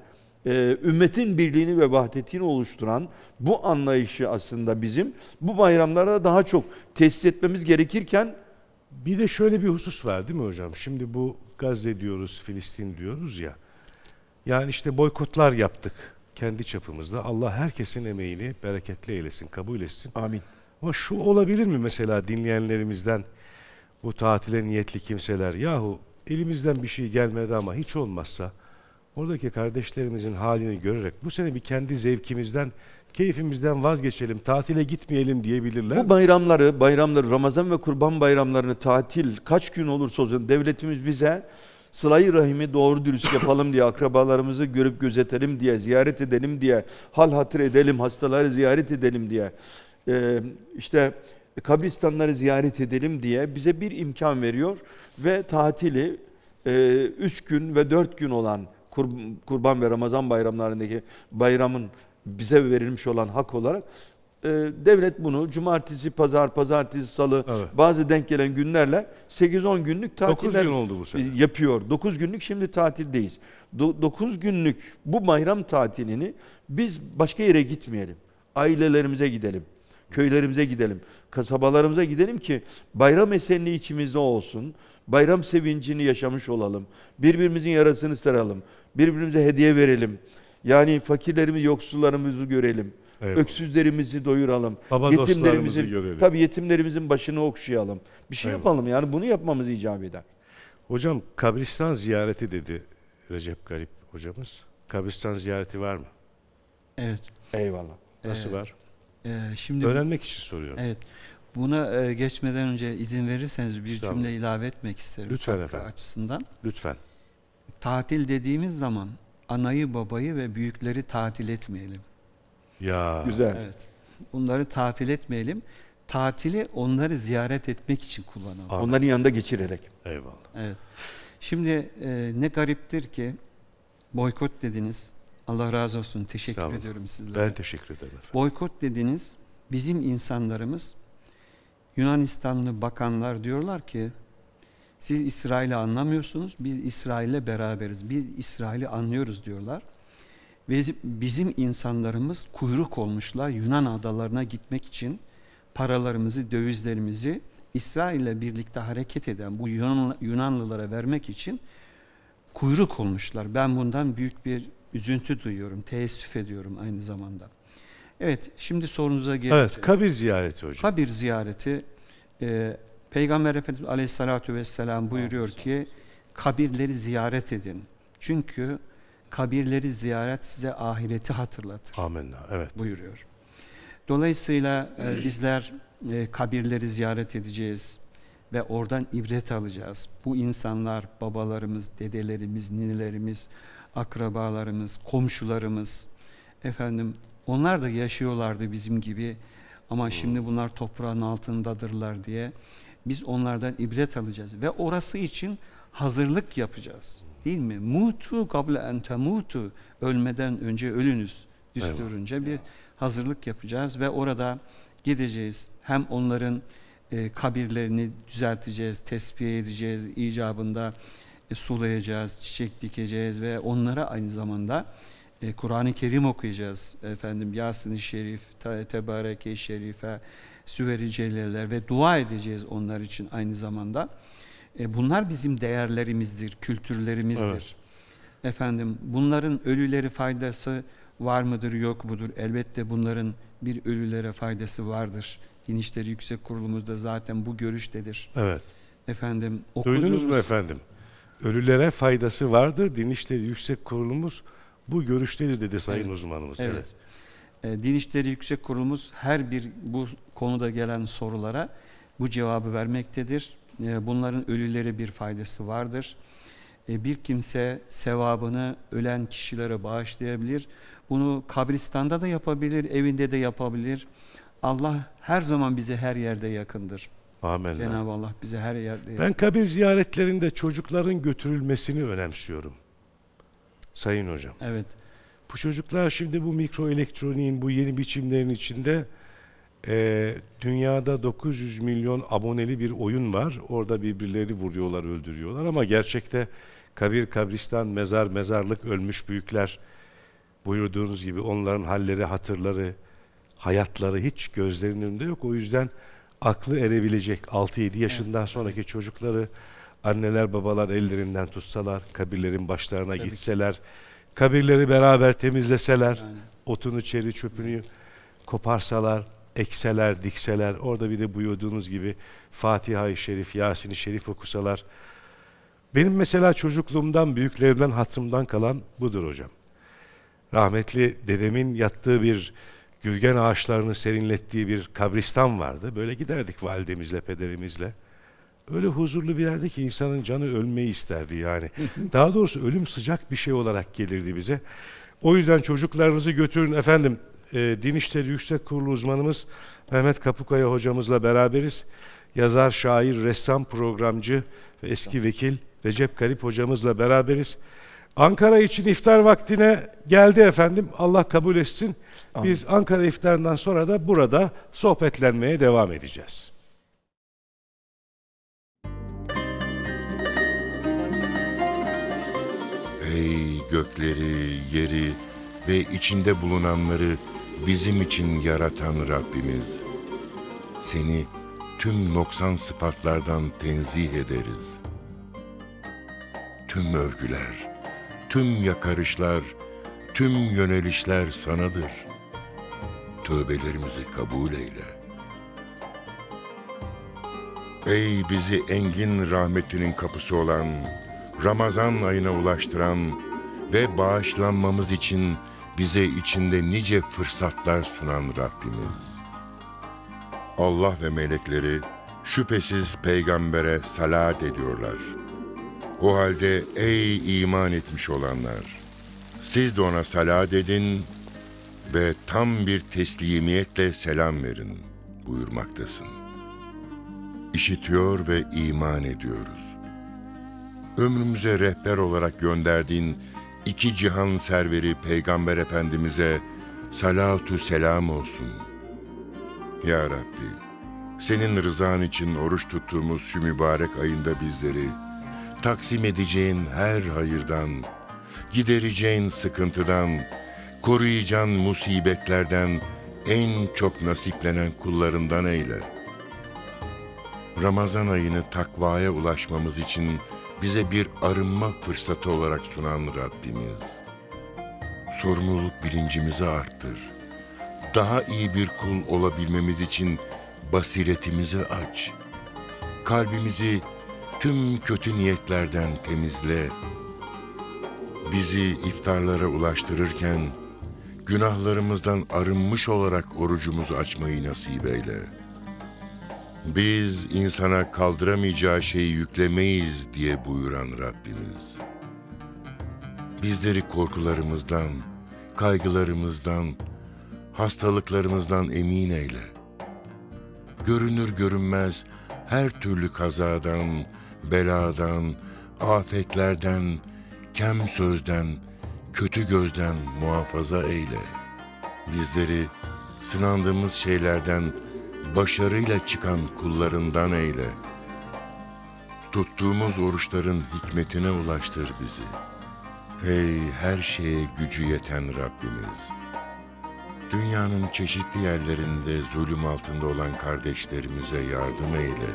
e, ümmetin birliğini ve vahdetini oluşturan bu anlayışı aslında bizim bu bayramlarda daha çok tesis etmemiz gerekirken bir de şöyle bir husus var değil mi hocam? Şimdi bu Gazze diyoruz, Filistin diyoruz ya. Yani işte boykotlar yaptık kendi çapımızda. Allah herkesin emeğini bereketli eylesin, kabul etsin. Amin. Ama şu olabilir mi mesela dinleyenlerimizden bu tatile niyetli kimseler? Yahu elimizden bir şey gelmedi ama hiç olmazsa Oradaki kardeşlerimizin halini görerek bu sene bir kendi zevkimizden, keyfimizden vazgeçelim, tatile gitmeyelim diyebilirler. Bu bayramları, bayramları Ramazan ve Kurban bayramlarını tatil kaç gün olursa olsun devletimiz bize sılayı rahimi doğru dürüst yapalım diye akrabalarımızı görüp gözetelim diye ziyaret edelim diye hal hatır edelim hastaları ziyaret edelim diye ee, işte kabristanları ziyaret edelim diye bize bir imkan veriyor ve tatili 3 e, gün ve 4 gün olan Kur, kurban ve Ramazan bayramlarındaki bayramın bize verilmiş olan hak olarak e, devlet bunu cumartesi, pazar, pazartesi, salı evet. bazı denk gelen günlerle 8-10 günlük tatiller gün oldu bu sene. E, yapıyor. 9 günlük şimdi tatildeyiz. Do günlük bu bayram tatilini biz başka yere gitmeyelim. Ailelerimize gidelim. Köylerimize gidelim. Kasabalarımıza gidelim ki bayram esenliği içimizde olsun. Bayram sevincini yaşamış olalım. Birbirimizin yarasını saralım. Birbirimize hediye verelim. Yani fakirlerimiz yoksullarımızı görelim. Evet. Öksüzlerimizi doyuralım. Baba yetimlerimizin, görelim. Tabii yetimlerimizin başını okşayalım. Bir şey evet. yapalım yani bunu yapmamız icap eder. Hocam kabristan ziyareti dedi Recep Garip hocamız. Kabristan ziyareti var mı? Evet. Eyvallah. Nasıl ee, var? E, şimdi Öğrenmek için soruyorum. Evet. Buna e, geçmeden önce izin verirseniz bir cümle ilave etmek isterim. Lütfen efendim. Açısından. Lütfen. Tatil dediğimiz zaman anayı, babayı ve büyükleri tatil etmeyelim. Ya. Güzel. Evet. Onları tatil etmeyelim. Tatili onları ziyaret etmek için kullanalım. Abi. Onların yanında geçirerek. Eyvallah. Evet. Şimdi e, ne gariptir ki boykot dediniz. Allah razı olsun. Teşekkür Sağ ediyorum sizlere. Ben teşekkür ederim efendim. Boykot dediniz. Bizim insanlarımız Yunanistanlı bakanlar diyorlar ki siz İsrail'i anlamıyorsunuz, biz İsrail'le beraberiz, biz İsrail'i anlıyoruz diyorlar. Ve bizim insanlarımız kuyruk olmuşlar Yunan adalarına gitmek için paralarımızı, dövizlerimizi İsrail'le birlikte hareket eden bu Yunanlılara vermek için kuyruk olmuşlar. Ben bundan büyük bir üzüntü duyuyorum, teessüf ediyorum aynı zamanda. Evet, şimdi sorunuza gelin. Evet, kabir ziyareti hocam. Kabir ziyareti e, Peygamber Efendimiz Aleyhisselatü Vesselam buyuruyor ki kabirleri ziyaret edin. Çünkü kabirleri ziyaret size ahireti hatırlatır. Amenna. Evet. Buyuruyor. Dolayısıyla e, bizler e, kabirleri ziyaret edeceğiz ve oradan ibret alacağız. Bu insanlar babalarımız, dedelerimiz, ninelerimiz, akrabalarımız, komşularımız efendim onlar da yaşıyorlardı bizim gibi ama hmm. şimdi bunlar toprağın altındadırlar diye biz onlardan ibret alacağız ve orası için hazırlık yapacağız. Değil mi? Mutu kable en temutu. Ölmeden önce ölünüz düsturunca evet. bir hazırlık yapacağız ve orada gideceğiz. Hem onların e, kabirlerini düzelteceğiz, tesbih edeceğiz, icabında e, sulayacağız, çiçek dikeceğiz ve onlara aynı zamanda e, Kur'an-ı Kerim okuyacağız. Efendim Yasin-i Şerif, Tebareke-i Şerife, süvericeleler ve dua edeceğiz onlar için aynı zamanda. E, bunlar bizim değerlerimizdir, kültürlerimizdir. Evet. Efendim bunların ölüleri faydası var mıdır yok mudur? Elbette bunların bir ölülere faydası vardır. Din İşleri Yüksek Kurulumuzda zaten bu görüştedir. Evet. Efendim okuduğumuz... Duydunuz mu efendim? Ölülere faydası vardır. Din İşleri Yüksek Kurulumuz bu görüştedir dedi sayın evet. uzmanımız. Evet. evet. E, Din İşleri Yüksek Kurulumuz her bir bu konuda gelen sorulara bu cevabı vermektedir. E, bunların ölülere bir faydası vardır. E, bir kimse sevabını ölen kişilere bağışlayabilir. Bunu kabristanda da yapabilir, evinde de yapabilir. Allah her zaman bize her yerde yakındır. Amin. Cenab-ı Allah bize her yerde yakındır. Ben kabir ziyaretlerinde çocukların götürülmesini önemsiyorum. Sayın hocam. Evet. Bu çocuklar şimdi bu mikroelektroniğin bu yeni biçimlerin içinde e, dünyada 900 milyon aboneli bir oyun var. Orada birbirleri vuruyorlar, öldürüyorlar ama gerçekte kabir, kabristan, mezar, mezarlık, ölmüş büyükler buyurduğunuz gibi onların halleri, hatırları, hayatları hiç gözlerinin önünde yok. O yüzden aklı erebilecek 6-7 yaşından sonraki çocukları anneler babalar ellerinden tutsalar, kabirlerin başlarına Tabii gitseler ki kabirleri beraber temizleseler, yani. otunu, çeri, çöpünü koparsalar, ekseler, dikseler, orada bir de buyurduğunuz gibi Fatiha-i Şerif, Yasin-i Şerif okusalar. Benim mesela çocukluğumdan, büyüklerimden, hatırımdan kalan budur hocam. Rahmetli dedemin yattığı bir gülgen ağaçlarını serinlettiği bir kabristan vardı. Böyle giderdik validemizle, pederimizle öyle huzurlu bir yerde ki insanın canı ölmeyi isterdi yani. Daha doğrusu ölüm sıcak bir şey olarak gelirdi bize. O yüzden çocuklarınızı götürün efendim. E, Din İşleri Yüksek Kurulu uzmanımız Mehmet Kapukaya hocamızla beraberiz. Yazar, şair, ressam, programcı ve eski vekil Recep Garip hocamızla beraberiz. Ankara için iftar vaktine geldi efendim. Allah kabul etsin. Biz Ankara iftarından sonra da burada sohbetlenmeye devam edeceğiz. Ey gökleri, yeri ve içinde bulunanları bizim için yaratan Rabbimiz! Seni tüm noksan sıfatlardan tenzih ederiz. Tüm övgüler, tüm yakarışlar, tüm yönelişler sanadır. Tövbelerimizi kabul eyle. Ey bizi engin rahmetinin kapısı olan Ramazan ayına ulaştıran ve bağışlanmamız için bize içinde nice fırsatlar sunan Rabbimiz. Allah ve melekleri şüphesiz peygambere salat ediyorlar. O halde ey iman etmiş olanlar, siz de ona salat edin ve tam bir teslimiyetle selam verin buyurmaktasın. İşitiyor ve iman ediyoruz ömrümüze rehber olarak gönderdiğin iki cihan serveri Peygamber Efendimiz'e salatu selam olsun. Ya Rabbi, senin rızan için oruç tuttuğumuz şu mübarek ayında bizleri, taksim edeceğin her hayırdan, gidereceğin sıkıntıdan, koruyacağın musibetlerden en çok nasiplenen kullarından eyle. Ramazan ayını takvaya ulaşmamız için bize bir arınma fırsatı olarak sunan Rabbimiz. Sorumluluk bilincimizi arttır. Daha iyi bir kul olabilmemiz için basiretimizi aç. Kalbimizi tüm kötü niyetlerden temizle. Bizi iftarlara ulaştırırken günahlarımızdan arınmış olarak orucumuzu açmayı nasip eyle.'' Biz insana kaldıramayacağı şeyi yüklemeyiz diye buyuran Rabbimiz. Bizleri korkularımızdan, kaygılarımızdan, hastalıklarımızdan emin eyle. Görünür görünmez her türlü kazadan, beladan, afetlerden, kem sözden, kötü gözden muhafaza eyle. Bizleri sınandığımız şeylerden başarıyla çıkan kullarından eyle. Tuttuğumuz oruçların hikmetine ulaştır bizi. Ey her şeye gücü yeten Rabbimiz! Dünyanın çeşitli yerlerinde zulüm altında olan kardeşlerimize yardım eyle.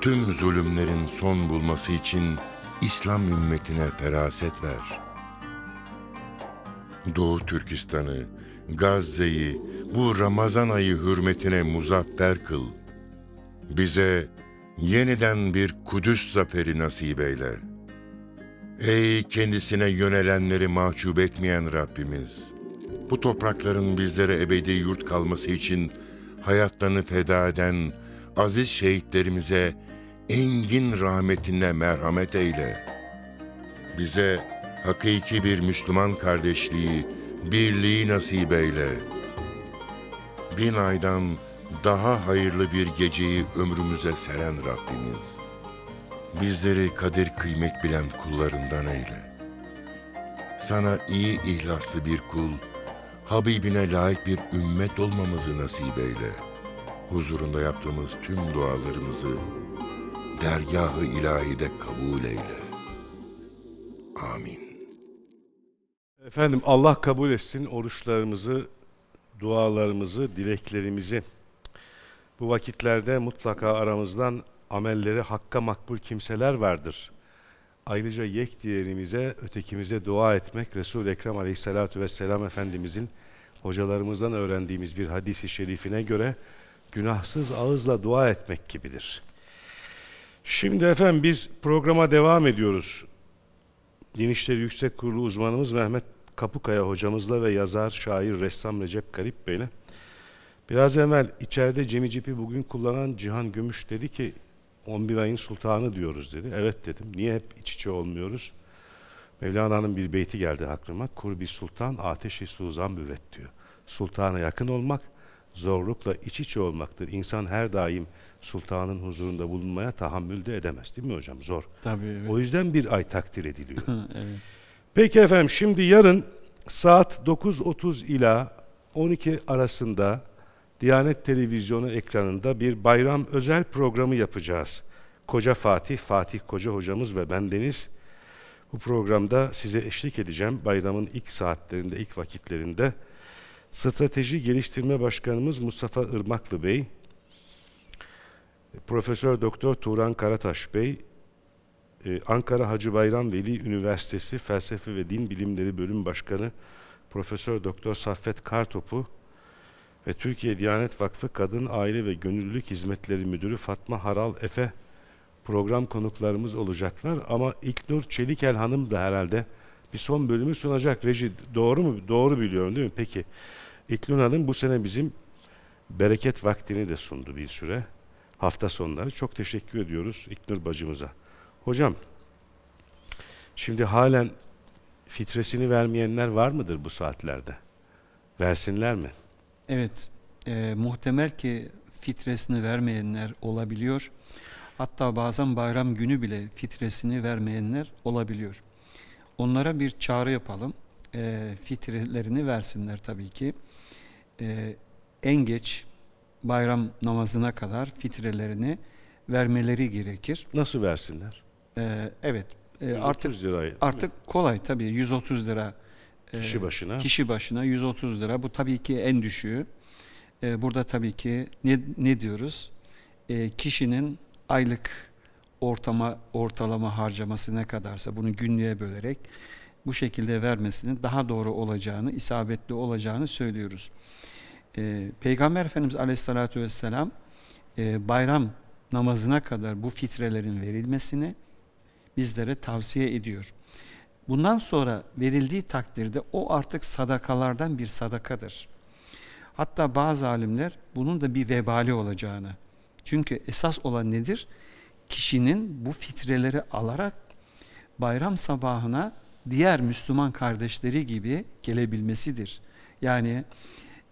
Tüm zulümlerin son bulması için İslam ümmetine feraset ver. Doğu Türkistan'ı, Gazze'yi, bu Ramazan ayı hürmetine muzaffer kıl. Bize yeniden bir Kudüs zaferi nasip eyle. Ey kendisine yönelenleri mahcup etmeyen Rabbimiz! Bu toprakların bizlere ebedi yurt kalması için hayatlarını feda eden aziz şehitlerimize engin rahmetinle merhamet eyle. Bize hakiki bir Müslüman kardeşliği, birliği nasip eyle.'' bin aydan daha hayırlı bir geceyi ömrümüze seren Rabbimiz, bizleri kadir kıymet bilen kullarından eyle. Sana iyi ihlaslı bir kul, Habibine layık bir ümmet olmamızı nasip eyle. Huzurunda yaptığımız tüm dualarımızı dergahı ilahide kabul eyle. Amin. Efendim Allah kabul etsin oruçlarımızı dualarımızı, dileklerimizi bu vakitlerde mutlaka aramızdan amelleri hakka makbul kimseler vardır. Ayrıca yek diğerimize, ötekimize dua etmek Resul-i Ekrem Aleyhisselatü Vesselam Efendimizin hocalarımızdan öğrendiğimiz bir hadisi şerifine göre günahsız ağızla dua etmek gibidir. Şimdi efendim biz programa devam ediyoruz. Din İşleri Yüksek Kurulu uzmanımız Mehmet Kapukaya hocamızla ve yazar, şair, ressam Recep Garip Bey'le. Biraz evvel içeride Cemi Cip'i bugün kullanan Cihan Gümüş dedi ki 11 ayın sultanı diyoruz dedi. Evet dedim. Niye hep iç içe olmuyoruz? Mevlana'nın bir beyti geldi aklıma. Kurbi sultan ateşi suzan büvet diyor. Sultana yakın olmak zorlukla iç içe olmaktır. İnsan her daim sultanın huzurunda bulunmaya tahammül de edemez değil mi hocam? Zor. Tabii. Evet. O yüzden bir ay takdir ediliyor. evet. Peki efendim şimdi yarın saat 9.30 ila 12 arasında Diyanet Televizyonu ekranında bir bayram özel programı yapacağız. Koca Fatih, Fatih Koca hocamız ve ben deniz. bu programda size eşlik edeceğim. Bayramın ilk saatlerinde, ilk vakitlerinde Strateji Geliştirme Başkanımız Mustafa Irmaklı Bey, Profesör Doktor Turan Karataş Bey, e, Ankara Hacı Bayram Veli Üniversitesi Felsefe ve Din Bilimleri Bölüm Başkanı Profesör Doktor Saffet Kartopu ve Türkiye Diyanet Vakfı Kadın Aile ve Gönüllülük Hizmetleri Müdürü Fatma Haral Efe program konuklarımız olacaklar ama İlknur Çelikel Hanım da herhalde bir son bölümü sunacak. Reji doğru mu? Doğru biliyorum değil mi? Peki. İlknur Hanım bu sene bizim bereket vaktini de sundu bir süre. Hafta sonları. Çok teşekkür ediyoruz İlknur bacımıza. Hocam, şimdi halen fitresini vermeyenler var mıdır bu saatlerde? Versinler mi? Evet, e, muhtemel ki fitresini vermeyenler olabiliyor. Hatta bazen bayram günü bile fitresini vermeyenler olabiliyor. Onlara bir çağrı yapalım. E, fitrelerini versinler tabii ki. E, en geç bayram namazına kadar fitrelerini vermeleri gerekir. Nasıl versinler? Ee, evet. E, artık liraydı, artık kolay tabii 130 lira e, kişi başına. Kişi başına 130 lira. Bu tabii ki en düşüğü. Ee, burada tabii ki ne, ne diyoruz? Ee, kişinin aylık ortama ortalama harcaması ne kadarsa bunu günlüğe bölerek bu şekilde vermesinin daha doğru olacağını, isabetli olacağını söylüyoruz. Ee, Peygamber Efendimiz Aleyhisselatü Vesselam e, bayram namazına kadar bu fitrelerin verilmesini bizlere tavsiye ediyor. Bundan sonra verildiği takdirde o artık sadakalardan bir sadakadır. Hatta bazı alimler bunun da bir vebali olacağını. Çünkü esas olan nedir? Kişinin bu fitreleri alarak bayram sabahına diğer Müslüman kardeşleri gibi gelebilmesidir. Yani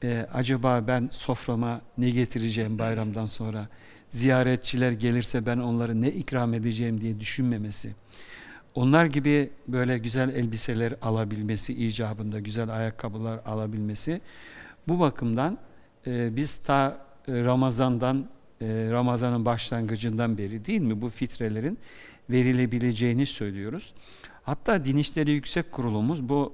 e, acaba ben soframa ne getireceğim bayramdan sonra? ziyaretçiler gelirse ben onları ne ikram edeceğim diye düşünmemesi, onlar gibi böyle güzel elbiseler alabilmesi icabında, güzel ayakkabılar alabilmesi. Bu bakımdan e, biz ta e, Ramazan'dan, e, Ramazan'ın başlangıcından beri değil mi bu fitrelerin verilebileceğini söylüyoruz. Hatta Din İşleri Yüksek Kurulumuz bu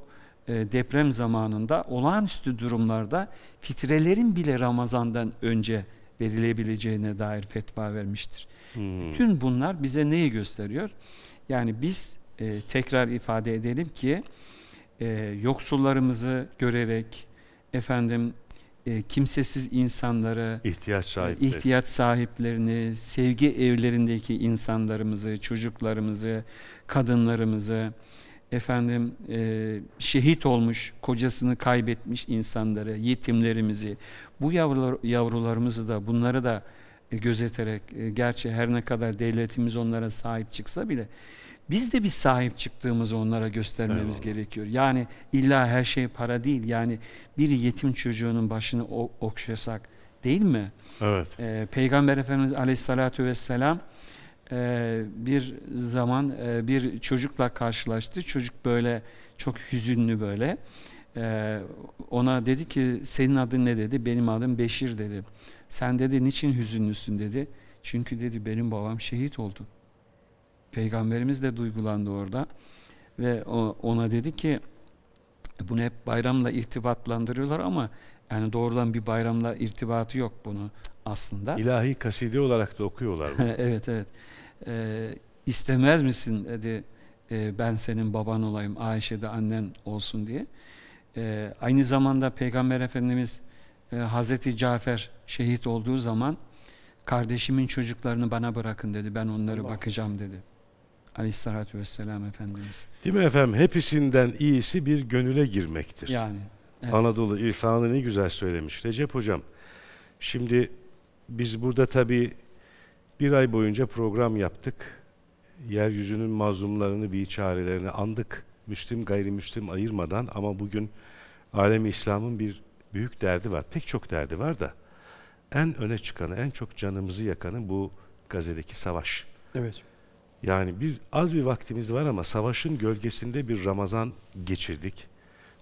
e, deprem zamanında olağanüstü durumlarda fitrelerin bile Ramazan'dan önce verilebileceğine dair fetva vermiştir. Hmm. Tüm bunlar bize neyi gösteriyor? Yani biz e, tekrar ifade edelim ki e, yoksullarımızı görerek efendim e, kimsesiz insanları, ihtiyaç e, sahipleri. ihtiyaç sahiplerini, sevgi evlerindeki insanlarımızı, çocuklarımızı, kadınlarımızı, efendim e, şehit olmuş, kocasını kaybetmiş insanları, yetimlerimizi bu yavrular, yavrularımızı da bunları da e, gözeterek e, gerçi her ne kadar devletimiz onlara sahip çıksa bile biz de bir sahip çıktığımızı onlara göstermemiz Eyvallah. gerekiyor. Yani illa her şey para değil. Yani bir yetim çocuğunun başını okşasak değil mi? Evet. Ee, Peygamber Efendimiz Aleyhisselatü Vesselam e, bir zaman e, bir çocukla karşılaştı. Çocuk böyle çok hüzünlü böyle. Ee, ona dedi ki senin adın ne dedi? Benim adım Beşir dedi. Sen dedi niçin hüzünlüsün dedi. Çünkü dedi benim babam şehit oldu. Peygamberimiz de duygulandı orada. Ve ona dedi ki bunu hep bayramla irtibatlandırıyorlar ama yani doğrudan bir bayramla irtibatı yok bunu aslında. İlahi kaside olarak da okuyorlar bunu. evet evet. Ee, istemez misin dedi e, ben senin baban olayım Ayşe de annen olsun diye e, aynı zamanda Peygamber Efendimiz e, Hazreti Cafer şehit olduğu zaman kardeşimin çocuklarını bana bırakın dedi. Ben onları Allah. bakacağım dedi. Aleyhissalatü vesselam Efendimiz. Değil mi efendim? Hepsinden iyisi bir gönüle girmektir. Yani. Evet. Anadolu irfanı ne güzel söylemiş Recep Hocam. Şimdi biz burada tabi bir ay boyunca program yaptık. Yeryüzünün mazlumlarını, bir çarelerini andık müslim gayrimüslim ayırmadan ama bugün alem İslam'ın bir büyük derdi var. Pek çok derdi var da en öne çıkanı, en çok canımızı yakanı bu Gazze'deki savaş. Evet. Yani bir az bir vaktimiz var ama savaşın gölgesinde bir Ramazan geçirdik.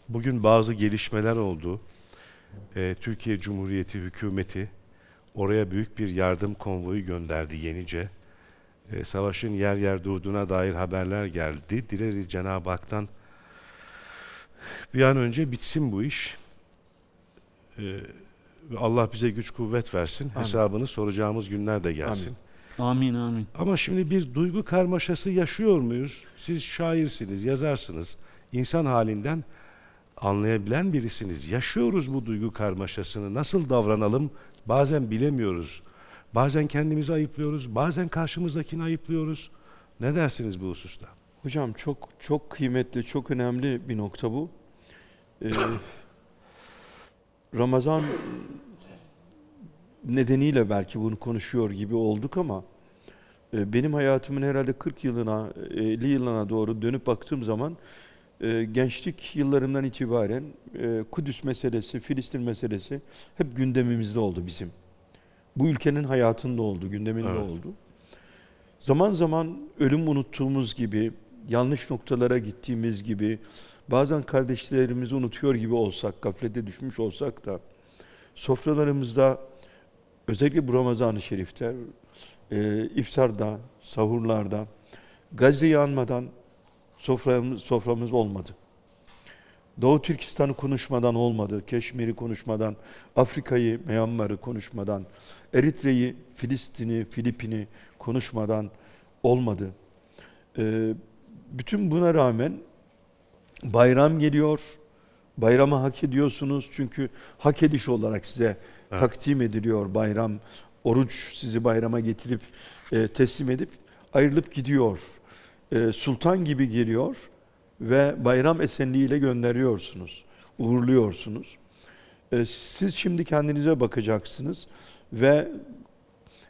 Bugün bazı gelişmeler oldu. Ee, Türkiye Cumhuriyeti hükümeti oraya büyük bir yardım konvoyu gönderdi yenice e, savaşın yer yer durduğuna dair haberler geldi. Dileriz Cenab-ı Hak'tan bir an önce bitsin bu iş. E, Allah bize güç kuvvet versin. Amin. Hesabını soracağımız günler de gelsin. Amin. Amin amin. Ama şimdi bir duygu karmaşası yaşıyor muyuz? Siz şairsiniz, yazarsınız. İnsan halinden anlayabilen birisiniz. Yaşıyoruz bu duygu karmaşasını. Nasıl davranalım? Bazen bilemiyoruz. Bazen kendimizi ayıplıyoruz, bazen karşımızdakini ayıplıyoruz. Ne dersiniz bu hususta? Hocam çok çok kıymetli, çok önemli bir nokta bu. Ee, Ramazan nedeniyle belki bunu konuşuyor gibi olduk ama e, benim hayatımın herhalde 40 yılına, 50 e, yılına doğru dönüp baktığım zaman e, gençlik yıllarımdan itibaren Kudüs meselesi, Filistin meselesi hep gündemimizde oldu bizim bu ülkenin hayatında oldu, gündeminde evet. oldu. Zaman zaman ölüm unuttuğumuz gibi, yanlış noktalara gittiğimiz gibi, bazen kardeşlerimizi unutuyor gibi olsak, gaflete düşmüş olsak da sofralarımızda özellikle bu Ramazan-ı Şerif'te e, iftarda, sahurlarda Gazze'yi yanmadan soframız, soframız olmadı. Doğu Türkistan'ı konuşmadan olmadı, Keşmir'i konuşmadan, Afrika'yı, Myanmar'ı konuşmadan, Eritre'yi, Filistin'i, Filipin'i konuşmadan olmadı. Ee, bütün buna rağmen bayram geliyor, bayramı hak ediyorsunuz çünkü hak ediş olarak size evet. takdim ediliyor bayram. Oruç sizi bayrama getirip e, teslim edip ayrılıp gidiyor. E, sultan gibi geliyor ve bayram esenliğiyle gönderiyorsunuz, uğurluyorsunuz. Ee, siz şimdi kendinize bakacaksınız ve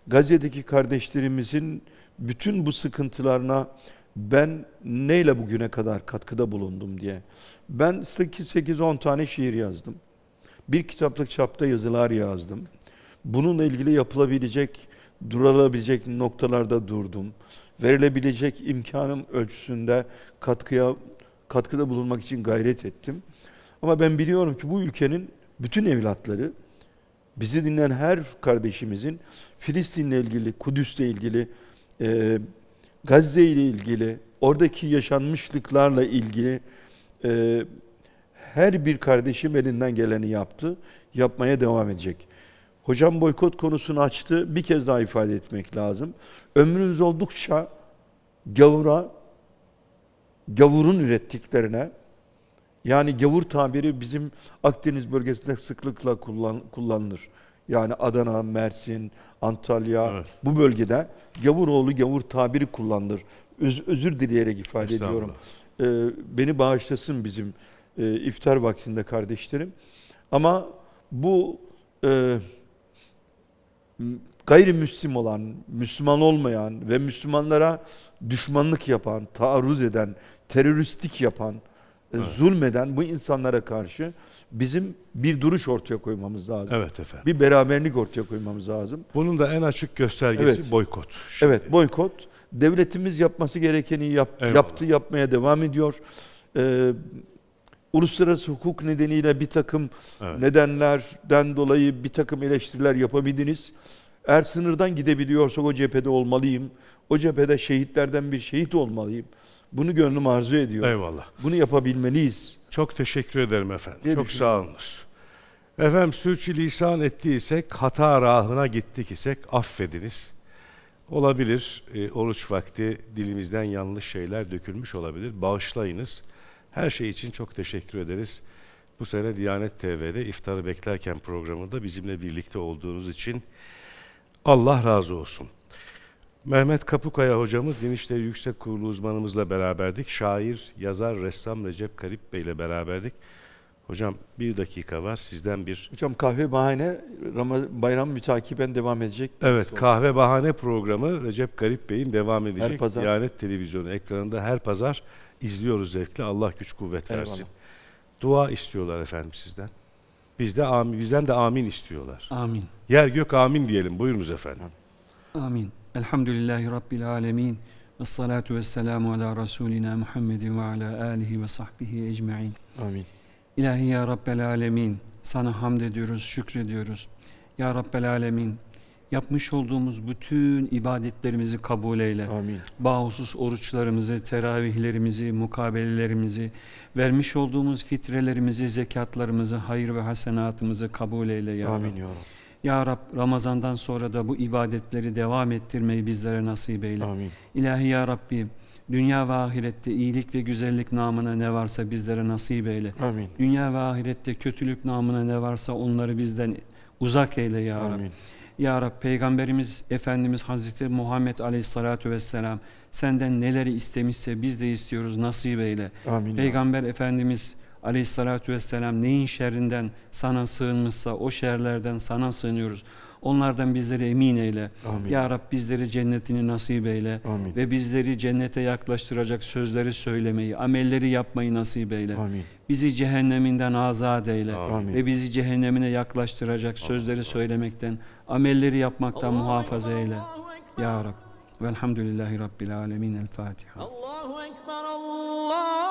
Gazze'deki kardeşlerimizin bütün bu sıkıntılarına ben neyle bugüne kadar katkıda bulundum diye. Ben 8-10 tane şiir yazdım. Bir kitaplık çapta yazılar yazdım. Bununla ilgili yapılabilecek, durulabilecek noktalarda durdum. Verilebilecek imkanım ölçüsünde katkıya katkıda bulunmak için gayret ettim. Ama ben biliyorum ki bu ülkenin bütün evlatları, bizi dinleyen her kardeşimizin Filistin'le ilgili, Kudüs'le ilgili, e, Gazze ile ilgili, oradaki yaşanmışlıklarla ilgili e, her bir kardeşim elinden geleni yaptı, yapmaya devam edecek. Hocam boykot konusunu açtı, bir kez daha ifade etmek lazım. Ömrümüz oldukça gavura, gavurun ürettiklerine, yani gavur tabiri bizim Akdeniz bölgesinde sıklıkla kullan, kullanılır. Yani Adana, Mersin, Antalya evet. bu bölgede gavur oğlu gavur tabiri kullanılır. Öz, özür dileyerek ifade ediyorum. Ee, beni bağışlasın bizim e, iftar vaktinde kardeşlerim. Ama bu e, gayrimüslim olan, Müslüman olmayan ve Müslümanlara düşmanlık yapan, taarruz eden, teröristik yapan, e, evet. zulmeden bu insanlara karşı bizim bir duruş ortaya koymamız lazım. Evet efendim. Bir beraberlik ortaya koymamız lazım. Bunun da en açık göstergesi evet. boykot. Şimdi. Evet boykot. Devletimiz yapması gerekeni yaptı, yaptı yapmaya devam ediyor. Ee, uluslararası hukuk nedeniyle bir takım evet. nedenlerden dolayı bir takım eleştiriler yapabiliriz. Eğer sınırdan gidebiliyorsak o cephede olmalıyım. O cephede şehitlerden bir şehit olmalıyım. Bunu gönlüm arzu ediyor. Eyvallah. Bunu yapabilmeliyiz. Çok teşekkür ederim efendim. Ne Çok sağ olunuz. Efendim sürçülisan ettiysek, hata rahına gittik isek affediniz. Olabilir, e, oruç vakti dilimizden yanlış şeyler dökülmüş olabilir. Bağışlayınız. Her şey için çok teşekkür ederiz. Bu sene Diyanet TV'de iftarı beklerken programında bizimle birlikte olduğunuz için Allah razı olsun. Mehmet Kapukaya hocamız Din Yüksek Kurulu uzmanımızla beraberdik. Şair, yazar, ressam Recep Karip Bey ile beraberdik. Hocam bir dakika var sizden bir... Hocam kahve bahane bayram mütakiben devam edecek. Evet kahve bahane programı Recep Garip Bey'in devam edecek. Her pazar. Diyanet televizyonu ekranında her pazar izliyoruz zevkle. Allah güç kuvvet versin. Eyvallah. Dua istiyorlar efendim sizden. Biz de amin, bizden de amin istiyorlar. Amin. Yer gök amin diyelim. Buyurunuz efendim. Amin. Elhamdülillahi Rabbil alemin. Ve salatu ve selamu ala Resulina Muhammedin ve ala alihi ve sahbihi ecma'in. Amin. İlahi ya Rabbel alemin. Sana hamd ediyoruz, şükrediyoruz. Ya Rabbel alemin yapmış olduğumuz bütün ibadetlerimizi kabul eyle. Amin. Bahusus oruçlarımızı, teravihlerimizi, mukabelelerimizi, vermiş olduğumuz fitrelerimizi, zekatlarımızı, hayır ve hasenatımızı kabul eyle ya Amin ya Rab. Ya Rab Ramazan'dan sonra da bu ibadetleri devam ettirmeyi bizlere nasip eyle. Amin. İlahi ya Rabbi dünya ve ahirette iyilik ve güzellik namına ne varsa bizlere nasip eyle. Amin. Dünya ve ahirette kötülük namına ne varsa onları bizden uzak eyle ya Amin. Ya Rab Peygamberimiz Efendimiz Hazreti Muhammed Aleyhisselatü Vesselam senden neleri istemişse biz de istiyoruz nasip eyle. Amin. Peygamber Efendimiz Aleyhisselatü Vesselam neyin şerrinden sana sığınmışsa o şerlerden sana sığınıyoruz. Onlardan bizleri emin eyle. Amin. Ya Rab bizleri cennetini nasip eyle. Amin. Ve bizleri cennete yaklaştıracak sözleri söylemeyi, amelleri yapmayı nasip eyle. Amin. Bizi cehenneminden azat eyle. Amin. Ve bizi cehennemine yaklaştıracak Amin. sözleri söylemekten, amelleri yapmaktan Allah muhafaza eyle. Ya Rab. Velhamdülillahi Rabbil Alemin. El Fatiha. Allahu Ekber Allah.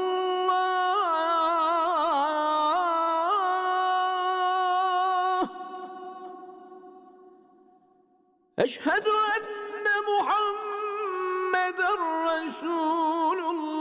Eşhedü enne Muhammeden Resulullah